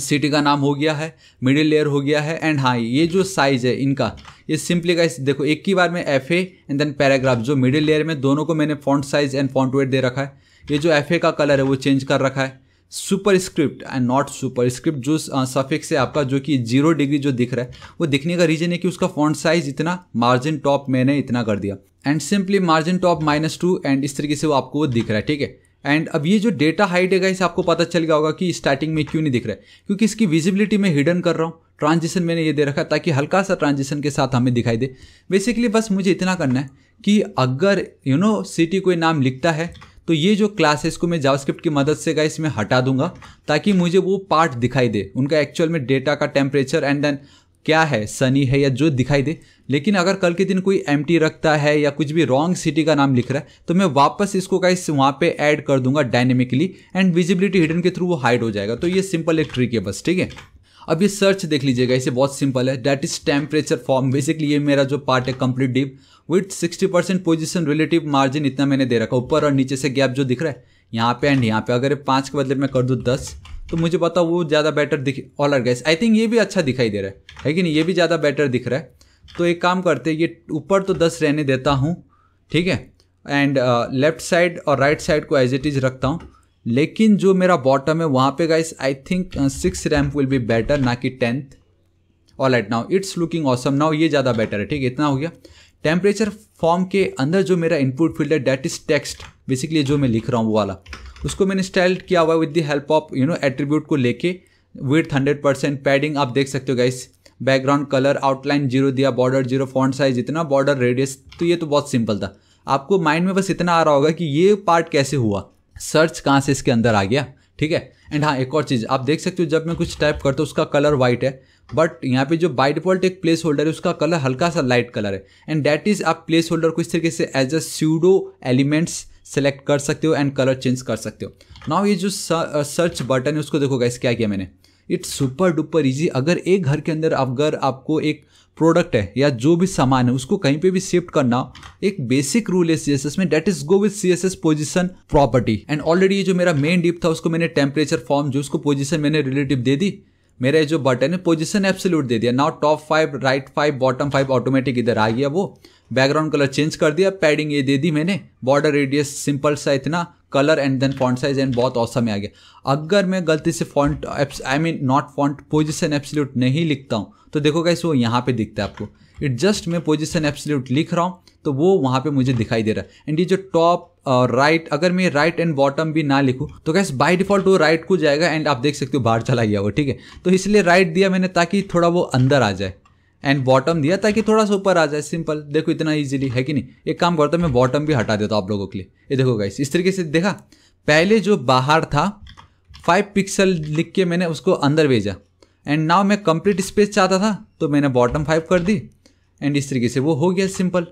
सिटी का नाम हो गया है मिडिल लेयर हो गया है एंड हाँ ये जो साइज़ है इनका ये सिंपली का देखो एक ही बार में F A and then paragraph जो मिडिल लेयर में दोनों को मैंने font size and font weight दे रखा है ये जो एफ ए का कलर है वो चेंज कर रखा है superscript and not superscript जो सफिक्स है आपका जो कि जीरो डिग्री जो दिख रहा है वो दिखने का रीजन है कि उसका फॉन्ट साइज इतना मार्जिन टॉप मैंने इतना कर दिया and simply margin top minus two and इस तरीके से वो आपको वो दिख रहा है ठीक है एंड अब ये जो डेटा हाइट है गाइस आपको पता चल गया होगा कि स्टार्टिंग में क्यों नहीं दिख रहा है क्योंकि इसकी विजिबिलिटी में हिडन कर रहा हूँ ट्रांजिशन मैंने ये दे रखा ताकि हल्का सा ट्रांजिशन के साथ हमें दिखाई दे बेसिकली बस मुझे इतना करना है कि अगर यू नो सिटी कोई नाम लिखता है तो ये जो क्लास है इसको मैं जावास्क्रिप्ट की मदद से गए इसमें हटा दूंगा ताकि मुझे वो पार्ट दिखाई दे उनका एक्चुअल में डेटा का टेम्परेचर एंड देन क्या है सनी है या जो दिखाई दे लेकिन अगर कल के दिन कोई एम रखता है या कुछ भी रॉन्ग सिटी का नाम लिख रहा है तो मैं वापस इसको कहीं वहाँ पे ऐड कर दूंगा डायनेमिकली एंड विजिबिलिटी हिडन के थ्रू वो हाइड हो जाएगा तो ये सिंपल एक ट्रिक है बस ठीक है अब ये सर्च देख लीजिएगा इसे बहुत सिंपल है that is temperature form basically ये मेरा जो पार्ट है complete div with sixty percent position relative margin इतना मैंने दे रखा ऊपर और नीचे से गैप जो दिख रहा है यहाँ पे एंड यहाँ पे अगर पाँच के बदले मैं कर दूँ दस तो मुझे पता वो ज़्यादा बेटर दिख all right guys I think ये भी अच्छा दिखाई दे रहा है है कि नहीं ये भी ज़्यादा बेटर दिख रहा है तो एक काम करते ये ऊपर तो दस रहने देता हूँ ठीक है एंड लेफ्ट साइड और राइट right साइड को एज इट इज़ रखता हूँ लेकिन जो मेरा बॉटम है वहाँ पे guys I think six rem will be better ना कि tenth all right now it's looking awesome now ये ज़्यादा बेटर है ठीक है इतना हो गया टेम्परेचर फॉर्म के अंदर जो मेरा इनपुट फील्ड है डैट इज़ टेक्स्ट बेसिकली जो मैं लिख रहा हूँ वो वाला उसको मैंने स्टाइल किया हुआ with the help of you know attribute को लेके विथ हंड्रेड परसेंट पैडिंग आप देख सकते हो guys background colour outline zero दिया बॉर्डर जीरो फॉन्ट साइज इतना बॉर्डर रेडियस तो ये तो बहुत सिंपल था आपको माइंड में बस इतना आ रहा होगा कि ये पार्ट कैसे हुआ सर्च कहाँ से इसके अंदर आ गया ठीक है एंड हाँ एक और चीज़ आप देख सकते हो जब मैं कुछ टाइप करता हूँ उसका कलर वाइट है बट यहाँ पे जो बाई डिफॉल्ट एक प्लेस होल्डर है उसका कलर हल्का सा लाइट कलर है एंड दैट इज़ आप प्लेस होल्डर को इस तरीके से as a pseudo elements select कर सकते हो एंड कलर चेंज कर सकते हो नाउ ये जो सर्च बटन uh, है उसको देखो गाइस क्या किया मैंने इट्स सुपर डुपर इजी अगर एक घर के अंदर अगर आपको एक प्रोडक्ट है या जो भी सामान है उसको कहीं पे भी शिफ्ट करना एक बेसिक रूल है सीएसएस में that is go with as position property and already ये जो मेरा मेन डिप था उसको मैंने टेम्परेचर फॉर्म जो उसको पोजिशन मैंने रिलेटिव दे दी मेरे जो बटन है पोजिशन एप्सल्यूट दे दिया now top five right five bottom five automatic इधर आ गया वो बैकग्राउंड कलर चेंज कर दिया पैडिंग ये दे दी मैंने बॉर्डर रेडियस सिंपल सा इतना colour and then font size and बहुत औसम में आ गया अगर मैं गलती से font I mean not font position absolute नहीं लिखता हूँ तो देखो कैसे वो यहाँ पे दिखता है आपको इट जस्ट मैं पोजिशन एप्सल्यूट लिख रहा हूँ तो वो वहाँ पे मुझे दिखाई दे रहा है एंड ये जो टॉप और राइट अगर मैं राइट एंड बॉटम भी ना लिखूँ तो कैस बाई डिफॉल्ट वो राइट को जाएगा एंड आप देख सकते हो बाहर चला गया वो ठीक है तो इसलिए राइट दिया मैंने ताकि थोड़ा वो अंदर आ जाए एंड बॉटम दिया ताकि थोड़ा सा ऊपर आ जाए सिंपल देखो इतना ईजिली है कि नहीं एक काम करता मैं बॉटम भी हटा देता हूँ आप लोगों के लिए ये देखो गाइस इस तरीके से देखा पहले जो बाहर था फाइव पिक्सल लिख के मैंने उसको अंदर भेजा एंड नाव मैं कंप्लीट स्पेस चाहता था तो मैंने बॉटम फाइव कर दी एंड इस तरीके से वो हो गया सिंपल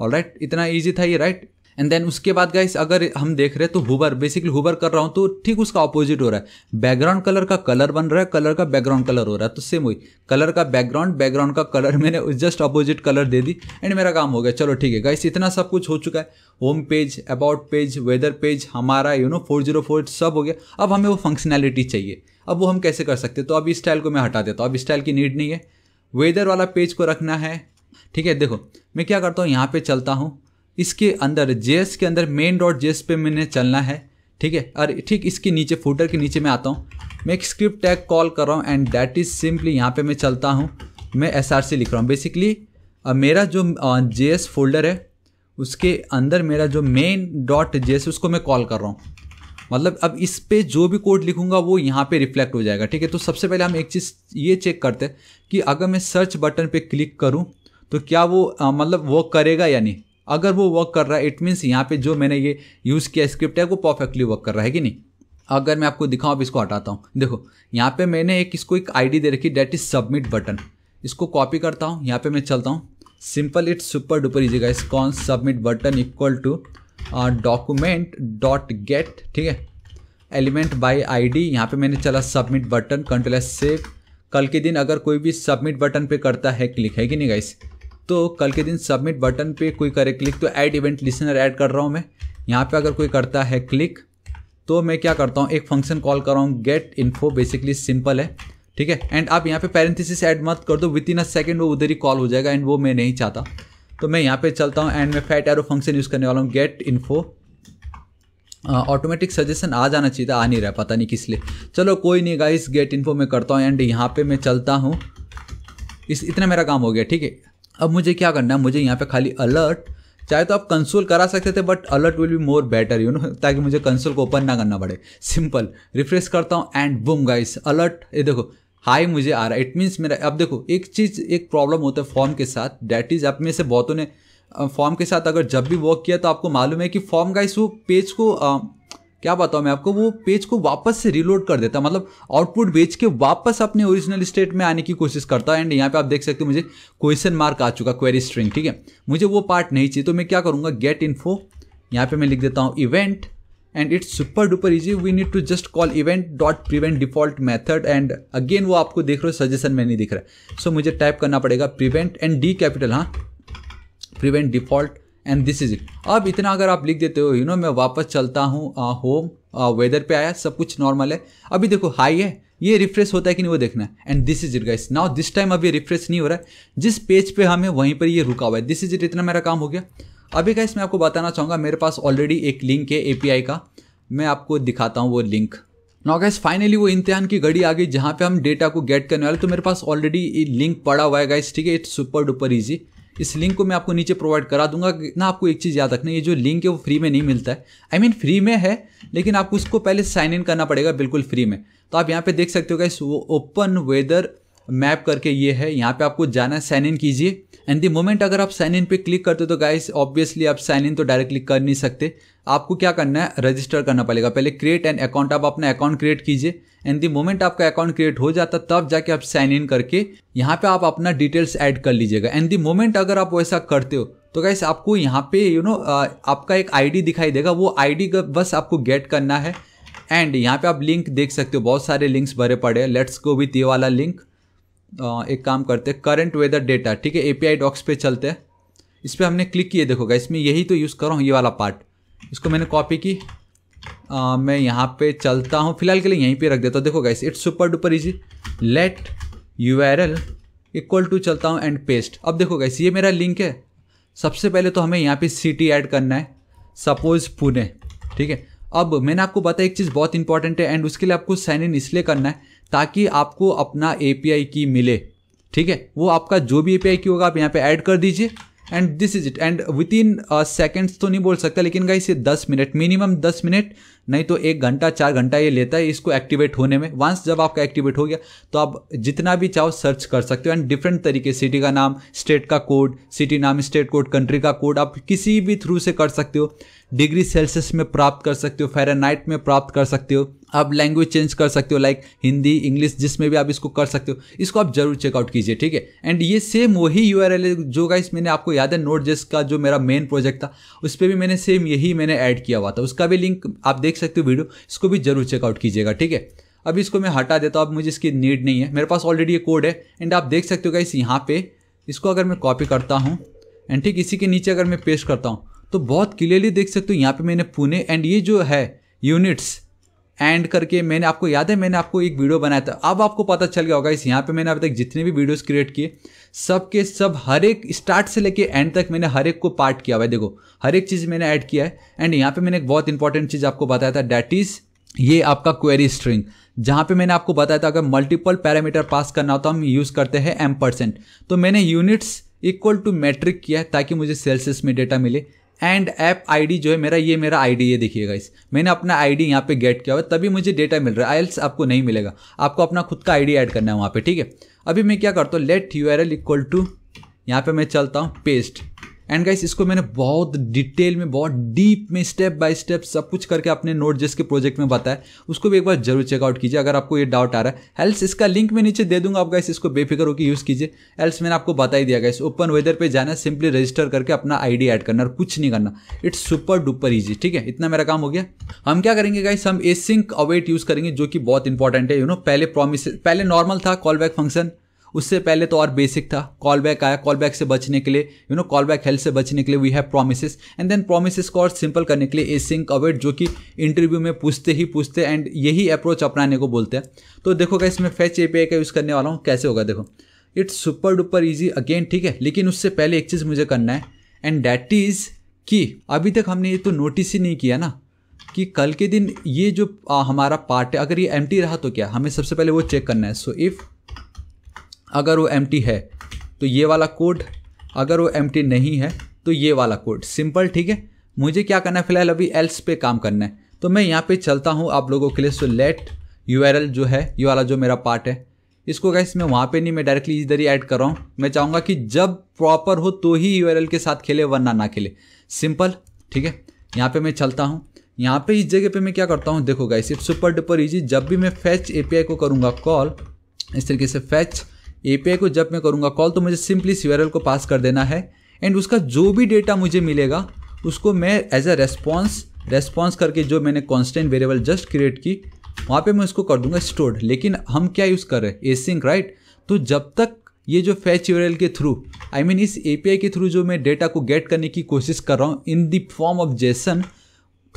और राइट इतना ईजी था ये राइट एंड देन उसके बाद गाइस अगर हम देख रहे हैं तो हुबर बेसिकली हुबर कर रहा हूँ तो ठीक उसका अपोजिट हो रहा है बैकग्राउंड कलर का कलर बन रहा है कलर का बैकग्राउंड कलर हो रहा है तो सेम वही कलर का बैकग्राउंड बैकग्राउंड का कलर मैंने जस्ट अपोजिट कलर दे दी एंड मेरा काम हो गया चलो ठीक है गाइस इतना सब कुछ हो चुका है home page about page weather page हमारा you know four zero four सब हो गया अब हमें वो फंक्शनैलिटी चाहिए अब वो हम कैसे कर सकते तो अब इस स्टाइल को मैं हटा देता हूँ अब स्टाइल की नीड नहीं है वेदर वाला पेज को रखना है ठीक है देखो मैं क्या करता हूँ यहाँ पे चलता हूँ इसके अंदर जेएस के अंदर मेन डॉट जेएस पे मैंने चलना है ठीक है और ठीक इसके नीचे फूटर के नीचे मैं आता हूँ मैं एक स्क्रिप्ट टैग कॉल कर रहा हूँ एंड दैट इज़ सिंपली यहाँ पे मैं चलता हूँ मैं एस लिख रहा हूँ बेसिकली मेरा जो जे फोल्डर है उसके अंदर मेरा जो मेन डॉट जे उसको मैं कॉल कर रहा हूँ मतलब अब इस पर जो भी कोड लिखूंगा वो यहाँ पे रिफ्लेक्ट हो जाएगा ठीक है तो सबसे पहले हम एक चीज़ ये चेक करते हैं कि अगर मैं सर्च बटन पे क्लिक करूँ तो क्या वो मतलब वर्क करेगा या नहीं अगर वो वर्क कर रहा है इट मीन्स यहाँ पे जो मैंने ये यूज़ किया स्क्रिप्ट है वो परफेक्टली वर्क कर रहा है कि नहीं अगर मैं आपको दिखाऊँ अब इसको हटाता हूँ देखो यहाँ पे मैंने एक इसको एक आईडी दे रखी डेट इज़ सबमिट बटन इसको कॉपी करता हूँ यहाँ पे मैं चलता हूँ simple it's super duper easy guys const submit button equal to document dot get ठीक है एलिमेंट बाय आईडी यहाँ पर मैंने चला सबमिट बटन कंट्रोल सेव कल के दिन अगर कोई भी सबमिट बटन पे करता है क्लिक है कि नहीं गाइस तो कल के दिन सबमिट बटन पे कोई करे क्लिक तो ऐड इवेंट लिसनर ऐड कर रहा हूँ मैं यहाँ पे अगर कोई करता है क्लिक तो मैं क्या करता हूँ एक फंक्शन कॉल कर रहा हूँ गेट इन्फो बेसिकली सिंपल है ठीक है एंड आप यहाँ पे पैरेंथिस ऐड मत कर दो विद इन अ सेकेंड वो उधर ही कॉल हो जाएगा एंड वो मैं नहीं चाहता तो मैं यहाँ पे चलता हूँ एंड मैं फैट एरो फंक्शन यूज़ करने वाला हूँ गेट इन्फो ऑटोमेटिक सजेशन आ जाना चाहिए था आ नहीं रहा पता नहीं किस लिए चलो कोई नहीं गाइस गेट इन्फो मैं करता हूँ एंड यहाँ पे मैं चलता हूँ इस इतना मेरा काम हो गया ठीक है अब मुझे क्या करना है मुझे यहाँ पे खाली अलर्ट चाहे तो आप कंसोल करा सकते थे but alert will be more better you know ताकि मुझे कंसोल को ओपन ना करना पड़े सिंपल रिफ्रेश करता हूँ एंड बुम गाइस अलर्ट ये देखो हाई मुझे आ रहा है इट मीन्स मेरा अब देखो एक चीज़ एक प्रॉब्लम होता है फॉर्म के साथ डैट इज़ आप में से बहुतों ने फॉर्म के साथ अगर जब भी वर्क किया तो आपको मालूम है कि फॉर्म गाइस वो पेज को क्या बताऊँ मैं आपको वो पेज को वापस से रिलोड कर देता मतलब आउटपुट बेच के वापस अपने ओरिजिनल स्टेट में आने की कोशिश करता एंड यहाँ पे आप देख सकते हो मुझे क्वेश्चन मार्क आ चुका क्वेरी स्ट्रिंग ठीक है मुझे वो पार्ट नहीं चाहिए तो मैं क्या करूँगा गेट इन्फो यहाँ पर मैं लिख देता हूँ event and it's super duper easy we need to just call event dot prevent default method and again वो आपको देख रहे हो सजेशन में नहीं दिख रहा है सो so, मुझे टाइप करना पड़ेगा प्रिवेंट एंड डी कैपिटल हाँ prevent default and this is it अब इतना अगर आप लिख देते हो यू नो मैं वापस चलता हूँ होम वेदर पे आया सब कुछ नॉर्मल है अभी देखो हाई है ये रिफ्रेश होता है कि नहीं वो देखना है and this is it guys now this time अभी रिफ्रेश नहीं हो रहा है जिस पेज पे हमें वहीं पर ये रुका हुआ है दिस इज इट इतना मेरा काम हो गया अभी गाइस मैं आपको बताना चाहूँगा मेरे पास ऑलरेडी एक लिंक है ए का मैं आपको दिखाता हूँ वो लिंक नाउ गाइस फाइनली वो इम्तिहान की घड़ी आ गई जहाँ पर हम डेटा को गेट करने वाले तो मेरे पास ऑलरेडी लिंक पड़ा हुआ है गाइस ठीक है इट्स सुपर डुपर ईजी इस लिंक को मैं आपको नीचे प्रोवाइड करा दूंगा इतना आपको एक चीज़ याद रखना ये जो लिंक है वो फ्री में नहीं मिलता है I I mean mean, free में है लेकिन आपको उसको पहले साइन इन करना पड़ेगा बिल्कुल फ्री में तो आप यहाँ पे देख सकते हो गाइस वो ओपन वेदर मैप करके ये है यहाँ पे आपको जाना है साइन इन कीजिए एंड दी मोमेंट अगर आप साइन इन पे क्लिक करते हो तो गाइस ऑब्वियसली आप साइन इन तो डायरेक्टली कर नहीं सकते आपको क्या करना है रजिस्टर करना पड़ेगा पहले क्रिएट एन अकाउंट आप अपना अकाउंट क्रिएट कीजिए एंड दी मोमेंट आपका अकाउंट क्रिएट हो जाता तब जाके आप साइन इन करके यहाँ पे आप अपना डिटेल्स ऐड कर लीजिएगा एंड दी मोमेंट अगर आप वैसा करते हो तो कैसे आपको यहाँ पे यू you नो know, आपका एक आईडी दिखाई देगा वो आईडी का बस आपको गेट करना है एंड यहाँ पे आप लिंक देख सकते हो बहुत सारे लिंक्स भरे पड़े हैं लेट्स गो विथ ये वाला लिंक एक काम करते हैं करंट वेदर डेटा ठीक है ए पी डॉक्स पे चलते हैं इस पर हमने क्लिक किए देखोगा इसमें यही तो यूज़ करो ये वाला पार्ट इसको मैंने कॉपी की आ, मैं यहाँ पे चलता हूँ फिलहाल के लिए यहीं पे रख देता हूँ देखो guys it's super duper easy let U R L equal to चलता हूँ एंड पेस्ट अब देखो गाइस ये मेरा लिंक है सबसे पहले तो हमें यहाँ पे सिटी ऐड करना है सपोज पुणे ठीक है अब मैंने आपको बताया एक चीज़ बहुत इंपॉर्टेंट है एंड उसके लिए आपको साइन इन इसलिए करना है ताकि आपको अपना ए की मिले ठीक है वो आपका जो भी ए की होगा आप यहाँ पर ऐड कर दीजिए and this is it and within seconds तो नहीं बोल सकता लेकिन गाइस ये दस मिनट मिनिमम दस मिनट नहीं तो एक घंटा चार घंटा ये लेता है इसको एक्टिवेट होने में वंस जब आपका एक्टिवेट हो गया तो आप जितना भी चाहो सर्च कर सकते हो एंड डिफरेंट तरीके सिटी का नाम स्टेट का कोड सिटी नाम स्टेट कोड कंट्री का कोड आप किसी भी थ्रू से कर सकते हो डिग्री सेल्सियस में प्राप्त कर सकते हो फेरानाइट में प्राप्त कर सकते हो आप लैंग्वेज चेंज कर सकते हो लाइक हिंदी इंग्लिश जिसमें भी आप इसको कर सकते हो इसको आप जरूर चेकआउट कीजिए ठीक है एंड ये सेम वही यू आर एल है जो गाइस मैंने आपको याद है नोट जेस का जो मेरा मेन प्रोजेक्ट था उस पर भी मैंने सेम यही मैंने ऐड किया हुआ था उसका भी लिंक आप देख सकते हो वीडियो इसको भी जरूर चेकआउट कीजिएगा ठीक है अब इसको मैं हटा देता हूँ अब मुझे इसकी नीड नहीं है मेरे पास ऑलरेडी ये कोड है एंड आप देख सकते हो गाइस यहाँ पे इसको अगर मैं कॉपी करता हूँ एंड ठीक इसी के नीचे अगर मैं पेस्ट करता हूँ तो बहुत क्लियरली देख सकते हो यहाँ पे मैंने पुणे एंड ये जो है यूनिट्स एंड करके मैंने आपको याद है मैंने आपको एक वीडियो बनाया था अब आपको पता चल गया होगा इस यहाँ पे मैंने अभी तक जितने भी वीडियोस क्रिएट किए सब के सब हर एक स्टार्ट से लेके एंड तक मैंने हर एक को पार्ट किया हुआ है देखो हर एक चीज़ मैंने ऐड किया है एंड यहाँ पे मैंने एक बहुत इंपॉर्टेंट चीज़ आपको बताया था डैट इज़ ये आपका क्वेरी स्ट्रिंग जहाँ पे मैंने आपको बताया था अगर मल्टीपल पैरामीटर पास करना हो तो हम यूज़ करते हैं एम परसेंट तो मैंने यूनिट्स इक्वल टू मैट्रिक किया ताकि मुझे सेल्सियस में डेटा मिले एंड ऐप आईडी जो है मेरा ये मेरा आईडी ये देखिएगा इस मैंने अपना आईडी यहाँ पे गेट किया हुआ तभी मुझे डेटा मिल रहा है एल्स आपको नहीं मिलेगा आपको अपना खुद का आईडी ऐड करना है वहाँ पे ठीक है अभी मैं क्या करता हूँ let U L equal to यहाँ पे मैं चलता हूँ पेस्ट एंड गाइस इसको मैंने बहुत डिटेल में बहुत डीप में स्टेप बाय स्टेप सब कुछ करके अपने नोट जिस के प्रोजेक्ट में बताया उसको भी एक बार जरूर चेकआउट कीजिए अगर आपको ये डाउट आ रहा है हेल्स इसका लिंक मैं नीचे दे दूंगा आप गाइस इसको बेफिक्र होकर यूज़ कीजिए एल्स मैंने आपको बता ही दिया गाइस ओपन वेदर पर जाना सिंपली रजिस्टर करके अपना आई ऐड करना और कुछ नहीं करना इट्स सुपर डुपर ईजी ठीक है इतना मेरा काम हो गया हम क्या करेंगे गाइस हम ए सिंक अवेट यूज़ करेंगे जो कि बहुत इंपॉर्टेंट है यू नो पहले प्रॉमिस पहले नॉर्मल था कॉल बैक फंक्शन उससे पहले तो और बेसिक था कॉल बैक आया कॉल बैक से बचने के लिए you know callback hell से बचने के लिए we have promises and then promises को और सिंपल करने के लिए ए सिंक अवेट जो कि इंटरव्यू में पूछते ही पूछते एंड यही अप्रोच अपनाने को बोलते हैं तो देखो क्या इसमें फैच ए का यूज़ करने वाला हूँ कैसे होगा देखो it's super duper easy again ठीक है लेकिन उससे पहले एक चीज़ मुझे करना है एंड डैट इज़ कि अभी तक हमने ये तो नोटिस ही नहीं किया ना कि कल के दिन ये जो आ, हमारा पार्ट है अगर ये एम रहा तो क्या हमें सबसे पहले वो चेक करना है सो इफ़ अगर वो एम है तो ये वाला कोड अगर वो एम नहीं है तो ये वाला कोड सिंपल ठीक है मुझे क्या करना है फिलहाल अभी एल्स पे काम करना है तो मैं यहाँ पे चलता हूँ आप लोगों के लिए सो लेट यू जो है ये वाला जो मेरा पार्ट है इसको गैस मैं वहाँ पे नहीं मैं डायरेक्टली इधर ही ऐड कर रहा हूँ मैं चाहूँगा कि जब प्रॉपर हो तो ही यू के साथ खेले वरना ना खेले सिंपल ठीक है यहाँ पर मैं चलता हूँ यहाँ पे इस जगह पे मैं क्या करता हूँ देखो गाइस सिर्फ सुपर डुपर इजी जब भी मैं फैच एपीआई को करूँगा कॉल इस तरीके से फैच एपीआई को जब मैं करूँगा कॉल तो मुझे सिंपली सीवेरल को पास कर देना है एंड उसका जो भी डेटा मुझे मिलेगा उसको मैं एज अ रेस्पॉन्स रेस्पॉन्स करके जो मैंने कॉन्स्टेंट वेरिएबल जस्ट क्रिएट की वहाँ पे मैं उसको कर दूंगा स्टोर्ड लेकिन हम क्या यूज़ कर रहे हैं एसिंक राइट तो जब तक ये जो फैच यूरल के थ्रू आई मीन इस एपीआई के थ्रू जो मैं डेटा को गेट करने की कोशिश कर रहा हूँ in the form of JSON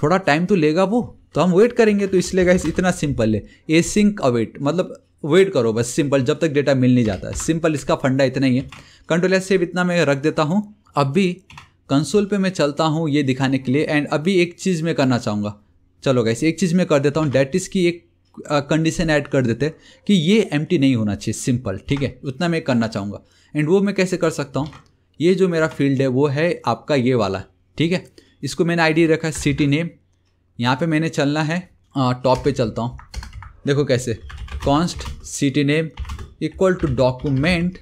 थोड़ा टाइम तो लेगा वो तो हम वेट करेंगे तो इसलिए गाइस इतना सिंपल है एसिंक अवेट मतलब वेट करो बस सिंपल जब तक डेटा मिल नहीं जाता सिंपल इसका फंडा इतना ही है कंट्रोल एस सेव इतना मैं रख देता हूँ अब भी कंसोल पे मैं चलता हूँ ये दिखाने के लिए एंड अभी एक चीज़ मैं करना चाहूँगा चलो गैस एक चीज़ मैं कर देता हूँ डेट इसकी एक कंडीशन ऐड कर देते कि ये एम नहीं होना चाहिए सिंपल ठीक है उतना मैं करना चाहूँगा एंड वो मैं कैसे कर सकता हूँ ये जो मेरा फील्ड है वो है आपका ये वाला ठीक है इसको मैंने आईडी रखा है सिटी नेम यहाँ पे मैंने चलना है टॉप पे चलता हूँ देखो कैसे const city name equal to document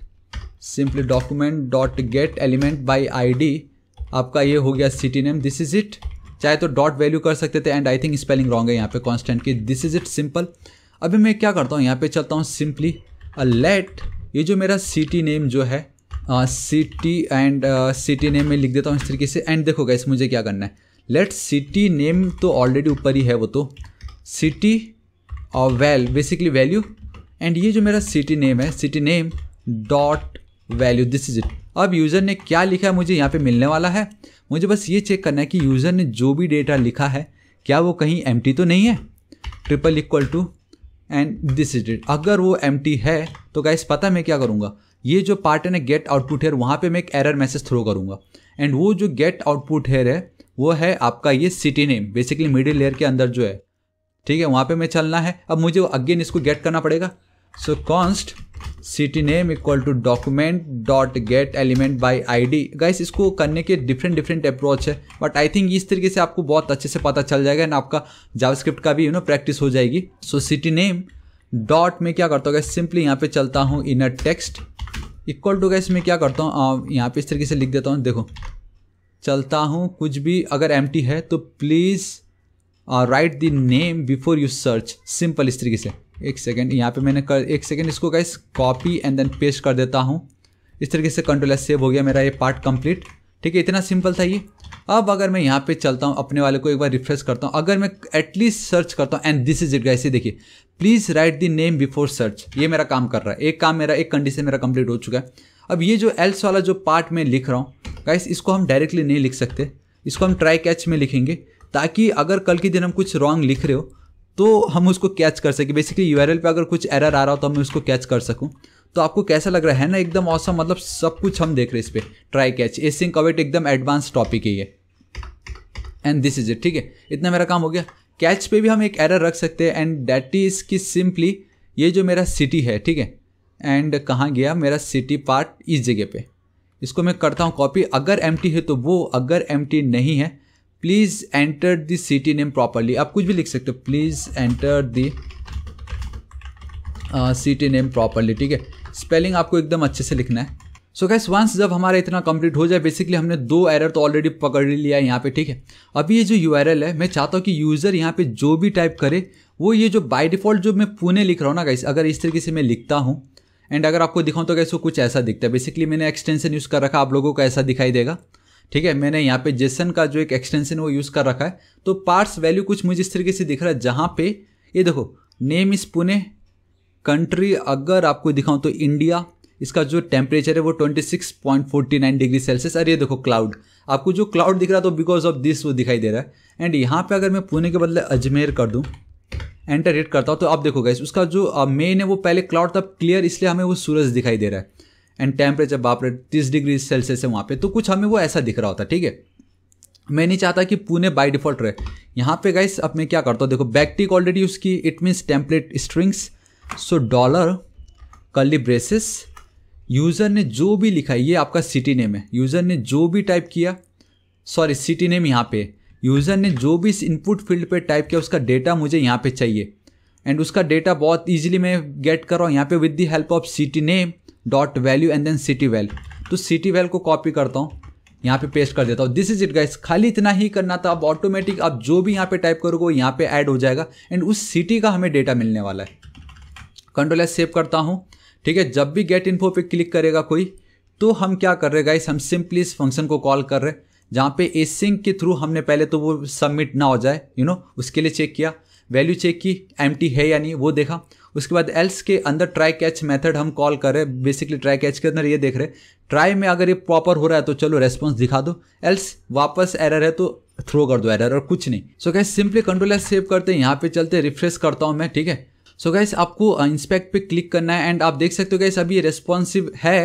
simply document dot get element by I D आपका ये हो गया city name this is it चाहे तो डॉट वैल्यू कर सकते थे and I think spelling wrong है यहाँ पे कॉन्स्टेंट की दिस इज इट सिंपल अभी मैं क्या करता हूँ यहाँ पे चलता हूँ सिंपली लेट uh, ये जो मेरा सिटी नेम जो है सिटी एंड सिटी नेम में लिख देता हूँ इस तरीके से एंड देखो इस मुझे क्या करना है लेट सिटी नेम तो ऑलरेडी ऊपर ही है वो तो सिटी और वैल बेसिकली वैल्यू एंड ये जो मेरा सिटी नेम है city name dot value this is it अब यूज़र ने क्या लिखा है मुझे यहाँ पे मिलने वाला है मुझे बस ये चेक करना है कि यूज़र ने जो भी डेटा लिखा है क्या वो कहीं एम तो नहीं है triple equal to and this is it अगर वो एम है तो गाइस पता मैं क्या करूँगा ये जो पार्ट है ना गेट आउटपुट हेयर वहाँ पे मैं एक एरर मैसेज थ्रो करूँगा एंड वो जो गेट आउटपुट हेयर है वो है आपका ये city name basically middle layer के अंदर जो है ठीक है वहाँ पे मैं चलना है अब मुझे अगेन इसको गेट करना पड़ेगा so const city name equal to document dot get element by I D guys इसको करने के डिफरेंट डिफरेंट अप्रोच है बट आई थिंक इस तरीके से आपको बहुत अच्छे से पता चल जाएगा एंड आपका जावास्क्रिप्ट का भी यू नो प्रैक्टिस हो जाएगी सो सिटी नेम डॉट में क्या करता हूँ गैस सिंपली यहाँ पे चलता हूँ inner text equal to guys मैं क्या करता हूँ यहाँ पे इस तरीके से लिख देता हूँ देखो चलता हूँ कुछ भी अगर एम है तो प्लीज़ और write the name before you search simple इस तरीके से एक सेकेंड यहाँ पे मैंने कर एक सेकेंड इसको कैस कॉपी एंड देन पेस्ट कर देता हूँ इस तरीके से कंट्रोल सेव हो गया मेरा ये पार्ट कंप्लीट ठीक है इतना सिंपल था ये अब अगर मैं यहाँ पे चलता हूँ अपने वाले को एक बार रिफ्रेश करता हूँ अगर मैं एटलीस्ट सर्च करता हूँ and this is it guys ये देखिए please write the name before search ये मेरा काम कर रहा है एक काम मेरा एक कंडीशन मेरा कंप्लीट हो चुका है अब ये जो एल्स वाला जो पार्ट मैं लिख रहा हूँ गाइस इसको हम डायरेक्टली नहीं लिख सकते इसको हम ट्राई कैच में लिखेंगे ताकि अगर कल के दिन हम कुछ रॉन्ग लिख रहे हो तो हम उसको कैच कर सकें बेसिकली यू पे अगर कुछ एरर आ रहा हो तो मैं उसको कैच कर सकूँ तो आपको कैसा लग रहा है ना एकदम औसम मतलब सब कुछ हम देख रहे हैं इस पर try catch async await एकदम एडवांस टॉपिक है ये एंड दिस इज इट ठीक है इतना मेरा काम हो गया कैच पे भी हम एक एरर रख सकते हैं एंड डैट इज कि सिंपली ये जो मेरा सिटी है ठीक है एंड कहाँ गया मेरा सिटी पार्ट इस जगह पे इसको मैं करता हूँ कॉपी अगर एम है तो वो अगर एम नहीं है please enter the city name properly आप कुछ भी लिख सकते हो please enter the city name properly ठीक है स्पेलिंग आपको एकदम अच्छे से लिखना है सो गैस वंस जब हमारा इतना कंप्लीट हो जाए बेसिकली हमने दो एरर तो ऑलरेडी पकड़ लिया है यहाँ पे ठीक है अभी ये जो यू है मैं चाहता हूँ कि यूज़र यहाँ पे जो भी टाइप करे वो ये जो बाय डिफ़ॉल्ट जो मैं पुणे लिख रहा हूँ ना गैस अगर इस तरीके से मैं लिखता हूँ एंड अगर आपको दिखाऊँ तो गैस वो कुछ ऐसा दिखता है बेसिकली मैंने एक्सटेंशन यूज़ कर रखा आप लोगों को ऐसा दिखाई देगा ठीक है मैंने यहाँ पे जेसन का जो एक एक्सटेंशन वो यूज़ कर रखा है तो पार्ट्स वैल्यू कुछ मुझे इस तरीके से दिख रहा है जहाँ पे ये देखो नेम इस पुणे कंट्री अगर आपको दिखाऊं तो इंडिया इसका जो टेम्परेचर है वो 26.49 डिग्री सेल्सियस और ये देखो क्लाउड आपको जो क्लाउड दिख रहा है तो बिकॉज ऑफ दिस वो दिखाई दे रहा है एंड यहाँ पे अगर मैं पुणे के बदले अजमेर कर दूँ एंटर हिट करता हूँ तो आप देखो गैस उसका जो मेन uh, है वो पहले क्लाउड था क्लियर इसलिए हमें वो सूरज दिखाई दे रहा है एंड टेम्परेचर बाप रे तीस डिग्री सेल्सियस है वहाँ पे तो कुछ हमें वो ऐसा दिख रहा होता ठीक है मैं नहीं चाहता कि पुणे बाय डिफॉल्ट रहे यहाँ पे गाइस अब मैं क्या करता हूँ देखो बैकटिक ऑलरेडी उसकी it means template strings so dollar curly braces user ने जो भी लिखा ये आपका सिटी नेम है यूज़र ने जो भी टाइप किया सॉरी सिटी नेम यहाँ पे यूज़र ने जो भी इस इनपुट फील्ड पे टाइप किया उसका डेटा मुझे यहाँ पे चाहिए एंड उसका डेटा बहुत इजीली मैं गेट कर रहा हूँ यहाँ पे with the help of city name dot value and then city val तो सिटी वैल को कॉपी करता हूँ यहाँ पे पेस्ट कर देता हूँ दिस इज इट गाइस खाली इतना ही करना था अब ऑटोमेटिक आप जो भी यहाँ पे टाइप करोगे यहाँ पे ऐड हो जाएगा एंड उस सिटी का हमें डेटा मिलने वाला है कंट्रोल एस सेव करता हूँ ठीक है जब भी गेट इन्फो पे क्लिक करेगा कोई तो हम क्या कर रहे हैं गाइस हम सिंपली इस फंक्शन को कॉल कर रहे हैं जहाँ पे एसिंग के थ्रू हमने पहले तो वो सबमिट ना हो जाए यू you नो know, उसके लिए चेक किया वैल्यू चेक की एम है या नहीं वो देखा उसके बाद एल्स के अंदर ट्राई कैच मेथड हम कॉल कर रहे हैं बेसिकली ट्राई कैच के अंदर ये देख रहे ट्राई में अगर ये प्रॉपर हो रहा है तो चलो रेस्पॉन्स दिखा दो एल्स वापस एरर है तो थ्रो कर दो एरर और कुछ नहीं सो कैसे सिंपली कंट्रोल एस सेव करते हैं यहाँ पे चलते रिफ्रेश करता हूँ मैं ठीक है सो so गैस आपको इंस्पेक्ट uh, पे क्लिक करना है एंड आप देख सकते हो गैस अभी रेस्पॉन्सिव है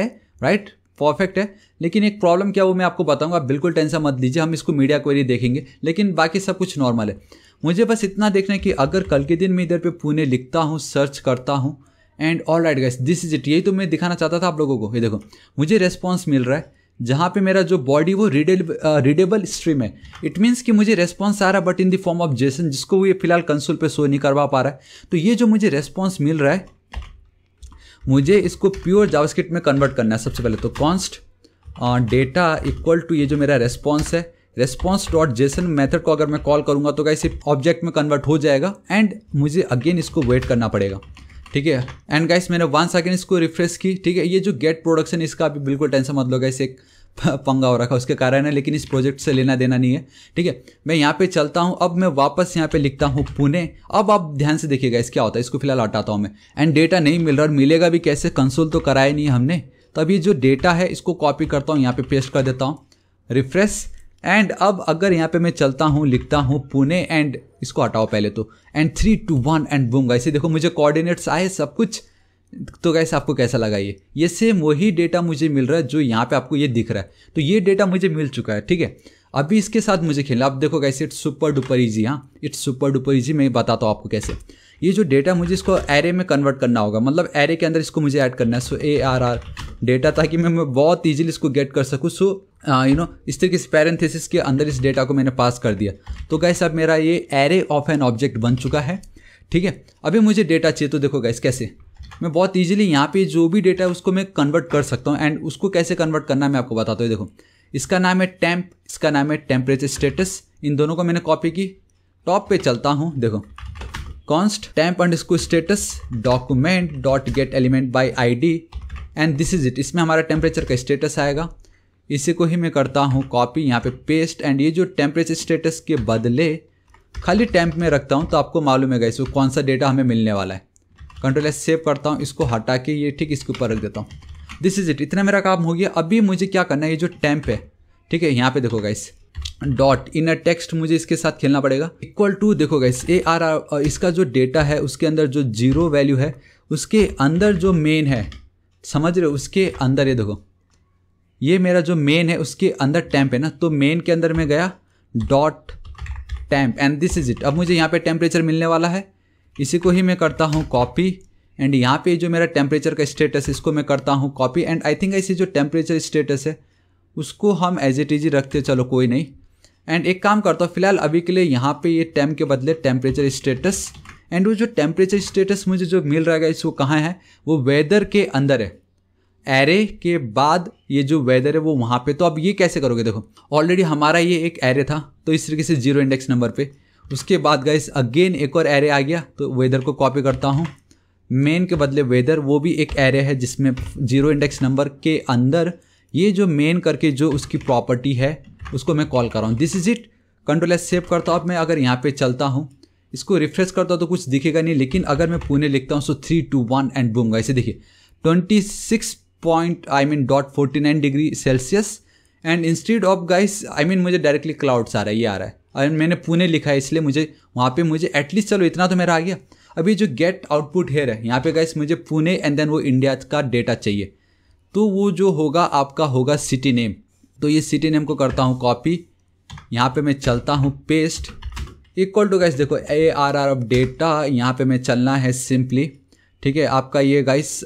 राइट right? परफेक्ट है लेकिन एक प्रॉब्लम क्या वो मैं आपको बताऊंगा बिल्कुल टेंशन मत लीजिए हम इसको मीडिया क्वेरी देखेंगे लेकिन बाकी सब कुछ नॉर्मल है मुझे बस इतना देखना है कि अगर कल के दिन मैं इधर पे पुणे लिखता हूँ सर्च करता हूँ and all right guys this is it यही तो मैं दिखाना चाहता था आप लोगों को ये देखो मुझे रेस्पॉन्स मिल रहा है जहाँ पे मेरा जो बॉडी वो रीडेब रीडेबल स्ट्रीम है इट मीन्स कि मुझे रेस्पॉन्स आ रहा है but in the form of JSON जिसको ये फिलहाल कंसोल पे शो नहीं करवा पा रहा है तो ये जो मुझे रेस्पॉन्स मिल रहा है मुझे इसको प्योर जावास्क्रिप्ट में कन्वर्ट करना है सबसे पहले तो कॉन्स्ट डेटा इक्वल टू ये जो मेरा रेस्पॉन्स है रेस्पॉन्स डॉट जेसन मेथड को अगर मैं कॉल करूंगा तो गाइस ऑब्जेक्ट में कन्वर्ट हो जाएगा एंड मुझे अगेन इसको वेट करना पड़ेगा ठीक है एंड गाइस मैंने वन सेकेंड इसको रिफ्रेश की ठीक है ये जो गेट प्रोडक्शन इसका अभी बिल्कुल टेंशन मत लो गाइस एक पंगा हो रखा उसके कारण है लेकिन इस प्रोजेक्ट से लेना देना नहीं है ठीक है मैं यहाँ पे चलता हूँ अब मैं वापस यहाँ पे लिखता हूँ पुणे अब आप ध्यान से देखिएगा इस क्या होता है इसको फिलहाल हटाता हूँ मैं एंड डेटा नहीं मिल रहा मिलेगा भी कैसे कंसोल तो कराया नहीं हमने तो अभी जो डेटा है इसको कॉपी करता हूँ यहाँ पे पेस्ट कर देता हूँ रिफ्रेश एंड अब अगर यहाँ पे मैं चलता हूँ लिखता हूँ पुणे एंड इसको हटाओ पहले तो and three two one and boom ऐसे देखो मुझे कोऑर्डिनेट्स आए सब कुछ तो कैसे आपको कैसा लगा ये ये सेम वही डेटा मुझे मिल रहा है जो यहाँ पे आपको ये दिख रहा है तो ये डेटा मुझे मिल चुका है ठीक है अभी इसके साथ मुझे खेलना आप देखो कैसे इट्स सुपर डुपर इजी हाँ इट्स सुपर डुपर इजी मैं बताता हूँ आपको कैसे ये जो डेटा मुझे इसको एरे में कन्वर्ट करना होगा मतलब एरे के अंदर इसको मुझे ऐड करना है so A R R data ताकि मैं बहुत ईजिली इसको गेट कर सकूँ सो यू नो इस तरीके से पैरेंथेसिस के अंदर इस डेटा को मैंने पास कर दिया तो गैस अब मेरा ये एरे ऑफ एन ऑब्जेक्ट बन चुका है ठीक है अभी मुझे डेटा चाहिए तो देखो गैस कैसे मैं बहुत ईजिली यहाँ पे जो भी डेटा है उसको मैं कन्वर्ट कर सकता हूँ एंड उसको कैसे कन्वर्ट करना है मैं आपको बताता हूँ देखो इसका नाम है टैम्प इसका नाम है टेम्परेचर स्टेटस इन दोनों को मैंने कॉपी की टॉप पे चलता हूँ देखो const temp underscore status document dot get element by I D and this is it इसमें हमारा टेम्परेचर का स्टेटस आएगा इसी को ही मैं करता हूँ कॉपी यहाँ पे पेस्ट एंड ये जो टेम्परेचर स्टेटस के बदले खाली टेम्प में रखता हूँ तो आपको मालूम है इसको कौन सा डेटा हमें मिलने वाला है कंट्रोल एस सेव करता हूँ इसको हटा के ये ठीक इसके ऊपर रख देता हूँ दिस इज़ इट इतना मेरा काम हो गया अभी मुझे क्या करना है ये जो टैंप है ठीक है यहाँ पे देखो गाइस डॉट इनर टेक्स्ट मुझे इसके साथ खेलना पड़ेगा इक्वल टू देखो गाइस ए आर आर इसका जो डेटा है उसके अंदर जो जीरो वैल्यू है उसके अंदर जो मेन है समझ रहे हो उसके अंदर ये देखो ये मेरा जो मेन है उसके अंदर टैंप है ना तो मेन के अंदर मैं गया dot temp and this is it अब मुझे यहाँ पे टेम्परेचर मिलने वाला है इसी को ही मैं करता हूँ कॉपी एंड यहाँ पे जो मेरा टेम्परेचर का स्टेटस है इसको मैं करता हूँ कॉपी एंड आई थिंक ऐसे जो टेम्परेचर स्टेटस है उसको हम एज इट टीजी रखते चलो कोई नहीं एंड एक काम करता हूँ फिलहाल अभी के लिए यहाँ पे ये टेम के बदले टेम्परेचर स्टेटस एंड वो जो टेम्परेचर स्टेटस मुझे जो मिल रहा है इसको कहाँ है वो वेदर के अंदर है एरे के बाद ये जो वेदर है वो वहाँ पे तो अब ये कैसे करोगे देखो ऑलरेडी हमारा ये एक एरे था तो इस तरीके से जीरो इंडेक्स नंबर पे उसके बाद गए अगेन एक और एरे आ गया तो वेदर को कॉपी करता हूँ मेन के बदले वेदर वो भी एक एरे है जिसमें जीरो इंडेक्स नंबर के अंदर ये जो मेन करके जो उसकी प्रॉपर्टी है उसको मैं कॉल कर रहा हूँ this is it control S save करता हूँ अब मैं अगर यहाँ पे चलता हूँ इसको रिफ्रेश करता हूँ तो कुछ दिखेगा नहीं लेकिन अगर मैं पुणे लिखता हूँ so three two one and boom ऐसे देखिए twenty six point I mean dot forty nine degree Celsius and instead of guys I mean मुझे डायरेक्टली क्लाउड्स आ रहा है ये आ रहा है और मैंने पुणे लिखा है इसलिए मुझे वहाँ पे मुझे एटलीस्ट चलो इतना तो मेरा आ गया अभी जो गेट आउटपुट हेयर है यहाँ पे गाइस मुझे पुणे एंड देन वो इंडिया का डेटा चाहिए तो वो जो होगा आपका होगा सिटी नेम तो ये सिटी नेम को करता हूँ कॉपी यहाँ पे मैं चलता हूँ पेस्ट इक्वल टू गाइस देखो A R R of data यहाँ पे मैं चलना है सिंपली ठीक है आपका ये गाइस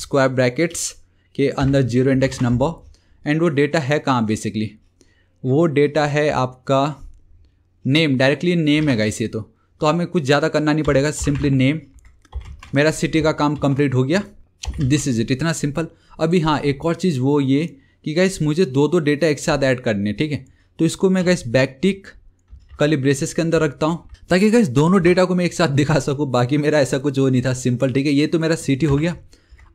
स्क्वायर ब्रैकेट्स के अंदर जीरो इंडेक्स नंबर एंड वो डेटा है कहाँ बेसिकली वो डेटा है आपका नेम डायरेक्टली नेम है गाइस ये तो तो हमें कुछ ज़्यादा करना नहीं पड़ेगा सिंपली नेम मेरा सिटी का काम कंप्लीट हो गया दिस इज़ इट इतना सिंपल अभी हाँ एक और चीज़ वो ये कि गाइस मुझे दो दो डेटा एक साथ ऐड करने ठीक है तो इसको मैं गाइस बैकटिक ब्रेसेस के अंदर रखता हूँ ताकि गाइस दोनों डेटा को मैं एक साथ दिखा सकूँ बाकी मेरा ऐसा कुछ वो नहीं था सिंपल ठीक है ये तो मेरा सिटी हो गया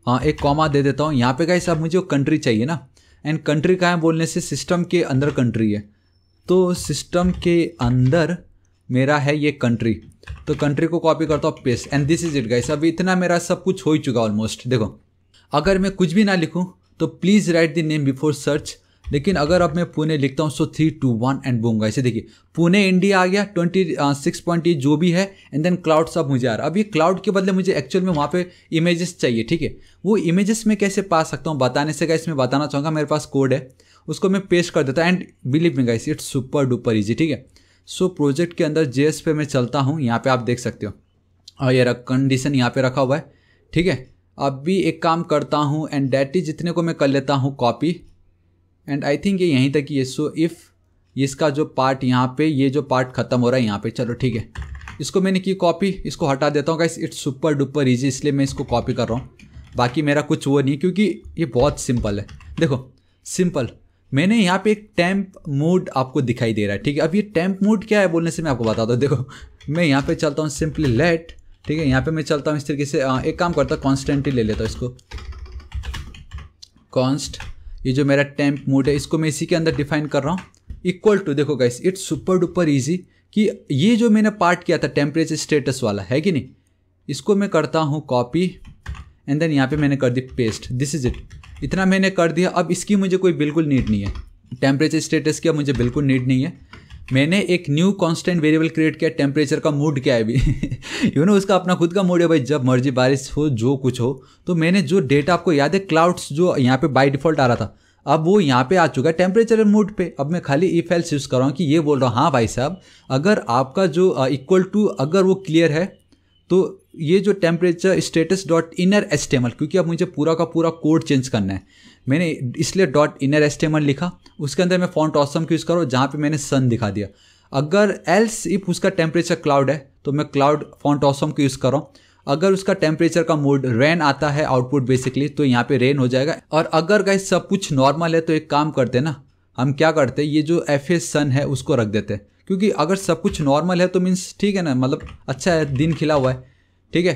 आ, हाँ, एक कॉमा दे देता हूँ यहाँ पे गाइस अब मुझे कंट्री चाहिए ना एंड कंट्री का है बोलने से सिस्टम के अंदर कंट्री है तो सिस्टम के अंदर मेरा है ये कंट्री तो कंट्री को कॉपी करता हूँ paste and this is it guys अब इतना मेरा सब कुछ हो ही चुका ऑलमोस्ट देखो अगर मैं कुछ भी ना लिखूँ तो please write the name before search लेकिन अगर अब मैं पुणे लिखता हूँ so three two one and boom इसे देखिए पुणे इंडिया आ गया ट्वेंटी सिक्स पॉइंट एट जो भी है एंड देन क्लाउड सब मुझे आ रहा अब ये क्लाउड के बदले मुझे एक्चुअल में वहाँ पे इमेजेस चाहिए ठीक है वो इमेजेस मैं कैसे पा सकता हूँ बताने से गाइस मैं बताना चाहूँगा मेरे पास कोड है उसको मैं पेश कर देता and believe me guys it's super duper easy ठीक है सो प्रोजेक्ट के अंदर जे पे मैं चलता हूँ यहाँ पर आप देख सकते हो और ये कंडीशन यहाँ पर रखा हुआ है ठीक है अब भी एक काम करता हूँ एंड डैट इज जितने को मैं कर लेता हूँ कॉपी एंड आई थिंक ये यहीं तक ये सो इफ़ इसका जो पार्ट यहाँ पे ये जो पार्ट ख़त्म हो रहा है यहाँ पे चलो ठीक है इसको मैंने की कॉपी इसको हटा देता हूँ guys it's super duper easy इसलिए मैं इसको कॉपी कर रहा हूँ बाकी मेरा कुछ वो नहीं क्योंकि ये बहुत सिंपल है देखो सिंपल मैंने यहाँ पे एक टैम्प मूड आपको दिखाई दे रहा है ठीक है अब ये टैम्प मूड क्या है बोलने से मैं आपको बताता हूँ देखो मैं यहाँ पे चलता हूँ सिंपली लेट ठीक है यहाँ पे मैं चलता हूँ इस तरीके से आ, एक काम करता हूँ कॉन्स्टेंट ही ले लेता हूँ इसको कॉन्स्ट ये जो मेरा टेम्प मूड है इसको मैं इसी के अंदर डिफाइन कर रहा हूँ इक्वल टू देखो guys it's super duper easy कि ये जो मैंने पार्ट किया था टेम्परेचर स्टेटस वाला है कि नहीं इसको मैं करता हूँ कॉपी एंड देन यहाँ पे मैंने कर दी पेस्ट दिस इज़ इट इतना मैंने कर दिया अब इसकी मुझे कोई बिल्कुल नीड नहीं है टेम्परेचर स्टेटस की अब मुझे बिल्कुल नीड नहीं है मैंने एक न्यू कांस्टेंट वेरिएबल क्रिएट किया टेम्परेचर का मूड क्या है अभी यू नो उसका अपना खुद का मूड है भाई जब मर्जी बारिश हो जो कुछ हो तो मैंने जो डेटा आपको याद है क्लाउड्स जो यहाँ पे बाई डिफॉल्ट आ रहा था अब वो यहाँ पे आ चुका है टेम्परेचर मूड पे अब मैं खाली ई फेल्स यूज़ कर रहा हूँ कि ये बोल रहा हूँ हाँ भाई साहब अगर आपका जो इक्वल uh, टू अगर वो क्लियर है तो ये जो temperature status dot inner HTML क्योंकि अब मुझे पूरा का पूरा कोड चेंज करना है मैंने इसलिए डॉट इनर एस्टेमल लिखा उसके अंदर मैं फॉन्ट ऑसम को यूज़ करूँ जहाँ पे मैंने सन दिखा दिया अगर एल्स इफ उसका टेम्परेचर क्लाउड है तो मैं क्लाउड फॉन्ट ऑसम को यूज़ करूँ अगर उसका टेम्परेचर का मोड रेन आता है आउटपुट बेसिकली तो यहाँ पे रेन हो जाएगा और अगर गाइस सब कुछ नॉर्मल है तो एक काम करते ना हम क्या करते ये जो एफ ए सन है उसको रख देते क्योंकि अगर सब कुछ नॉर्मल है तो मीन्स ठीक है ना मतलब अच्छा है दिन खिला हुआ है ठीक है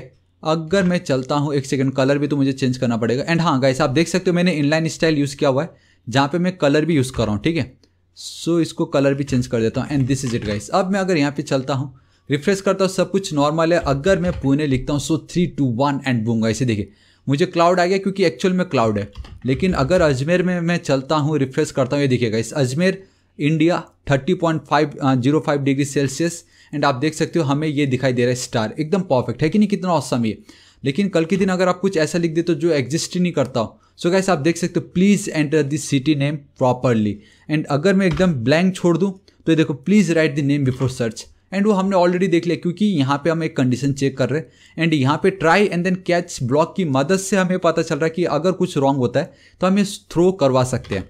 अगर मैं चलता हूँ एक सेकंड कलर भी तो मुझे चेंज करना पड़ेगा एंड हाँ गाइस आप देख सकते हो मैंने इनलाइन स्टाइल यूज़ किया हुआ है जहाँ पे मैं कलर भी यूज़ कर रहा हूँ ठीक है सो so, इसको कलर भी चेंज कर देता हूँ and this is it guys अब मैं अगर यहाँ पे चलता हूँ रिफ्रेश करता हूँ सब कुछ नॉर्मल है अगर मैं पुणे लिखता हूँ so three two one and बूंगा इसे देखिए मुझे क्लाउड आ गया क्योंकि एक्चुअल में क्लाउड है लेकिन अगर अजमेर में मैं चलता हूँ रिफ्रेश करता हूँ ये देखिएगा इस Ajmer India thirty point five zero five degree Celsius and आप देख सकते हो हमें ये दिखाई दे रहा है स्टार एकदम परफेक्ट है कि नहीं कितना औसम ये लेकिन कल के दिन अगर आप कुछ ऐसा लिख दे तो जो एग्जिस्ट ही नहीं करता हो सो गैस आप देख सकते हो please enter this city name properly and अगर मैं एकदम ब्लैंक छोड़ दूँ तो देखो please write the name before search and वो हमने ऑलरेडी देख लिया क्योंकि यहाँ पे हम एक कंडीशन चेक कर रहे हैं एंड यहाँ पे try and then catch block की मदद से हमें पता चल रहा है कि अगर कुछ रॉन्ग होता है तो हम ये थ्रो करवा सकते हैं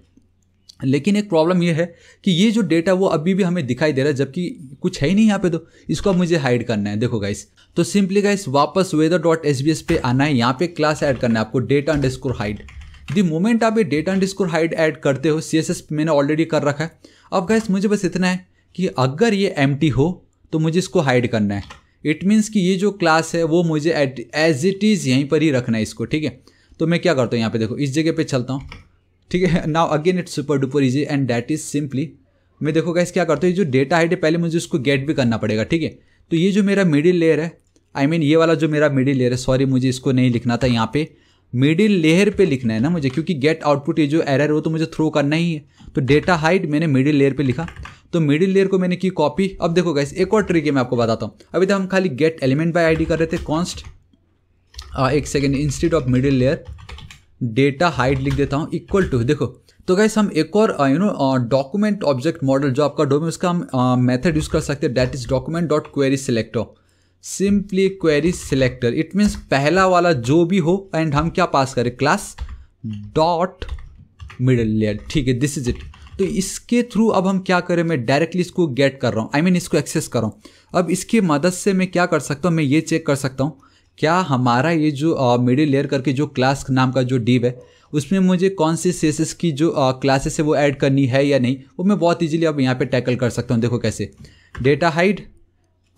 लेकिन एक प्रॉब्लम ये है कि ये जो डेटा वो अभी भी हमें दिखाई दे रहा है जबकि कुछ है ही नहीं यहाँ पे तो इसको अब मुझे हाइड करना है देखो गाइस तो सिंपली गाइस वापस weather dot S B S पे आना है यहाँ पे क्लास ऐड करना है आपको data underscore hide the moment आप ये data underscore hide add करते हो सी एस एस मैंने ऑलरेडी कर रखा है अब गाइस मुझे बस इतना है कि अगर ये एम टी हो तो मुझे इसको हाइड करना है इट मीन्स कि ये जो क्लास है वो मुझे एज इट इज़ यहीं पर ही रखना है इसको ठीक है तो मैं क्या करता हूँ यहाँ पे देखो इस जगह पे चलता हूँ ठीक है now again it's super duper easy and that is simply मैं देखो गाइस क्या करता हूँ ये जो डेटा हाइट है पहले मुझे उसको गेट भी करना पड़ेगा ठीक है तो ये जो मेरा मिडिल लेयर है आई I मीन mean, ये वाला जो मेरा मिडिल लेयर है सॉरी मुझे इसको नहीं लिखना था यहाँ पे मिडिल लेयर पे लिखना है ना मुझे क्योंकि गेट आउटपुट ये जो एरर है वो तो मुझे थ्रो करना ही है तो डेटा हाइट मैंने मिडिल लेयर पे लिखा तो मिडिल लेयर को मैंने की कॉपी अब देखो गाइस एक और ट्रिक है मैं आपको बताता हूँ अभी तो हम खाली गेट एलिमेंट बाय आईडी कर रहे थे कॉन्स्ट एक second instead of middle layer data hide लिख देता हूँ इक्वल टू देखो तो गाइस हम एक और you know document object model जो आपका डोमेन उसका हम मेथड uh, यूज़ कर सकते हैं that is document dot query selector simply query selector it means पहला वाला जो भी हो एंड हम क्या पास करें क्लास डॉट मिडल लेयर ठीक है दिस इज इट तो इसके थ्रू अब हम क्या करें मैं डायरेक्टली इसको गेट कर रहा हूँ आई मीन इसको एक्सेस कर रहा हूँ अब इसकी मदद से मैं क्या कर सकता हूँ मैं ये चेक कर सकता हूँ क्या हमारा ये जो मिडिल लेयर करके जो क्लास नाम का जो डीव है उसमें मुझे कौन सी सेसेस की जो क्लासेस है वो ऐड करनी है या नहीं वो मैं बहुत इजीली अब यहाँ पे टैकल कर सकता हूँ देखो कैसे डेटा हाइड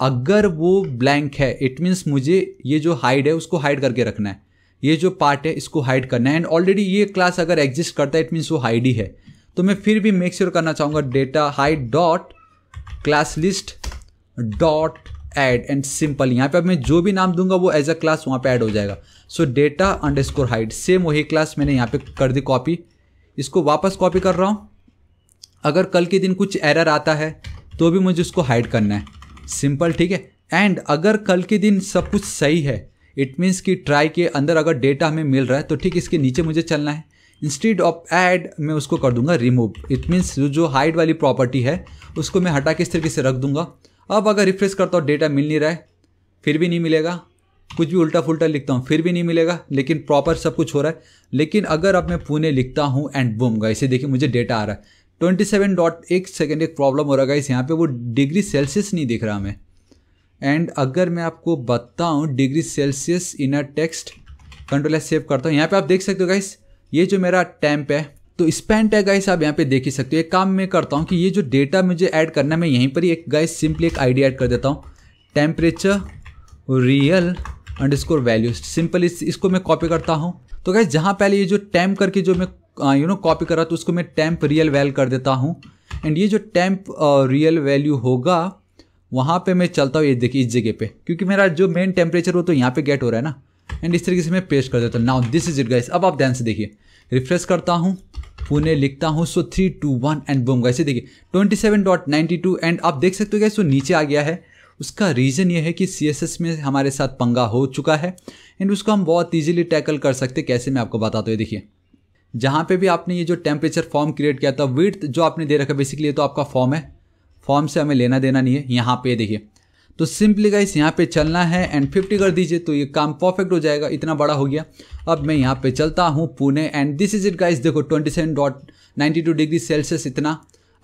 अगर वो ब्लैंक है इट मीन्स मुझे ये जो हाइड है उसको हाइड करके रखना है ये जो पार्ट है इसको हाइड करना है एंड ऑलरेडी ये क्लास अगर एग्जिस्ट करता है इट मीन्स वो हाइड ही है तो मैं फिर भी मेक श्योर sure करना चाहूँगा data hide dot class list dot add and simple यहाँ पे अब मैं जो भी नाम दूंगा वो एज अ क्लास वहाँ पे ऐड हो जाएगा so data underscore hide same वही क्लास मैंने यहाँ पे कर दी कॉपी इसको वापस कॉपी कर रहा हूँ अगर कल के दिन कुछ एरर आता है तो भी मुझे उसको हाइड करना है सिंपल ठीक है एंड अगर कल के दिन सब कुछ सही है इट मीन्स कि ट्राई के अंदर अगर डेटा हमें मिल रहा है तो ठीक इसके नीचे मुझे चलना है इंस्टीड ऑफ ऐड मैं उसको कर दूंगा रिमूव इट मीन्स जो हाइड वाली प्रॉपर्टी है उसको मैं हटा के इस तरीके से रख दूंगा अब अगर रिफ्रेश करता हूँ डेटा मिल नहीं रहा है फिर भी नहीं मिलेगा कुछ भी उल्टा फुलटा लिखता हूँ फिर भी नहीं मिलेगा लेकिन प्रॉपर सब कुछ हो रहा है लेकिन अगर अब मैं पुणे लिखता हूँ एंड बूम गई इसे देखिए मुझे डेटा आ रहा है ट्वेंटी सेवन डॉट एक सेकेंड एक प्रॉब्लम हो रहा है गाइस यहाँ पे वो डिग्री सेल्सियस नहीं दिख रहा हमें एंड अगर मैं आपको बताऊँ degree Celsius inner text control save करता हूँ यहाँ पर आप देख सकते हो गाइस ये जो मेरा टैंप है तो स्पैन टैग गाइस आप यहाँ पे देख ही सकते हो एक काम मैं करता हूँ कि ये जो डेटा मुझे ऐड करना है मैं यहीं पर ही एक गाइस सिंपली एक आईडी ऐड कर देता हूँ temperature real underscore value simple इस, इसको मैं कॉपी करता हूँ तो गाइस जहाँ पहले ये जो टैम्प करके जो मैं यू नो कॉपी कर रहा तो उसको मैं टैम्प रियल वैल कर देता हूँ एंड ये जो टैम्प रियल वैल्यू होगा वहाँ पर मैं चलता हूँ ये देखिए इस जगह पे क्योंकि मेरा जो मेन टेम्परेचर वो तो यहाँ पर गेट हो रहा है ना एंड इस तरीके से मैं पेश कर देता हूँ now this is it guys अब आप ध्यान से देखिए रिफ्रेश करता हूँ पुणे लिखता हूँ so three two one and बुम गए देखिए twenty seven dot ninety two and आप देख सकते हो गए सो नीचे आ गया है उसका रीज़न ये है कि सी एस एस में हमारे साथ पंगा हो चुका है एंड उसको हम बहुत ईजिली टैकल कर सकते कैसे मैं आपको बताता हूँ देखिए जहाँ पे भी आपने ये जो टेम्परेचर फॉर्म क्रिएट किया था विर्थ जो आपने दे रखा बेसिकली ये तो आपका फॉर्म है फॉर्म से हमें लेना देना नहीं है यहाँ पे देखिए तो सिंपली गाइस यहाँ पे चलना है एंड फिफ्टी कर दीजिए तो ये काम परफेक्ट हो जाएगा इतना बड़ा हो गया अब मैं यहाँ पे चलता हूँ Pune and this is it guys देखो twenty seven dot ninety two degree Celsius इतना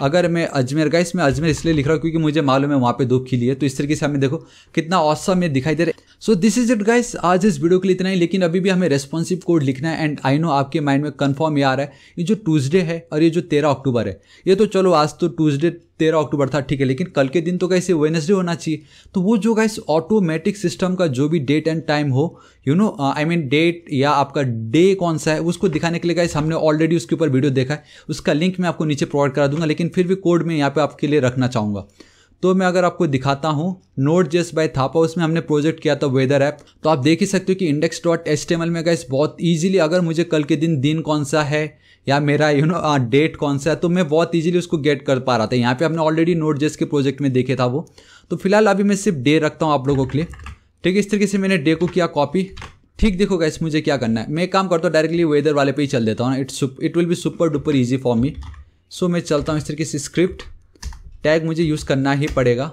अगर मैं अजमेर गाइस मैं अजमेर इसलिए लिख रहा हूँ क्योंकि मुझे मालूम है वहाँ पे धूप खिली है तो इस तरीके से हमें देखो कितना औसम ये दिखाई दे रहा है so this is it guys आज इस वीडियो के लिए इतना ही लेकिन अभी भी हमें रेस्पॉन्सिव कोड लिखना है एंड आई नो आपके माइंड में कन्फर्म ये आ रहा है ये जो ट्यूजडे है और ये जो तेरह अक्टूबर है ये तो चलो आज तो ट्यूजडे तेरह अक्टूबर था ठीक है लेकिन कल के दिन तो कैसे वेनसडे होना चाहिए तो वो जो गाइस ऑटोमेटिक सिस्टम का जो भी डेट एंड टाइम हो you know I mean date या आपका डे कौन सा है उसको दिखाने के लिए गाइस हमने ऑलरेडी उसके ऊपर वीडियो देखा है उसका लिंक मैं आपको नीचे प्रोवाइड करा दूंगा लेकिन फिर भी कोड में यहाँ पर आपके लिए रखना चाहूँगा तो मैं अगर आपको दिखाता हूँ नोट जेस बाय थापा उसमें हमने प्रोजेक्ट किया था वेदर ऐप तो आप देख ही सकते हो कि इंडेक्स डॉट एल में गाइस बहुत ईजिली अगर मुझे कल के दिन दिन कौन सा है या मेरा यू नो डेट कौन सा है तो मैं बहुत ईजिली उसको गेट कर पा रहा था यहाँ पे आपने ऑलरेडी नोट जेस के प्रोजेक्ट में देखे था वो तो फिलहाल अभी मैं सिर्फ डे रखता हूँ आप लोगों के लिए ठीक है इस तरीके से मैंने डे को किया कॉपी ठीक देखो गैस मुझे क्या करना है मैं काम करता हूँ डायरेक्टली वेदर वाले पे ही चल देता हूँ ना it's it will be super duper easy for me so मैं चलता हूँ इस तरीके से स्क्रिप्ट टैग मुझे यूज़ करना ही पड़ेगा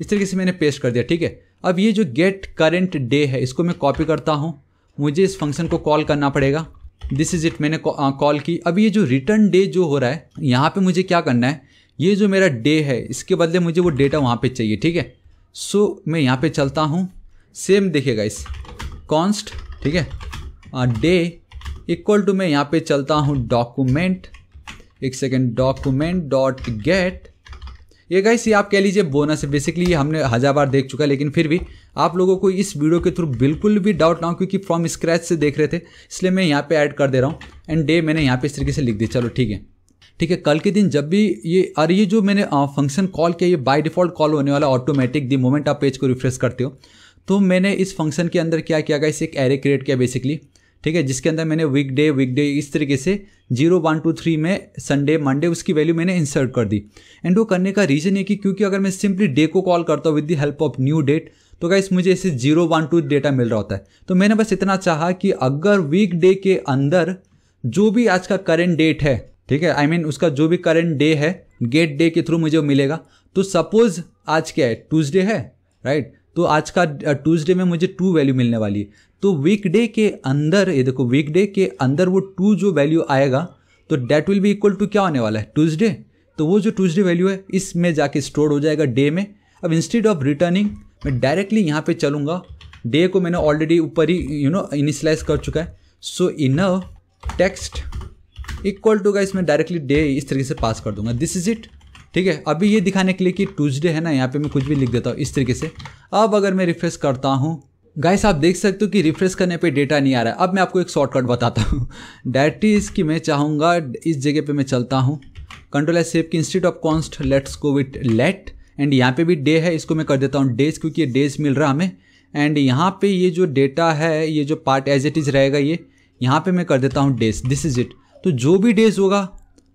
इस तरीके से मैंने पेस्ट कर दिया ठीक है अब ये जो गेट करेंट डे है इसको मैं कॉपी करता हूँ मुझे इस फंक्शन को कॉल करना पड़ेगा दिस इज़ इट मैंने कॉल हाँ, की अब ये जो रिटर्न डे जो हो रहा है यहाँ पे मुझे क्या करना है ये जो मेरा डे है इसके बदले मुझे वो डेटा वहाँ पे चाहिए ठीक है सो so, मैं यहाँ पे चलता हूँ सेम देखिएगा इस कॉन्स्ट ठीक है डे इक्वल टू मैं यहाँ पे चलता हूँ डॉक्यूमेंट एक सेकेंड डॉक्यूमेंट डॉट गेट ये गाइस ये आप कह लीजिए बोनस है बेसिकली हमने हज़ार बार देख चुका है लेकिन फिर भी आप लोगों को इस वीडियो के थ्रू बिल्कुल भी डाउट ना हो क्योंकि फ्रॉम स्क्रैच से देख रहे थे इसलिए मैं यहाँ पे ऐड कर दे रहा हूँ एंड डे मैंने यहाँ पे इस तरीके से लिख दिया चलो ठीक है ठीक है कल के दिन जब भी ये और ये जो मैंने फंक्शन कॉल किया ये बाई डिफ़ॉल्ट कॉल होने वाला ऑटोमेटिक दी मोमेंट आप पेज को रिफ्रेश करते हो तो मैंने इस फंक्शन के अंदर क्या किया गया एक एरे क्रिएट किया बेसिकली ठीक है जिसके अंदर मैंने वीक डे वीक डे इस तरीके से जीरो वन टू थ्री में संडे मंडे उसकी वैल्यू मैंने इंसर्ट कर दी एंड वो करने का रीज़न है कि क्योंकि अगर मैं सिंपली डे को कॉल करता हूँ with the help of new date तो क्या मुझे इसे जीरो वन टू डेटा मिल रहा होता है तो मैंने बस इतना चाहा कि अगर वीक डे के अंदर जो भी आज का करेंट डेट है ठीक है आई I मीन mean, उसका जो भी करेंट डे है गेट डे के थ्रू मुझे मिलेगा तो सपोज आज क्या है ट्यूजडे है राइट right? तो आज का ट्यूसडे uh, में मुझे टू वैल्यू मिलने वाली है तो वीकडे के अंदर ये देखो वीकडे के अंदर वो टू जो वैल्यू आएगा तो डेट विल भी इक्वल टू क्या होने वाला है ट्यूजडे तो वो जो ट्यूजडे वैल्यू है इसमें जाके स्टोर हो जाएगा डे में अब इंस्टेड ऑफ रिटर्निंग मैं डायरेक्टली यहाँ पे चलूँगा डे को मैंने ऑलरेडी ऊपर ही यू नो इनिशलाइज कर चुका है so inner text equal to का इसमें डायरेक्टली डे इस तरीके से पास कर दूंगा दिस इज़ इट ठीक है अभी ये दिखाने के लिए कि ट्यूजडे है ना यहाँ पे मैं कुछ भी लिख देता हूँ इस तरीके से अब अगर मैं रिफ्रेश करता हूँ गाइस आप देख सकते हो कि रिफ्रेश करने पे डेटा नहीं आ रहा है अब मैं आपको एक शॉर्टकट बताता हूँ इज कि मैं चाहूँगा इस जगह पे मैं चलता हूँ कंट्रोल एस सेफ की इंस्टीट ऑफ कॉन्स्ट लेट्स को विट लेट एंड यहाँ पे भी डे है इसको मैं कर देता हूँ डेज क्योंकि ये डेज मिल रहा हमें एंड यहाँ पर ये जो डेटा है ये जो पार्ट एज इट इज़ रहेगा ये यहाँ पर मैं कर देता हूँ डेज दिस इज़ इट तो जो भी डेज होगा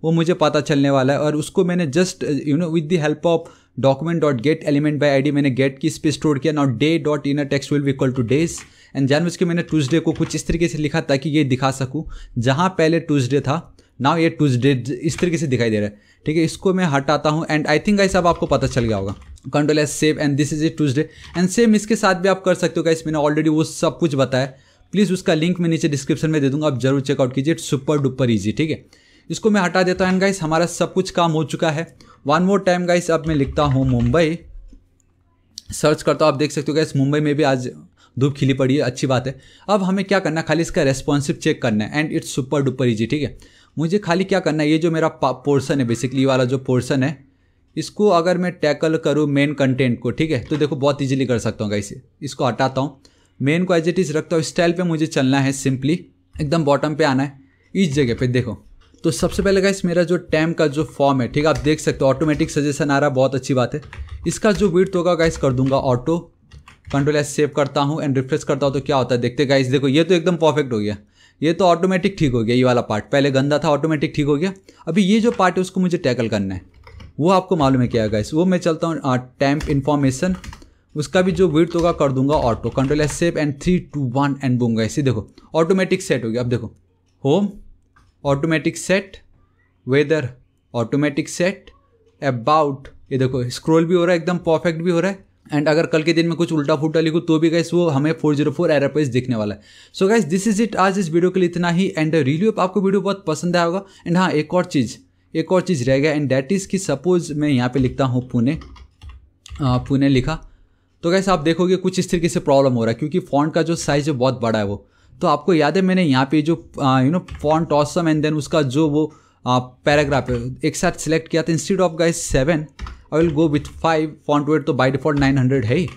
वो मुझे पता चलने वाला है और उसको मैंने just you know with the help of document dot get element by ID मैंने गेट की स्पेस स्टोर किया now day dot inner text will equal to days and जैन उसके मैंने ट्यूजडे को कुछ इस तरीके से लिखा ताकि ये दिखा सकूँ जहाँ पहले ट्यूजडे था नाउ ये ट्यूजडे इस तरीके से दिखाई दे रहा है ठीक है इसको मैं हटाता हूँ एंड आई थिंक गाइस अब आपको पता चल गया होगा control S save and this is it Tuesday and same इसके साथ भी आप कर सकते हो गाइस मैंने ऑलरेडी वो सब कुछ बताया प्लीज़ उसका लिंक मैं नीचे डिस्क्रिप्शन में दे दूँगा आप जरूर चेकआउट कीजिए इट्स सुपर डुपर ईजी ठीक है इसको मैं हटा देता हूँ एंड गाइस हमारा सब कुछ काम हो चुका है वन मोर टाइम गाइस अब मैं लिखता हूँ मुंबई सर्च करता हूँ आप देख सकते हो गाइस मुंबई में भी आज धूप खिली पड़ी है अच्छी बात है अब हमें क्या करना है खाली इसका रेस्पॉन्सिव चेक करना है and it's super duper easy ठीक है मुझे खाली क्या करना है ये जो मेरा पोर्सन है बेसिकली वाला जो पोर्सन है इसको अगर मैं टैकल करूँ मेन कंटेंट को ठीक है तो देखो बहुत ईजिली कर सकता हूँ गाइस इसको हटाता हूँ मेन को एज इट इज़ रखता हूँ स्टाइल पर मुझे चलना है सिंपली एकदम बॉटम पर आना है इस जगह पर देखो तो सबसे पहले गाइस मेरा जो टैम का जो फॉर्म है ठीक है आप देख सकते हो ऑटोमेटिक सजेशन आ रहा है बहुत अच्छी बात है इसका जो वीट होगा गाइस कर दूंगा ऑटो कंट्रोल एस सेव करता हूँ एंड रिफ्रेश करता हूँ तो क्या होता है देखते गाइस देखो ये तो एकदम परफेक्ट हो गया ये तो ऑटोमेटिक ठीक हो गया ये वाला पार्ट पहले गंदा था ऑटोमेटिक ठीक हो गया अभी ये जो पार्ट है उसको मुझे टैकल करना है वो आपको मालूम है क्या गाइस वो मैं चलता हूँ टैम्प इन्फॉर्मेशन उसका भी जो वीट होगा कर दूंगा auto control S save and three two one and बूंगा इसी ये देखो ऑटोमेटिक सेट हो गया अब देखो home automatic set weather automatic set about ये देखो स्क्रोल भी हो रहा है एकदम परफेक्ट भी हो रहा है एंड अगर कल के दिन में कुछ उल्टा फूटा लिखूँ तो भी गैस वो हमें 404 जीरो फोर एरर पेज दिखने वाला है so guys this is it आज इस वीडियो के लिए इतना ही एंड रिव्यू आपको वीडियो बहुत पसंद आया होगा एंड हाँ एक और चीज़ एक और चीज़ रह गया एंड डैट इज़ कि सपोज मैं यहाँ पे लिखता हूँ पुणे पुणे लिखा तो गैस आप देखोगे कुछ इस तरीके से प्रॉब्लम हो रहा है क्योंकि फॉन्ट का जो साइज़ है बहुत बड़ा है वो तो आपको याद है मैंने यहाँ पे जो you know font awesome and then उसका जो वो पैराग्राफ है एक साथ सिलेक्ट किया था instead of guys seven I will go with five font weight तो बाई डिफॉल्ट नाइन हंड्रेड है ही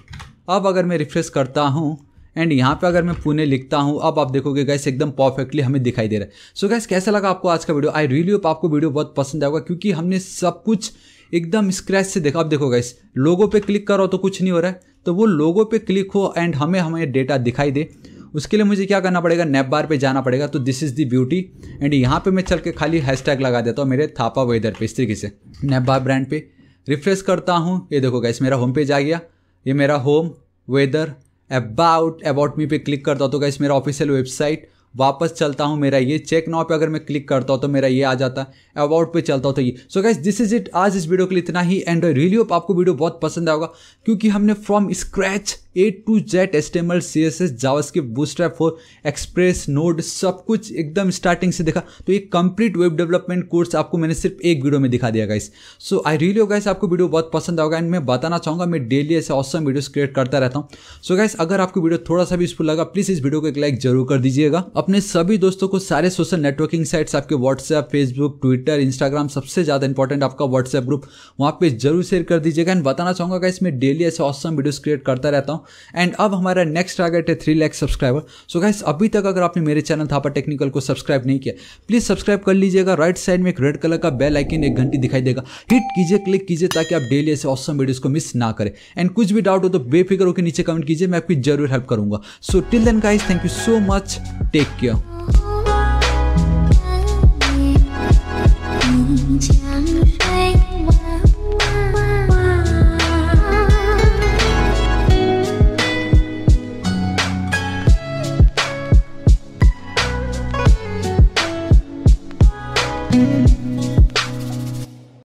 अब अगर मैं रिफ्रेश करता हूँ एंड यहाँ पे अगर मैं पुणे लिखता हूँ अब आप देखोगे गैस एकदम परफेक्टली हमें दिखाई दे रहा है सो गैस कैसा लगा आपको आज का वीडियो आई रियली होप आपको वीडियो बहुत पसंद आएगा क्योंकि हमने सब कुछ एकदम स्क्रैच से देखा अब देखो गैस लोगों पे क्लिक करो तो कुछ नहीं हो रहा है तो वो लोगों पे क्लिक हो एंड हमें हमें डेटा दिखाई दे उसके लिए मुझे क्या करना पड़ेगा नेप बार पर जाना पड़ेगा तो this is the beauty and यहाँ पे मैं चल के खाली हैशटैग लगा देता हूँ मेरे थापा वेदर पे इस तरीके से नेप बार ब्रांड पे रिफ्रेश करता हूँ ये देखो गैस मेरा होम पेज आ गया ये मेरा home weather about about me पे क्लिक करता हूँ तो गैस मेरा ऑफिशियल वेबसाइट वापस चलता हूँ मेरा ये चेक नाउ पे अगर मैं क्लिक करता हूँ तो मेरा ये आ जाता है अबाउट पे चलता हूँ तो ये so guys this is it आज इस वीडियो के लिए इतना ही एंड रियली होप आपको वीडियो बहुत पसंद आएगा क्योंकि हमने from scratch A to Z HTML C S S के बूस्टर फोर एक्सप्रेस नोड सब कुछ एकदम स्टार्टिंग से देखा तो ये कंप्लीट वेब डेवलपमेंट कोर्स आपको मैंने सिर्फ एक वीडियो में दिखा दिया guys so I really hope guys आपको वीडियो बहुत पसंद आएगा एंड मैं बताना चाहूँगा मैं डेली ऐसे औसम वीडियोज क्रिएट करता रहता हूँ सो गाइस अगर आपको वीडियो थोड़ा सा भी यूजफुल लगा प्लीज़ इस वीडियो को एक लाइक जरूर कर दीजिएगा अपने सभी दोस्तों को सारे सोशल नेटवर्किंग साइट्स आपके व्हाट्सएप फेसबुक ट्विटर इंस्टाग्राम सबसे ज़्यादा इंपॉर्टेंट आपका व्हाट्सएप ग्रुप वहाँ पे जरूर शेयर कर दीजिएगा एंड बताना चाहूँगा कि इसमें डेली ऐसे ऑसम वीडियोस क्रिएट करता रहता हूँ एंड अब हमारा नेक्स्ट टारगेट है three lakhs subscriber so guys अभी तक अगर आपने मेरे चैनल थापा टेक्निकल को सब्सक्राइब नहीं किया प्लीज़ सब्सक्राइब कर लीजिएगा राइट साइड में एक रेड कलर का बेल आइकन एक घंटी दिखाई देगा हिट कीजिए क्लिक कीजिए ताकि आप डेली ऐसे ऑसम वीडियोज़ को मिस ना करें एंड कुछ भी डाउट हो तो बेफिक्र होकर नीचे कमेंट कीजिए मैं आपकी जरूर हेल्प करूँगा so till then guys thank you so much take Thank you.